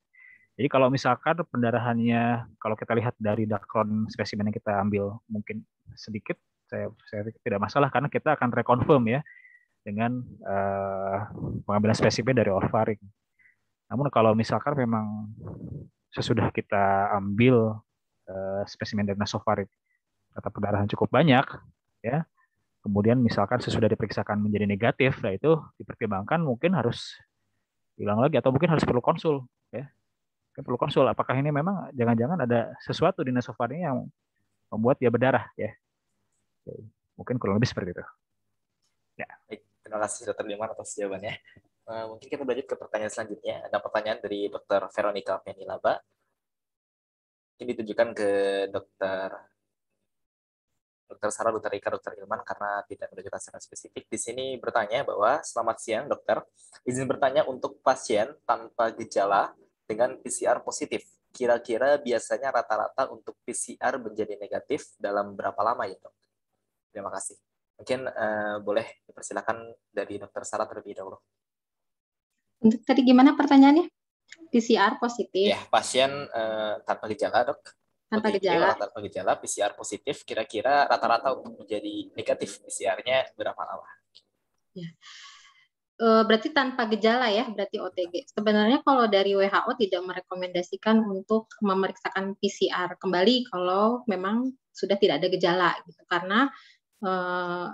Speaker 4: Jadi kalau misalkan pendarahannya kalau kita lihat dari dakron spesimen yang kita ambil mungkin sedikit saya saya tidak masalah karena kita akan reconfirm ya dengan uh, pengambilan spesimen dari orfaring namun kalau misalkan memang sesudah kita ambil uh, spesimen dari nasofaring kata perdarahan cukup banyak, ya, kemudian misalkan sesudah diperiksakan menjadi negatif, nah itu dipertimbangkan mungkin harus hilang lagi atau mungkin harus perlu konsul, ya, mungkin perlu konsul. Apakah ini memang jangan-jangan ada sesuatu di nasofaring yang membuat dia berdarah, ya? Mungkin kurang lebih seperti itu.
Speaker 1: Ya. Baik, terima kasih sudah terima atas jawabannya. Eh, mungkin kita lanjut ke pertanyaan selanjutnya. Ada pertanyaan dari Dr. Veronica Penilaba. Ini ditujukan ke Dr. Dr. Sarah, Dr. Ika, Dr. Ilman karena tidak menunjukkan secara spesifik. Di sini bertanya bahwa, selamat siang dokter, izin bertanya untuk pasien tanpa gejala dengan PCR positif. Kira-kira biasanya rata-rata untuk PCR menjadi negatif dalam berapa lama ya dok? Terima kasih. Mungkin uh, boleh dipersilakan dari dokter Sarah terlebih dahulu.
Speaker 2: Untuk tadi gimana pertanyaannya? PCR positif. Ya,
Speaker 1: pasien uh, tanpa gejala, Dok.
Speaker 2: Tanpa gejala.
Speaker 1: Tanpa gejala PCR positif kira-kira rata-rata untuk menjadi negatif PCR-nya berapa lama? Ya.
Speaker 2: Eh, berarti tanpa gejala ya, berarti OTG. Sebenarnya kalau dari WHO tidak merekomendasikan untuk memeriksakan PCR kembali kalau memang sudah tidak ada gejala, gitu. karena eh,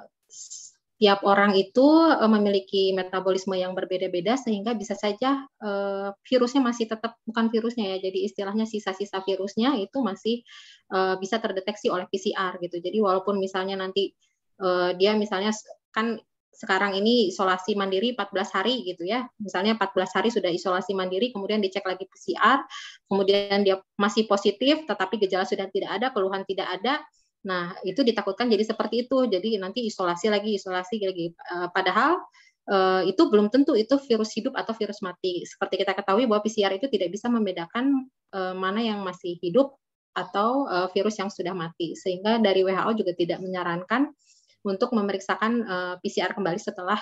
Speaker 2: tiap orang itu eh, memiliki metabolisme yang berbeda-beda sehingga bisa saja uh, virusnya masih tetap bukan virusnya ya jadi istilahnya sisa-sisa virusnya itu masih uh, bisa terdeteksi oleh PCR gitu jadi walaupun misalnya nanti uh, dia misalnya kan sekarang ini isolasi mandiri 14 hari gitu ya. Misalnya 14 hari sudah isolasi mandiri, kemudian dicek lagi PCR, kemudian dia masih positif tetapi gejala sudah tidak ada, keluhan tidak ada, Nah, itu ditakutkan jadi seperti itu. Jadi nanti isolasi lagi, isolasi lagi. Eh, padahal eh, itu belum tentu itu virus hidup atau virus mati. Seperti kita ketahui bahwa PCR itu tidak bisa membedakan eh, mana yang masih hidup atau virus yang sudah mati. Sehingga dari WHO juga tidak menyarankan untuk memeriksakan PCR kembali setelah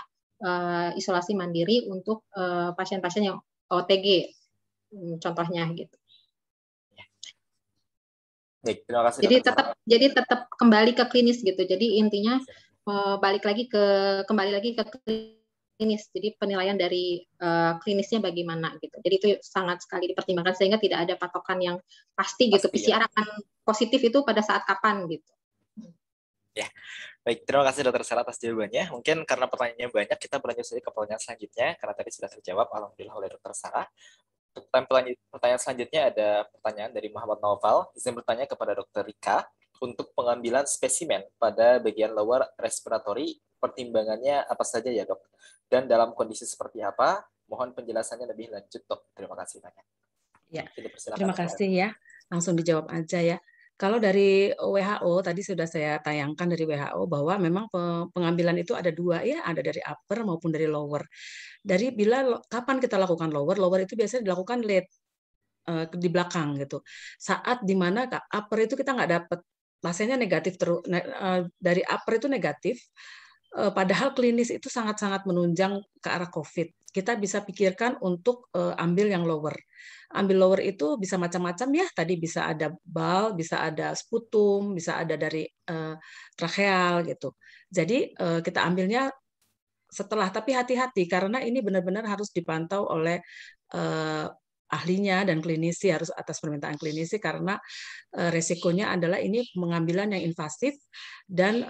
Speaker 2: isolasi mandiri untuk pasien-pasien yang OTG hmm, contohnya gitu.
Speaker 5: Baik, terima kasih. Jadi dokter.
Speaker 2: tetap jadi tetap kembali ke klinis gitu. Jadi intinya uh, balik lagi ke kembali lagi ke klinis. Jadi penilaian dari uh, klinisnya bagaimana gitu. Jadi itu sangat sekali dipertimbangkan sehingga tidak ada patokan yang pasti, gitu. pasti gitu. Ya. PCR akan positif itu pada saat kapan gitu.
Speaker 1: Ya, baik. Terima kasih dokter Sarah atas jawabannya. Mungkin karena pertanyaannya banyak, kita berlanjut saja ke pertanyaan selanjutnya. Karena tadi sudah terjawab, alhamdulillah oleh dokter Sarah. Untuk pertanyaan selanjutnya ada pertanyaan dari Muhammad Noval. Izin bertanya kepada Dr. Rika, untuk pengambilan spesimen pada bagian lower respiratory, pertimbangannya apa saja ya dok? Dan dalam kondisi seperti apa? Mohon penjelasannya lebih lanjut dok. Terima kasih banyak. Ya, terima kasih ya.
Speaker 9: Langsung dijawab aja ya. Kalau dari WHO tadi sudah saya tayangkan dari WHO bahwa memang pengambilan itu ada dua ya, ada dari upper maupun dari lower. Dari bila kapan kita lakukan lower, lower itu biasanya dilakukan late eh, di belakang gitu. Saat dimana upper itu kita nggak dapat pasiennya negatif terus eh, dari upper itu negatif, eh, padahal klinis itu sangat-sangat menunjang ke arah COVID. Kita bisa pikirkan untuk ambil yang lower ambil lower itu bisa macam-macam ya. Tadi bisa ada bal, bisa ada sputum, bisa ada dari uh, tracheal gitu. Jadi uh, kita ambilnya setelah tapi hati-hati karena ini benar-benar harus dipantau oleh uh, ahlinya dan klinisi harus atas permintaan klinisi karena resikonya adalah ini pengambilan yang invasif dan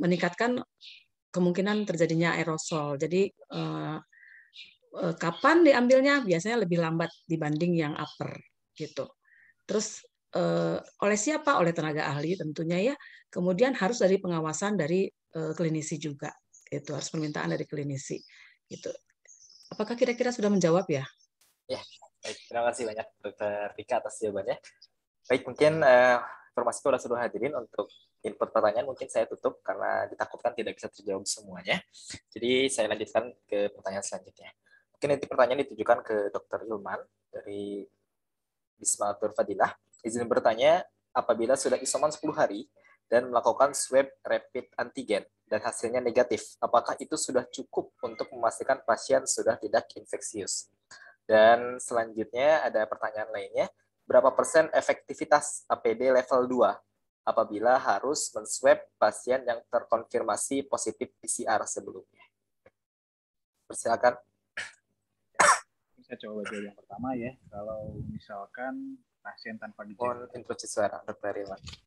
Speaker 9: meningkatkan kemungkinan terjadinya aerosol. Jadi Eh, kapan diambilnya biasanya lebih lambat dibanding yang upper gitu. Terus eh, oleh siapa? Oleh tenaga ahli tentunya ya. Kemudian harus dari pengawasan dari eh, klinisi juga. Itu harus permintaan dari klinisi. Gitu. Apakah kira-kira sudah menjawab ya?
Speaker 1: Ya, baik. Terima kasih banyak Dr. Rika atas jawabannya. Baik, mungkin eh, informasi kepada seluruh hadirin untuk input pertanyaan mungkin saya tutup karena ditakutkan tidak bisa terjawab semuanya. Jadi saya lanjutkan ke pertanyaan selanjutnya. Mungkin nanti pertanyaan ditujukan ke Dr. Ilman dari Bismatur Fadilah. Izin bertanya, apabila sudah isoman 10 hari dan melakukan swab rapid antigen dan hasilnya negatif, apakah itu sudah cukup untuk memastikan pasien sudah tidak infeksius? Dan selanjutnya ada pertanyaan lainnya, berapa persen efektivitas APD level 2 apabila harus menswab pasien yang terkonfirmasi positif PCR sebelumnya. Persilakan saya coba baca yang pertama ya. Kalau misalkan pasien tanpa gejala. Oh, suara,
Speaker 5: Dokter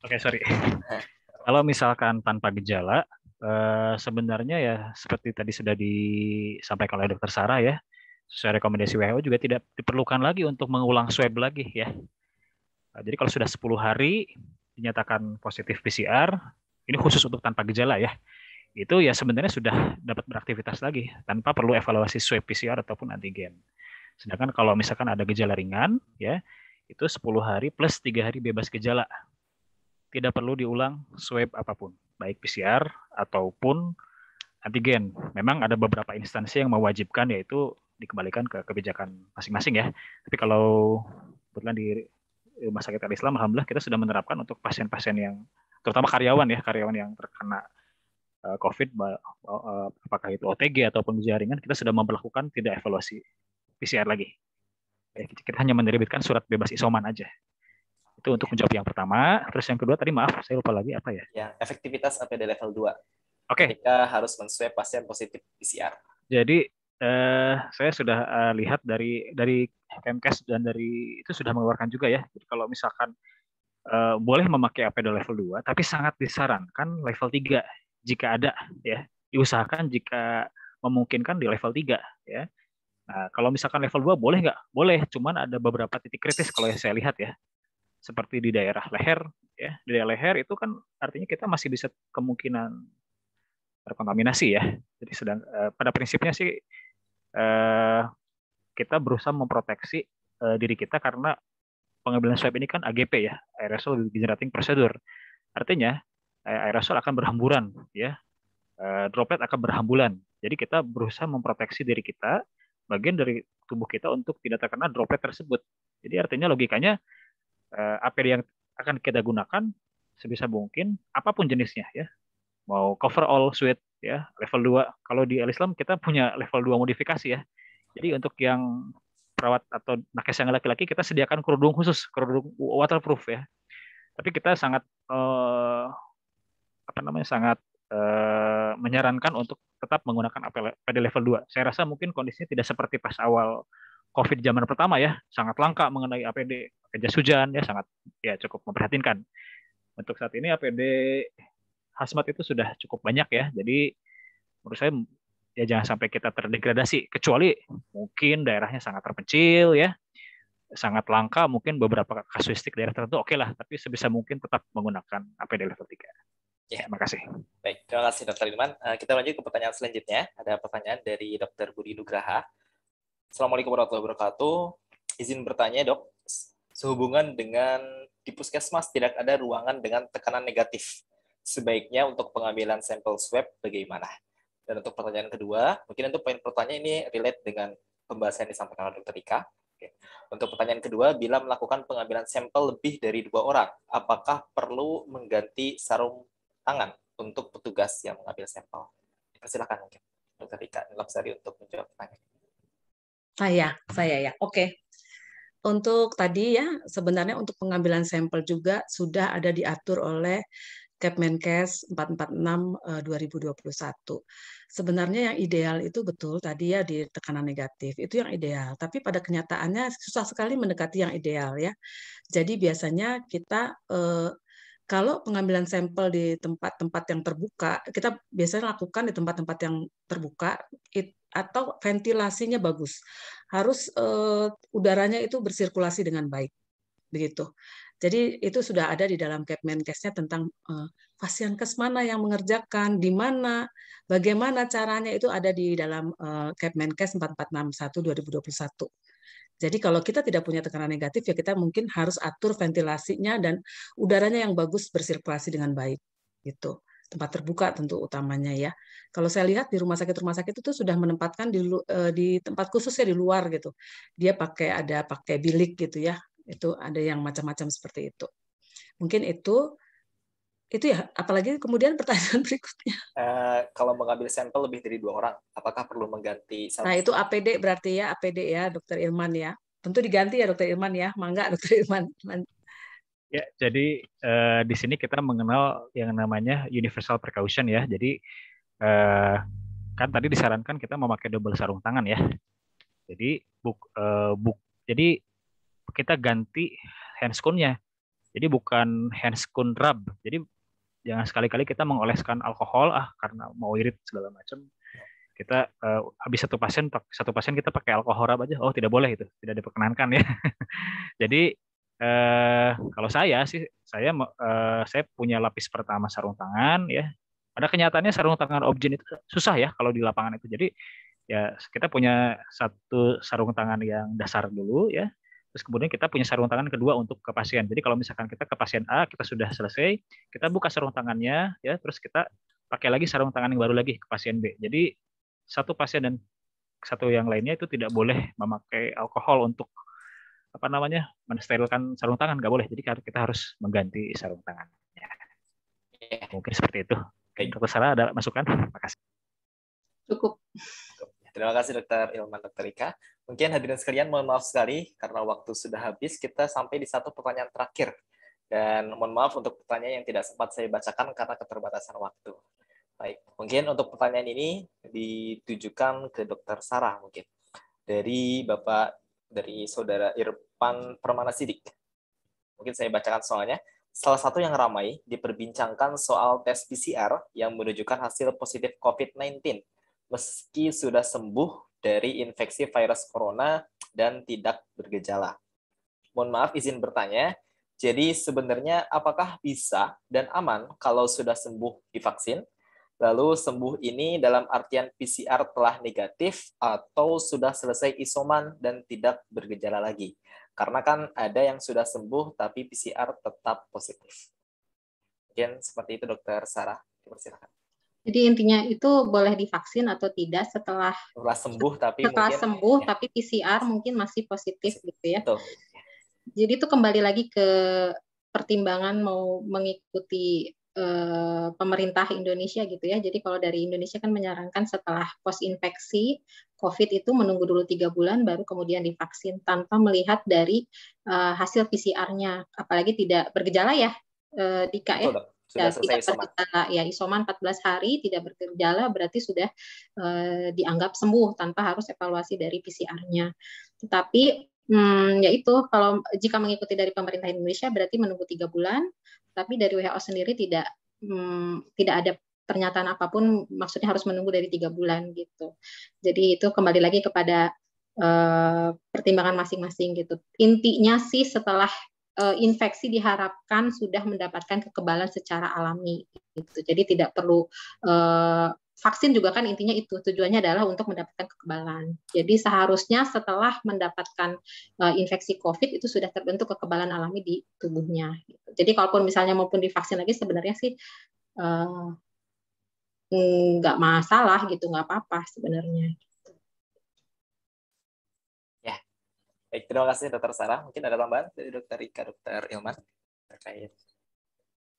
Speaker 5: Oke, sorry. Eh.
Speaker 4: Kalau misalkan tanpa gejala, eh, sebenarnya ya seperti tadi sudah disampaikan oleh Dokter Sarah ya, sesuai rekomendasi WHO juga tidak diperlukan lagi untuk mengulang swab lagi ya. Nah, jadi kalau sudah 10 hari dinyatakan positif PCR, ini khusus untuk tanpa gejala ya itu ya sebenarnya sudah dapat beraktivitas lagi tanpa perlu evaluasi swab PCR ataupun antigen. Sedangkan kalau misalkan ada gejala ringan, ya itu 10 hari plus tiga hari bebas gejala. Tidak perlu diulang swab apapun, baik PCR ataupun antigen. Memang ada beberapa instansi yang mewajibkan yaitu dikembalikan ke kebijakan masing-masing ya. Tapi kalau kebetulan di Rumah Sakit Al Islam, alhamdulillah kita sudah menerapkan untuk pasien-pasien yang terutama karyawan ya, karyawan yang terkena eh, COVID, eh, apakah itu OTG ataupun jaringan, kita sudah memperlakukan tidak evaluasi PCR lagi. Eh, kita hanya menerbitkan surat bebas isoman aja. Itu untuk ya. menjawab yang pertama. Terus yang kedua tadi maaf, saya lupa lagi apa ya?
Speaker 1: Ya, efektivitas APD level 2. Oke. Okay. Ketika harus menswab pasien positif PCR.
Speaker 4: Jadi eh, saya sudah eh, lihat dari dari Kemkes dan dari itu sudah mengeluarkan juga ya. Jadi kalau misalkan eh, boleh memakai APD level 2, tapi sangat disarankan level 3 jika ada ya. Diusahakan jika memungkinkan di level 3 ya Nah, kalau misalkan level 2 boleh nggak? Boleh, cuman ada beberapa titik kritis kalau yang saya lihat ya. Seperti di daerah leher, ya. Di daerah leher itu kan artinya kita masih bisa kemungkinan terkontaminasi ya. Jadi sedang eh, pada prinsipnya sih eh, kita berusaha memproteksi eh, diri kita karena pengambilan swab ini kan AGP ya, aerosol generating procedure. Artinya eh, aerosol akan berhamburan ya. Eh, droplet akan berhamburan. Jadi kita berusaha memproteksi diri kita bagian dari tubuh kita untuk tidak terkena droplet tersebut. Jadi artinya logikanya eh, APD yang akan kita gunakan sebisa mungkin apapun jenisnya ya. Mau cover all suite ya, level 2. Kalau di islam kita punya level 2 modifikasi ya. Jadi untuk yang perawat atau nakes yang laki-laki kita sediakan kerudung khusus, kerudung waterproof ya. Tapi kita sangat eh, apa namanya sangat Eh, menyarankan untuk tetap menggunakan APD level 2. Saya rasa mungkin kondisinya tidak seperti pas awal COVID zaman pertama ya, sangat langka mengenai APD kerja hujan ya sangat ya cukup memprihatinkan. Untuk saat ini APD hazmat itu sudah cukup banyak ya. Jadi menurut saya ya jangan sampai kita terdegradasi kecuali mungkin daerahnya sangat terpencil ya sangat langka mungkin beberapa kasuistik daerah tertentu oke okay lah tapi sebisa mungkin tetap menggunakan APD level 3. Ya, terima kasih
Speaker 1: Baik, terima kasih Dr Ilman. Eh, kita lanjut ke pertanyaan selanjutnya. Ada pertanyaan dari Dr Budi Nugraha. Assalamualaikum warahmatullahi wabarakatuh. Izin bertanya dok, sehubungan dengan di puskesmas tidak ada ruangan dengan tekanan negatif. Sebaiknya untuk pengambilan sampel swab bagaimana? Dan untuk pertanyaan kedua, mungkin untuk poin pertanyaan ini relate dengan pembahasan yang disampaikan oleh Dr. Ika. Untuk pertanyaan kedua, bila melakukan pengambilan sampel lebih dari dua orang, apakah perlu mengganti sarung tangan untuk petugas yang mengambil sampel. Silakan mungkin Dokter Rika untuk menjawab pertanyaan.
Speaker 9: Saya, saya ya. Oke. Untuk tadi ya, sebenarnya untuk pengambilan sampel juga sudah ada diatur oleh Kemenkes 446 2021. Sebenarnya yang ideal itu betul tadi ya di tekanan negatif itu yang ideal, tapi pada kenyataannya susah sekali mendekati yang ideal ya. Jadi biasanya kita eh, kalau pengambilan sampel di tempat-tempat yang terbuka, kita biasanya lakukan di tempat-tempat yang terbuka it, atau ventilasinya bagus. Harus uh, udaranya itu bersirkulasi dengan baik. Begitu. Jadi itu sudah ada di dalam Case-nya tentang uh, kes mana yang mengerjakan, di mana, bagaimana caranya itu ada di dalam uh, Kepmenkes 4461 2021. Jadi kalau kita tidak punya tekanan negatif ya kita mungkin harus atur ventilasinya dan udaranya yang bagus bersirkulasi dengan baik gitu. Tempat terbuka tentu utamanya ya. Kalau saya lihat di rumah sakit rumah sakit itu tuh sudah menempatkan di eh, di tempat ya di luar gitu. Dia pakai ada pakai bilik gitu ya. Itu ada yang macam-macam seperti itu. Mungkin itu itu ya apalagi kemudian pertanyaan berikutnya
Speaker 1: uh, kalau mengambil sampel lebih dari dua orang apakah perlu mengganti sampel? nah itu
Speaker 9: APD berarti ya APD ya dokter Irman ya tentu diganti ya dokter Irman ya mangga dokter Irman
Speaker 4: ya jadi uh, di sini kita mengenal yang namanya universal precaution ya jadi uh, kan tadi disarankan kita memakai double sarung tangan ya jadi buk uh, buk jadi kita ganti handscoonnya jadi bukan handscoon rub jadi jangan sekali-kali kita mengoleskan alkohol ah karena mau irit segala macam kita uh, habis satu pasien satu pasien kita pakai alkohol rab aja oh tidak boleh itu tidak diperkenankan ya jadi eh, kalau saya sih saya eh, saya punya lapis pertama sarung tangan ya pada kenyataannya sarung tangan objen itu susah ya kalau di lapangan itu jadi ya kita punya satu sarung tangan yang dasar dulu ya terus kemudian kita punya sarung tangan kedua untuk ke pasien. Jadi kalau misalkan kita ke pasien A, kita sudah selesai, kita buka sarung tangannya, ya, terus kita pakai lagi sarung tangan yang baru lagi ke pasien B. Jadi satu pasien dan satu yang lainnya itu tidak boleh memakai alkohol untuk apa namanya mensterilkan sarung tangan nggak boleh. Jadi kita harus mengganti sarung tangan. Iya. Mungkin seperti itu. Kalau salah ada masukan, makasih.
Speaker 1: Cukup. Cukup. Terima kasih Dokter Ilman Dokter Ika. Mungkin hadirin sekalian mohon maaf sekali karena waktu sudah habis kita sampai di satu pertanyaan terakhir dan mohon maaf untuk pertanyaan yang tidak sempat saya bacakan karena keterbatasan waktu. Baik, mungkin untuk pertanyaan ini ditujukan ke Dokter Sarah mungkin dari Bapak dari Saudara Irfan Permana Sidik. Mungkin saya bacakan soalnya. Salah satu yang ramai diperbincangkan soal tes PCR yang menunjukkan hasil positif COVID-19 meski sudah sembuh dari infeksi virus corona dan tidak bergejala. Mohon maaf izin bertanya, jadi sebenarnya apakah bisa dan aman kalau sudah sembuh divaksin? Lalu sembuh ini dalam artian PCR telah negatif atau sudah selesai isoman dan tidak bergejala lagi. Karena kan ada yang sudah sembuh tapi PCR tetap positif. Mungkin seperti itu dokter Sarah, silakan.
Speaker 2: Jadi intinya itu boleh divaksin atau tidak setelah
Speaker 1: setelah sembuh tapi setelah mungkin,
Speaker 2: sembuh ya. tapi PCR mungkin masih positif gitu ya. Jadi itu kembali lagi ke pertimbangan mau mengikuti eh, pemerintah Indonesia gitu ya. Jadi kalau dari Indonesia kan menyarankan setelah pos infeksi COVID itu menunggu dulu tiga bulan baru kemudian divaksin tanpa melihat dari eh, hasil PCR-nya, apalagi tidak bergejala ya, eh, Dika ya. Betul, sudah ya, selesai isoman. ya isoman 14 hari tidak bergejala berarti sudah eh, dianggap sembuh tanpa harus evaluasi dari PCR-nya. Tetapi hmm, yaitu kalau jika mengikuti dari pemerintah Indonesia berarti menunggu tiga bulan, tapi dari WHO sendiri tidak hmm, tidak ada pernyataan apapun maksudnya harus menunggu dari tiga bulan gitu. Jadi itu kembali lagi kepada Uh, pertimbangan masing-masing gitu. Intinya sih setelah Eh, infeksi diharapkan sudah mendapatkan kekebalan secara alami gitu. Jadi tidak perlu eh, vaksin juga kan intinya itu tujuannya adalah untuk mendapatkan kekebalan. Jadi seharusnya setelah mendapatkan uh, infeksi COVID itu sudah terbentuk kekebalan alami di tubuhnya. Gitu. Jadi kalaupun misalnya maupun divaksin lagi sebenarnya sih uh, nggak masalah
Speaker 9: gitu nggak apa-apa sebenarnya.
Speaker 1: Baik, terima kasih Dokter Sarah. Mungkin ada tambahan dari Dokter Rika, Dokter Ilman terkait.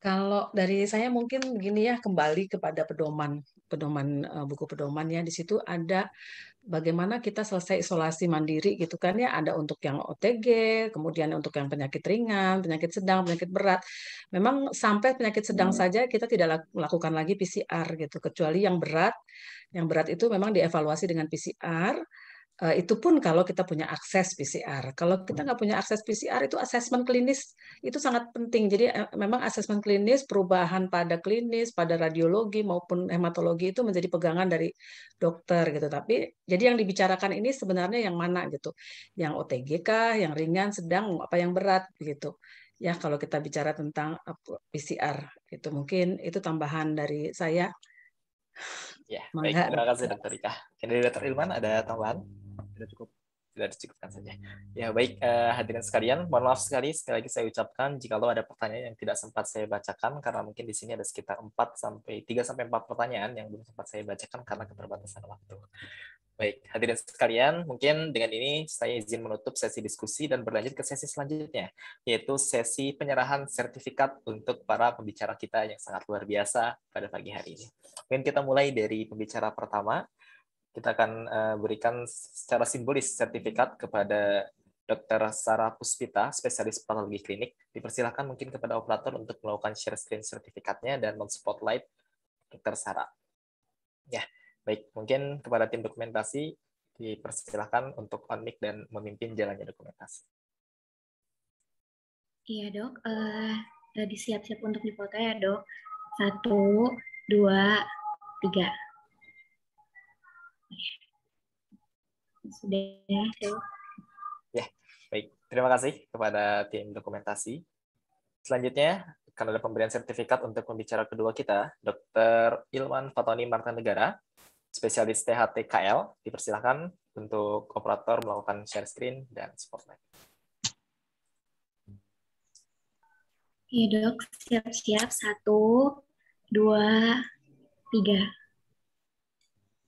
Speaker 9: Kalau dari saya mungkin begini ya kembali kepada pedoman pedoman eh, buku pedoman ya di situ ada bagaimana kita selesai isolasi mandiri gitu kan ya ada untuk yang OTG kemudian untuk yang penyakit ringan penyakit sedang penyakit berat memang sampai penyakit sedang hmm. saja kita tidak lakukan lagi PCR gitu kecuali yang berat yang berat itu memang dievaluasi dengan PCR Eh, itu pun kalau kita punya akses PCR. Kalau kita nggak punya akses PCR itu asesmen klinis itu sangat penting. Jadi eh, memang asesmen klinis perubahan pada klinis, pada radiologi maupun hematologi itu menjadi pegangan dari dokter gitu. Tapi jadi yang dibicarakan ini sebenarnya yang mana gitu. Yang OTG kah, yang ringan, sedang, apa yang berat gitu. Ya kalau kita bicara tentang PCR itu mungkin itu tambahan dari saya. Ya, baik. Terima kasih Dokter
Speaker 1: Ika. Dari Dokter Ilman ada tambahan? tidak cukup tidak dicukupkan saja. Hmm. Ya baik eh, hadirin sekalian, mohon maaf sekali sekali lagi saya ucapkan jika lo ada pertanyaan yang tidak sempat saya bacakan karena mungkin di sini ada sekitar 4 sampai tiga sampai empat pertanyaan yang belum sempat saya bacakan karena keterbatasan waktu. Baik, hadirin sekalian, mungkin dengan ini saya izin menutup sesi diskusi dan berlanjut ke sesi selanjutnya, yaitu sesi penyerahan sertifikat untuk para pembicara kita yang sangat luar biasa pada pagi hari ini. Mungkin kita mulai dari pembicara pertama, kita akan uh, berikan secara simbolis sertifikat kepada Dr. Sarah Puspita, spesialis patologi klinik. Dipersilahkan mungkin kepada operator untuk melakukan share screen sertifikatnya dan men-spotlight Dr. Sarah. Ya, baik. Mungkin kepada tim dokumentasi dipersilahkan untuk on mic dan memimpin jalannya dokumentasi.
Speaker 5: Iya dok, sudah eh, disiap-siap untuk dipotong ya dok. Satu, dua, tiga. Sudah.
Speaker 1: Ya, baik. Terima kasih kepada tim dokumentasi. Selanjutnya, akan ada pemberian sertifikat untuk pembicara kedua kita, Dr. Ilman Fatoni Martanegara, spesialis THTKL. Dipersilahkan untuk operator melakukan share screen dan spotlight.
Speaker 8: Ya dok, siap-siap. Satu, dua, tiga.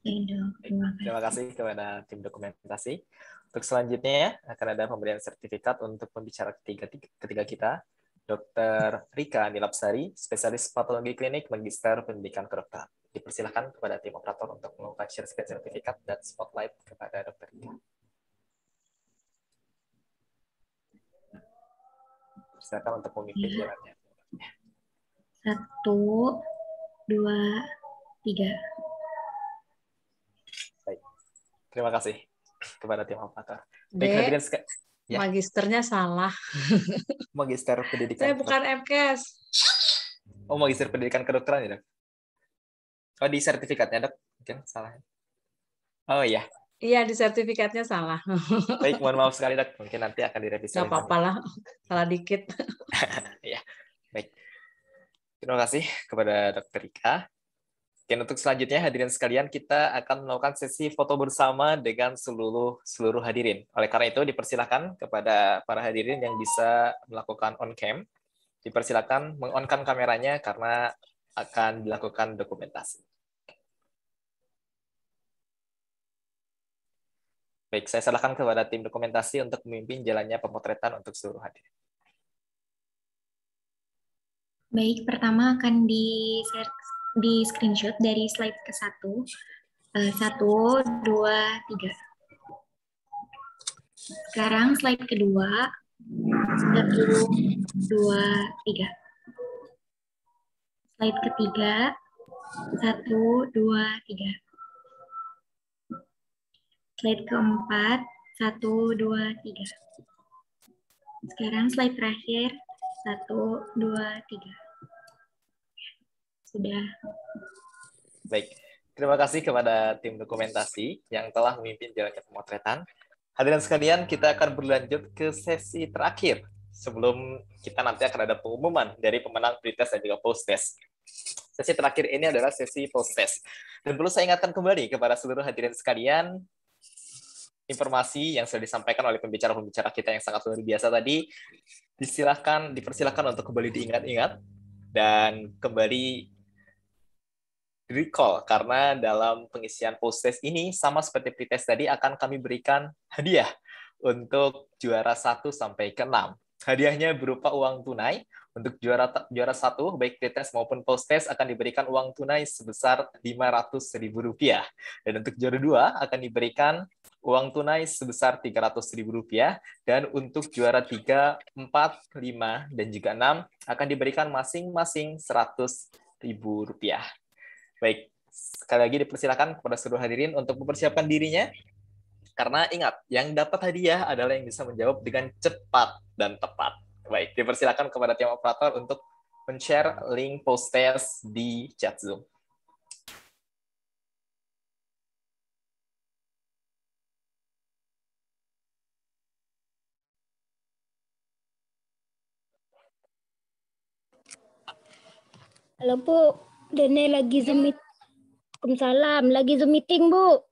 Speaker 8: Terima
Speaker 1: kasih kepada tim dokumentasi. Untuk selanjutnya ya, akan ada pemberian sertifikat untuk pembicara ketiga, ketiga kita, Dr. Rika Nilapsari, spesialis patologi klinik magister pendidikan kedokteran. Dipersilahkan kepada tim operator untuk melakukan share sertifikat dan spotlight kepada Dr. Rika. Silakan untuk memimpin ya. jalannya.
Speaker 5: Satu, dua, tiga.
Speaker 1: Terima kasih kepada tim Alpator. Baik,
Speaker 9: ya. magisternya salah.
Speaker 1: magister pendidikan. Saya bukan MKS. Oh, magister pendidikan kedokteran ya, Dok? Oh, di sertifikatnya, Dok? Mungkin salah. Oh, iya.
Speaker 9: Iya, di sertifikatnya salah.
Speaker 1: Baik, mohon maaf sekali, Dok. Mungkin nanti akan direvisi. Gak apa-apa lah,
Speaker 9: salah dikit. Iya,
Speaker 1: baik. Terima kasih kepada Dokter Ika. Dan untuk selanjutnya hadirin sekalian kita akan melakukan sesi foto bersama dengan seluruh seluruh hadirin. Oleh karena itu dipersilahkan kepada para hadirin yang bisa melakukan on cam, dipersilahkan mengonkan kameranya karena akan dilakukan dokumentasi. Baik, saya serahkan kepada tim dokumentasi untuk memimpin jalannya pemotretan untuk seluruh hadirin.
Speaker 8: Baik, pertama akan di share di screenshot dari slide ke satu. Eh, satu, dua, tiga. Sekarang slide kedua. Satu, dua, tiga. Slide ketiga. Satu, dua, tiga. Slide keempat. Satu, dua, tiga. Sekarang slide terakhir. Satu, dua, tiga sudah.
Speaker 1: Baik, terima kasih kepada tim dokumentasi yang telah memimpin jalannya pemotretan. Hadirin sekalian, kita akan berlanjut ke sesi terakhir sebelum kita nanti akan ada pengumuman dari pemenang pretest dan juga post test. Sesi terakhir ini adalah sesi post test. Dan perlu saya ingatkan kembali kepada seluruh hadirin sekalian, informasi yang sudah disampaikan oleh pembicara-pembicara kita yang sangat luar biasa tadi, disilahkan, dipersilahkan untuk kembali diingat-ingat dan kembali recall karena dalam pengisian post test ini sama seperti pretest tadi akan kami berikan hadiah untuk juara 1 sampai ke 6. Hadiahnya berupa uang tunai. Untuk juara juara 1 baik pretest maupun post test akan diberikan uang tunai sebesar Rp500.000 dan untuk juara 2 akan diberikan uang tunai sebesar Rp300.000 dan untuk juara 3, 4, 5 dan juga 6 akan diberikan masing-masing Rp100.000. Baik, sekali lagi dipersilakan kepada seluruh hadirin untuk mempersiapkan dirinya. Karena ingat, yang dapat hadiah adalah yang bisa menjawab dengan cepat dan tepat. Baik, dipersilakan kepada tim operator untuk men-share link post di chat Zoom.
Speaker 5: Halo, Bu. Dene lagi Zoom meeting. salam, lagi Zoom meeting, Bu.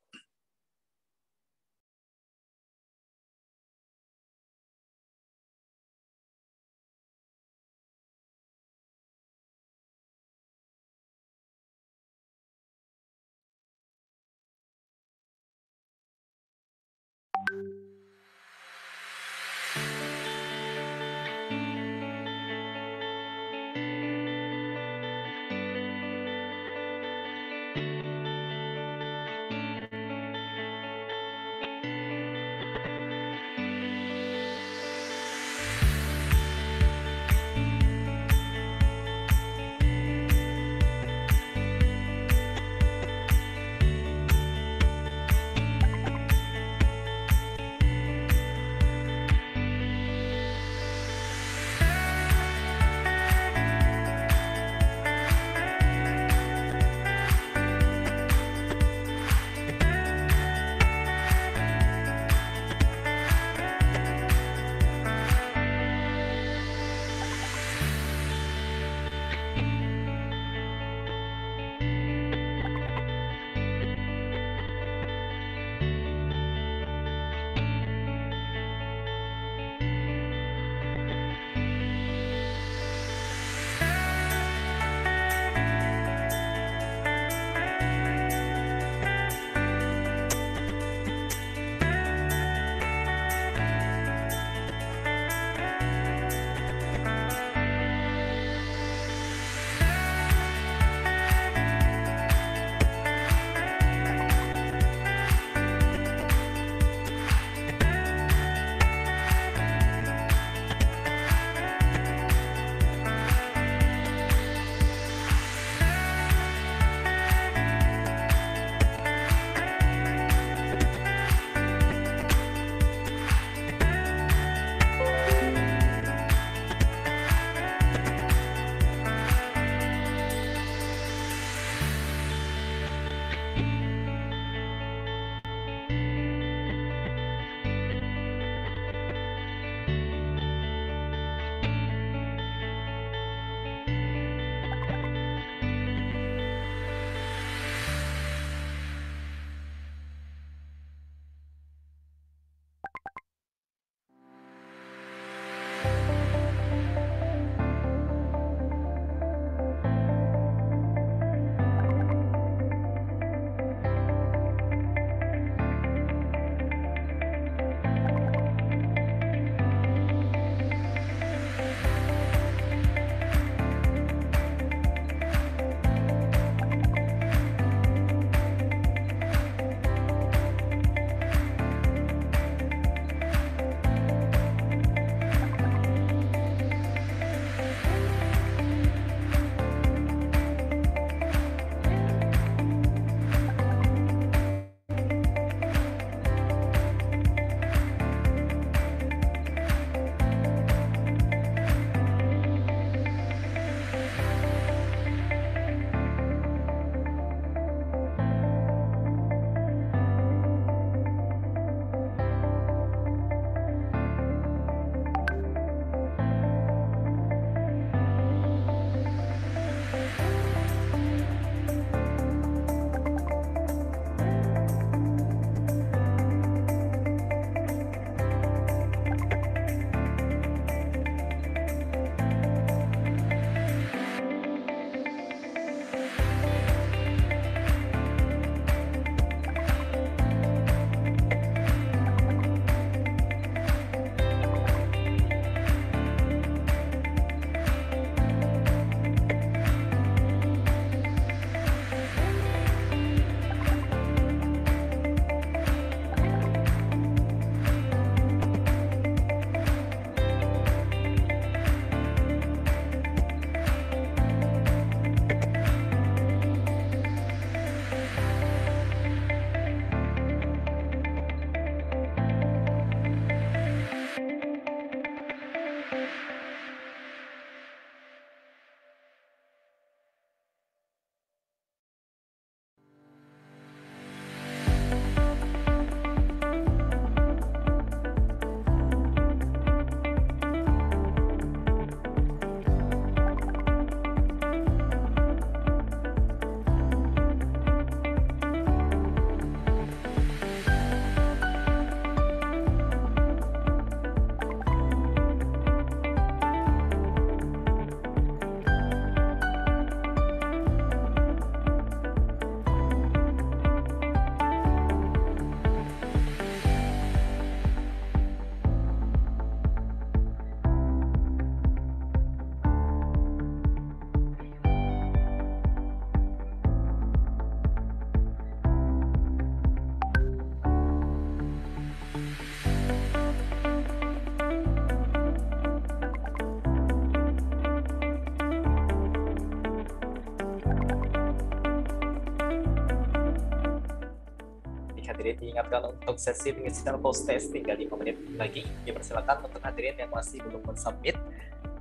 Speaker 1: untuk sesi pengisian post test tinggal 5 menit lagi persilakan untuk hadirin yang masih belum mensubmit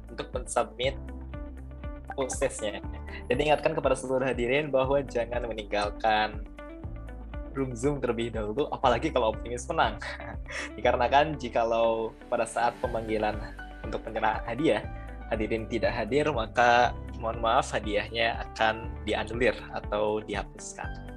Speaker 1: untuk mensubmit post testnya dan ingatkan kepada seluruh hadirin bahwa jangan meninggalkan room Zoom terlebih dahulu, apalagi kalau optimis menang. Dikarenakan jikalau pada saat pemanggilan untuk penyerahan hadiah, hadirin tidak hadir, maka mohon maaf hadiahnya akan dianulir atau dihapuskan.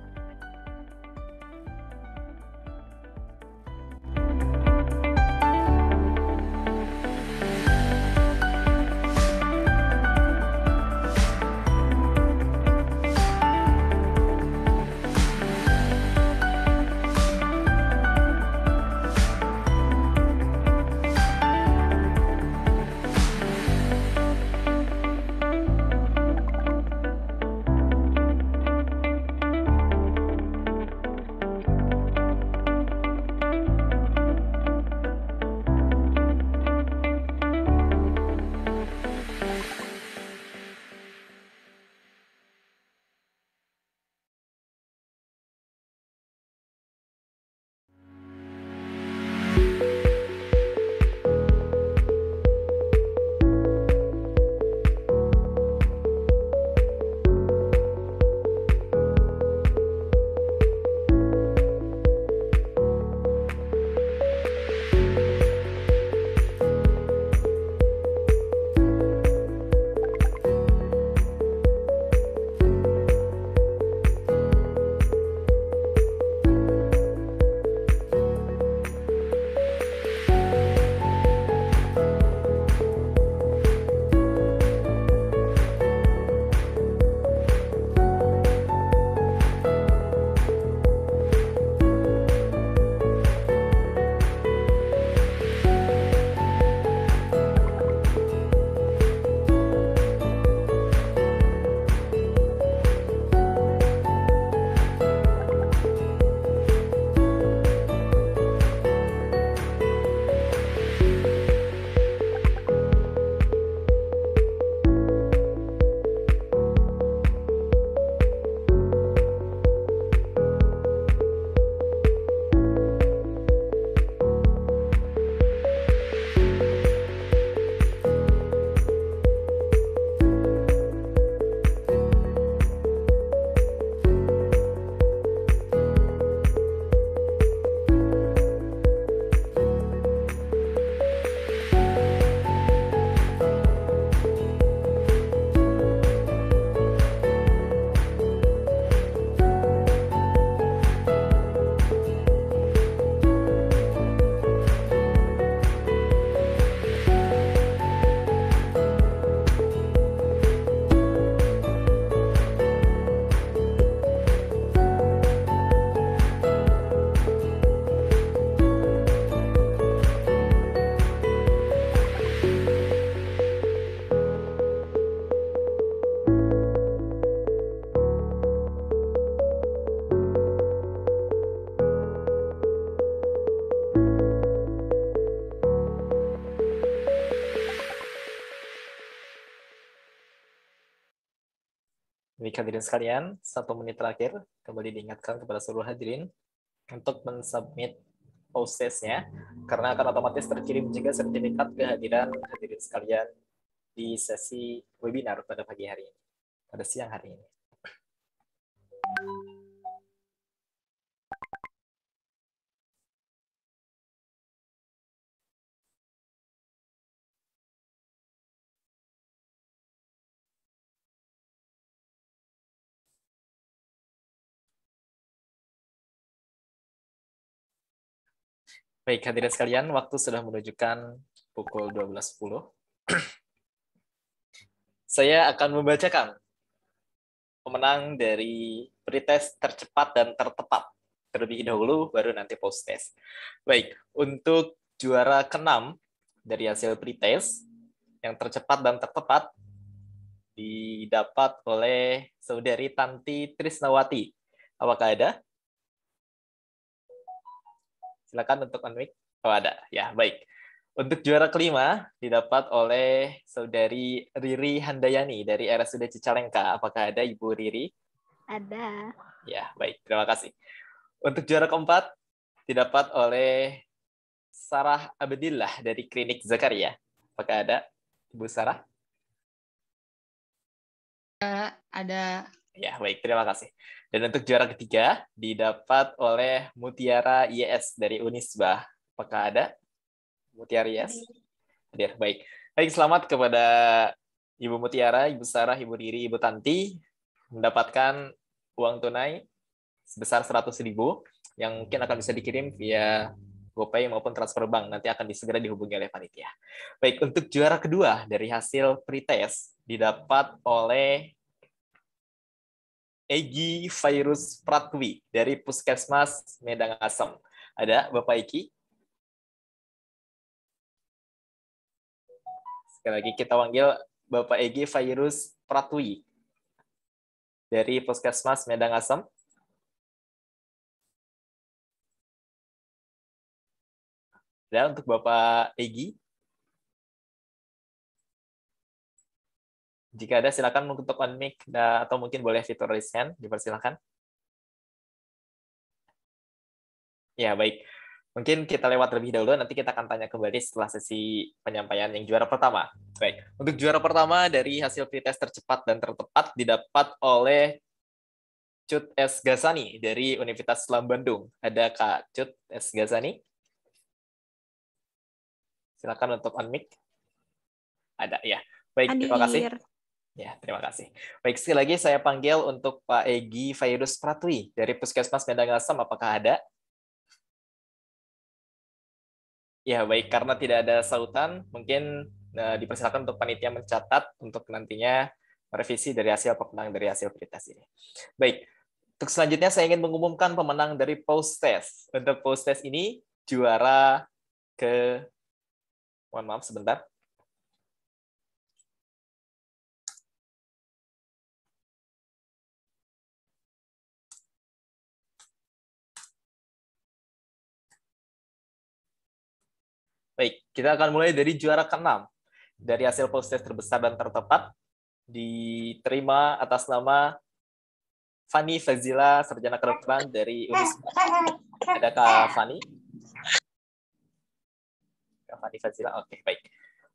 Speaker 1: hadirin sekalian, satu menit terakhir kembali diingatkan kepada seluruh hadirin untuk mensubmit prosesnya karena akan otomatis terkirim juga sertifikat kehadiran hadirin sekalian di sesi webinar pada pagi hari ini, pada siang hari ini. Baik, hadirin sekalian, waktu sudah menunjukkan pukul 12.10. Saya akan membacakan pemenang dari pretest tercepat dan tertepat terlebih dahulu, baru nanti post-test. Baik, untuk juara keenam dari hasil pretest, yang tercepat dan tertepat didapat oleh saudari Tanti Trisnawati. Apakah ada? Silakan untuk kalau Oh ada, ya baik. Untuk juara kelima didapat oleh saudari Riri Handayani dari RSUD Cicalengka. Apakah ada Ibu Riri?
Speaker 8: Ada.
Speaker 1: Ya, baik. Terima kasih. Untuk juara keempat didapat oleh Sarah Abdillah dari Klinik Zakaria. Apakah ada Ibu Sarah? ada. Ya, baik. Terima kasih. Dan untuk juara ketiga didapat oleh Mutiara IES dari Unisba. Apakah ada Mutiara IES. Hadir, baik. Baik, selamat kepada Ibu Mutiara, Ibu Sarah, Ibu Diri, Ibu Tanti mendapatkan uang tunai sebesar seratus ribu yang mungkin akan bisa dikirim via GoPay maupun transfer bank. Nanti akan disegera dihubungi oleh panitia. Baik, untuk juara kedua dari hasil pretest didapat oleh Egi Virus Pratwi dari Puskesmas Medang Asem. Ada Bapak Egi? Sekali lagi kita panggil Bapak Egi Virus Pratwi dari Puskesmas Medang Asem.
Speaker 5: Dan untuk Bapak Egi, Jika ada, silakan
Speaker 1: untuk on mic atau mungkin boleh fitur raise hand, dipersilakan. Ya, baik. Mungkin kita lewat lebih dahulu, nanti kita akan tanya kembali setelah sesi penyampaian yang juara pertama. Baik, untuk juara pertama dari hasil pretest tercepat dan tertepat didapat oleh Cut S. Gasani dari Universitas Islam Bandung. Ada Kak Cut S. Gasani? Silakan untuk on mic. Ada, ya. Baik, Adir. terima kasih. Ya, terima kasih. Baik, sekali lagi saya panggil untuk Pak Egi Fairus Pratwi dari Puskesmas Medang Asam. Apakah ada? Ya, baik. Karena tidak ada sautan, mungkin nah, dipersilakan untuk panitia mencatat untuk nantinya revisi dari hasil pemenang dari hasil prioritas ini. Baik, untuk selanjutnya saya ingin mengumumkan pemenang dari post test. Untuk post test ini, juara ke...
Speaker 5: Mohon maaf sebentar Kita
Speaker 1: akan mulai dari juara keenam dari hasil proses terbesar dan tertepat diterima atas nama Fani Fazila Sarjana Kedokteran dari Unisba eh, Ada eh, Kak eh, Fani? Kak Fani Fazila, oke baik.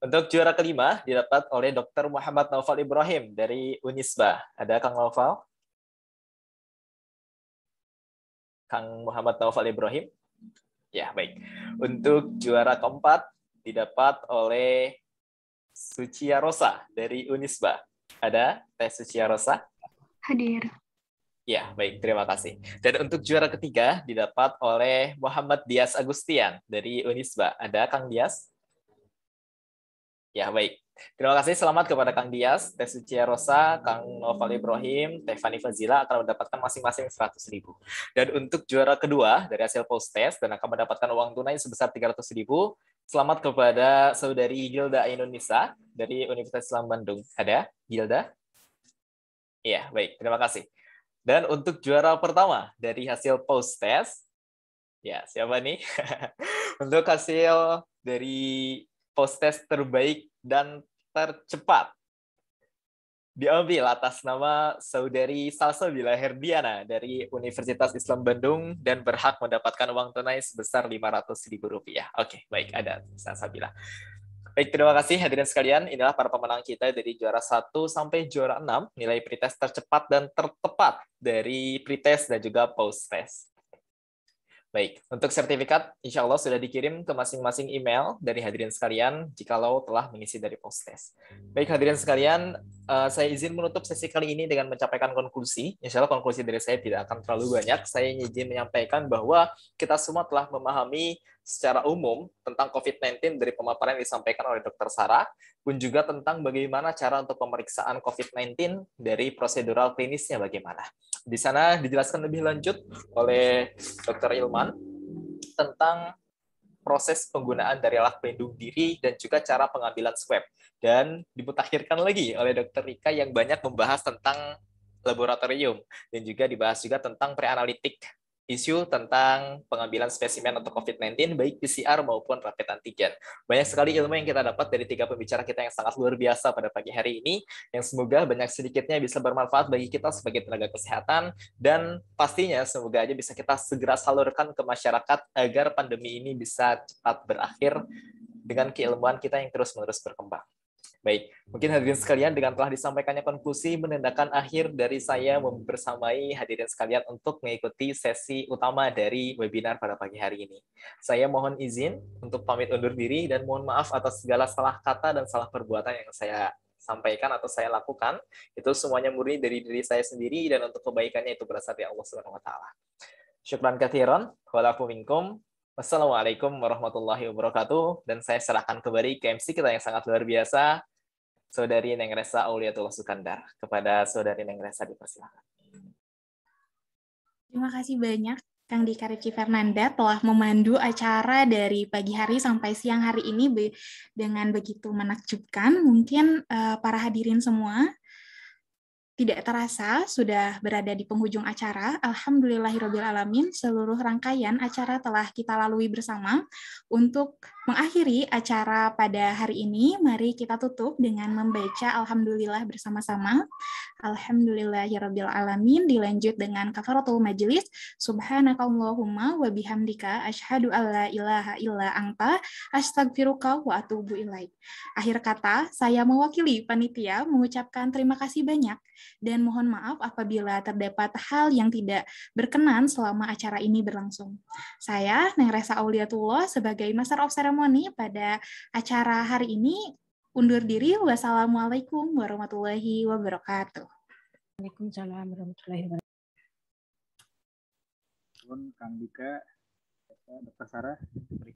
Speaker 1: Untuk juara kelima didapat oleh Dr. Muhammad Naufal Ibrahim dari Unisba. Ada Kang Naufal? Kang Muhammad Naufal Ibrahim? Ya, baik. Untuk juara keempat didapat oleh Sucia Rosa dari Unisba. Ada Teh Sucia Rosa? Hadir. Ya, baik. Terima kasih. Dan untuk juara ketiga didapat oleh Muhammad Dias Agustian dari Unisba. Ada Kang Dias? Ya, baik. Terima kasih. Selamat kepada Kang Dias, Teh Sucia Rosa, Kang Novali Ibrahim, Teh Fani Fazila akan mendapatkan masing-masing 100 ribu. Dan untuk juara kedua dari hasil post test dan akan mendapatkan uang tunai sebesar 300 ribu, Selamat kepada saudari Gilda Indonesia dari Universitas Islam Bandung. Ada, Gilda? Iya, baik. Terima kasih. Dan untuk juara pertama dari hasil post test, ya siapa nih? untuk hasil dari post test terbaik dan tercepat diambil atas nama saudari Bila Herdiana dari Universitas Islam Bandung dan berhak mendapatkan uang tunai sebesar lima ratus ribu rupiah. Oke, baik, ada Salsabila. Baik, terima kasih hadirin sekalian. Inilah para pemenang kita dari juara 1 sampai juara 6, nilai pretest tercepat dan tertepat dari pretest dan juga post-test. Baik, untuk sertifikat insya Allah sudah dikirim ke masing-masing email dari hadirin sekalian jikalau telah mengisi dari post test. Baik hadirin sekalian, eh, saya izin menutup sesi kali ini dengan mencapaikan konklusi. Insya Allah konklusi dari saya tidak akan terlalu banyak. Saya izin menyampaikan bahwa kita semua telah memahami secara umum tentang COVID-19 dari pemaparan yang disampaikan oleh Dr. Sarah, pun juga tentang bagaimana cara untuk pemeriksaan COVID-19 dari prosedural klinisnya bagaimana. Di sana dijelaskan lebih lanjut oleh Dr. Ilman tentang proses penggunaan dari alat pelindung diri dan juga cara pengambilan swab. Dan dimutakhirkan lagi oleh Dr. Rika yang banyak membahas tentang laboratorium dan juga dibahas juga tentang preanalitik isu tentang pengambilan spesimen untuk COVID-19 baik PCR maupun rapid antigen. Banyak sekali ilmu yang kita dapat dari tiga pembicara kita yang sangat luar biasa pada pagi hari ini yang semoga banyak sedikitnya bisa bermanfaat bagi kita sebagai tenaga kesehatan dan pastinya semoga aja bisa kita segera salurkan ke masyarakat agar pandemi ini bisa cepat berakhir dengan keilmuan kita yang terus-menerus berkembang. Baik, mungkin hadirin sekalian dengan telah disampaikannya konklusi menandakan akhir dari saya mempersamai hadirin sekalian untuk mengikuti sesi utama dari webinar pada pagi hari ini. Saya mohon izin untuk pamit undur diri dan mohon maaf atas segala salah kata dan salah perbuatan yang saya sampaikan atau saya lakukan. Itu semuanya murni dari diri saya sendiri dan untuk kebaikannya itu berasal dari Allah swt. wa taala. Syukran kathiran, walakum Wassalamualaikum warahmatullahi wabarakatuh. Dan saya serahkan kembali ke MC kita yang sangat luar biasa, Saudari Neng Resa Auliatullah Sukandar. Kepada Saudari Neng Resa dipersilakan.
Speaker 8: Terima kasih banyak Kang Dika Ricci Fernanda telah memandu acara dari pagi hari sampai siang hari ini dengan begitu menakjubkan. Mungkin eh, para hadirin semua tidak terasa, sudah berada di penghujung acara. alamin seluruh rangkaian acara telah kita lalui bersama. Untuk mengakhiri acara pada hari ini, mari kita tutup dengan membaca Alhamdulillah bersama-sama alamin Dilanjut dengan kafaratul majelis. Subhanakallahumma wa bihamdika asyhadu alla ilaha illa anta astaghfiruka wa atubu ilaik. Akhir kata, saya mewakili panitia mengucapkan terima kasih banyak dan mohon maaf apabila terdapat hal yang tidak berkenan selama acara ini berlangsung. Saya Neng Resa Auliatullah sebagai Master of Ceremony pada acara hari ini undur diri. Wassalamualaikum warahmatullahi wabarakatuh. Waalaikumsalam warahmatullahi wabarakatuh.
Speaker 5: Kang Dika, Dr. Sarah.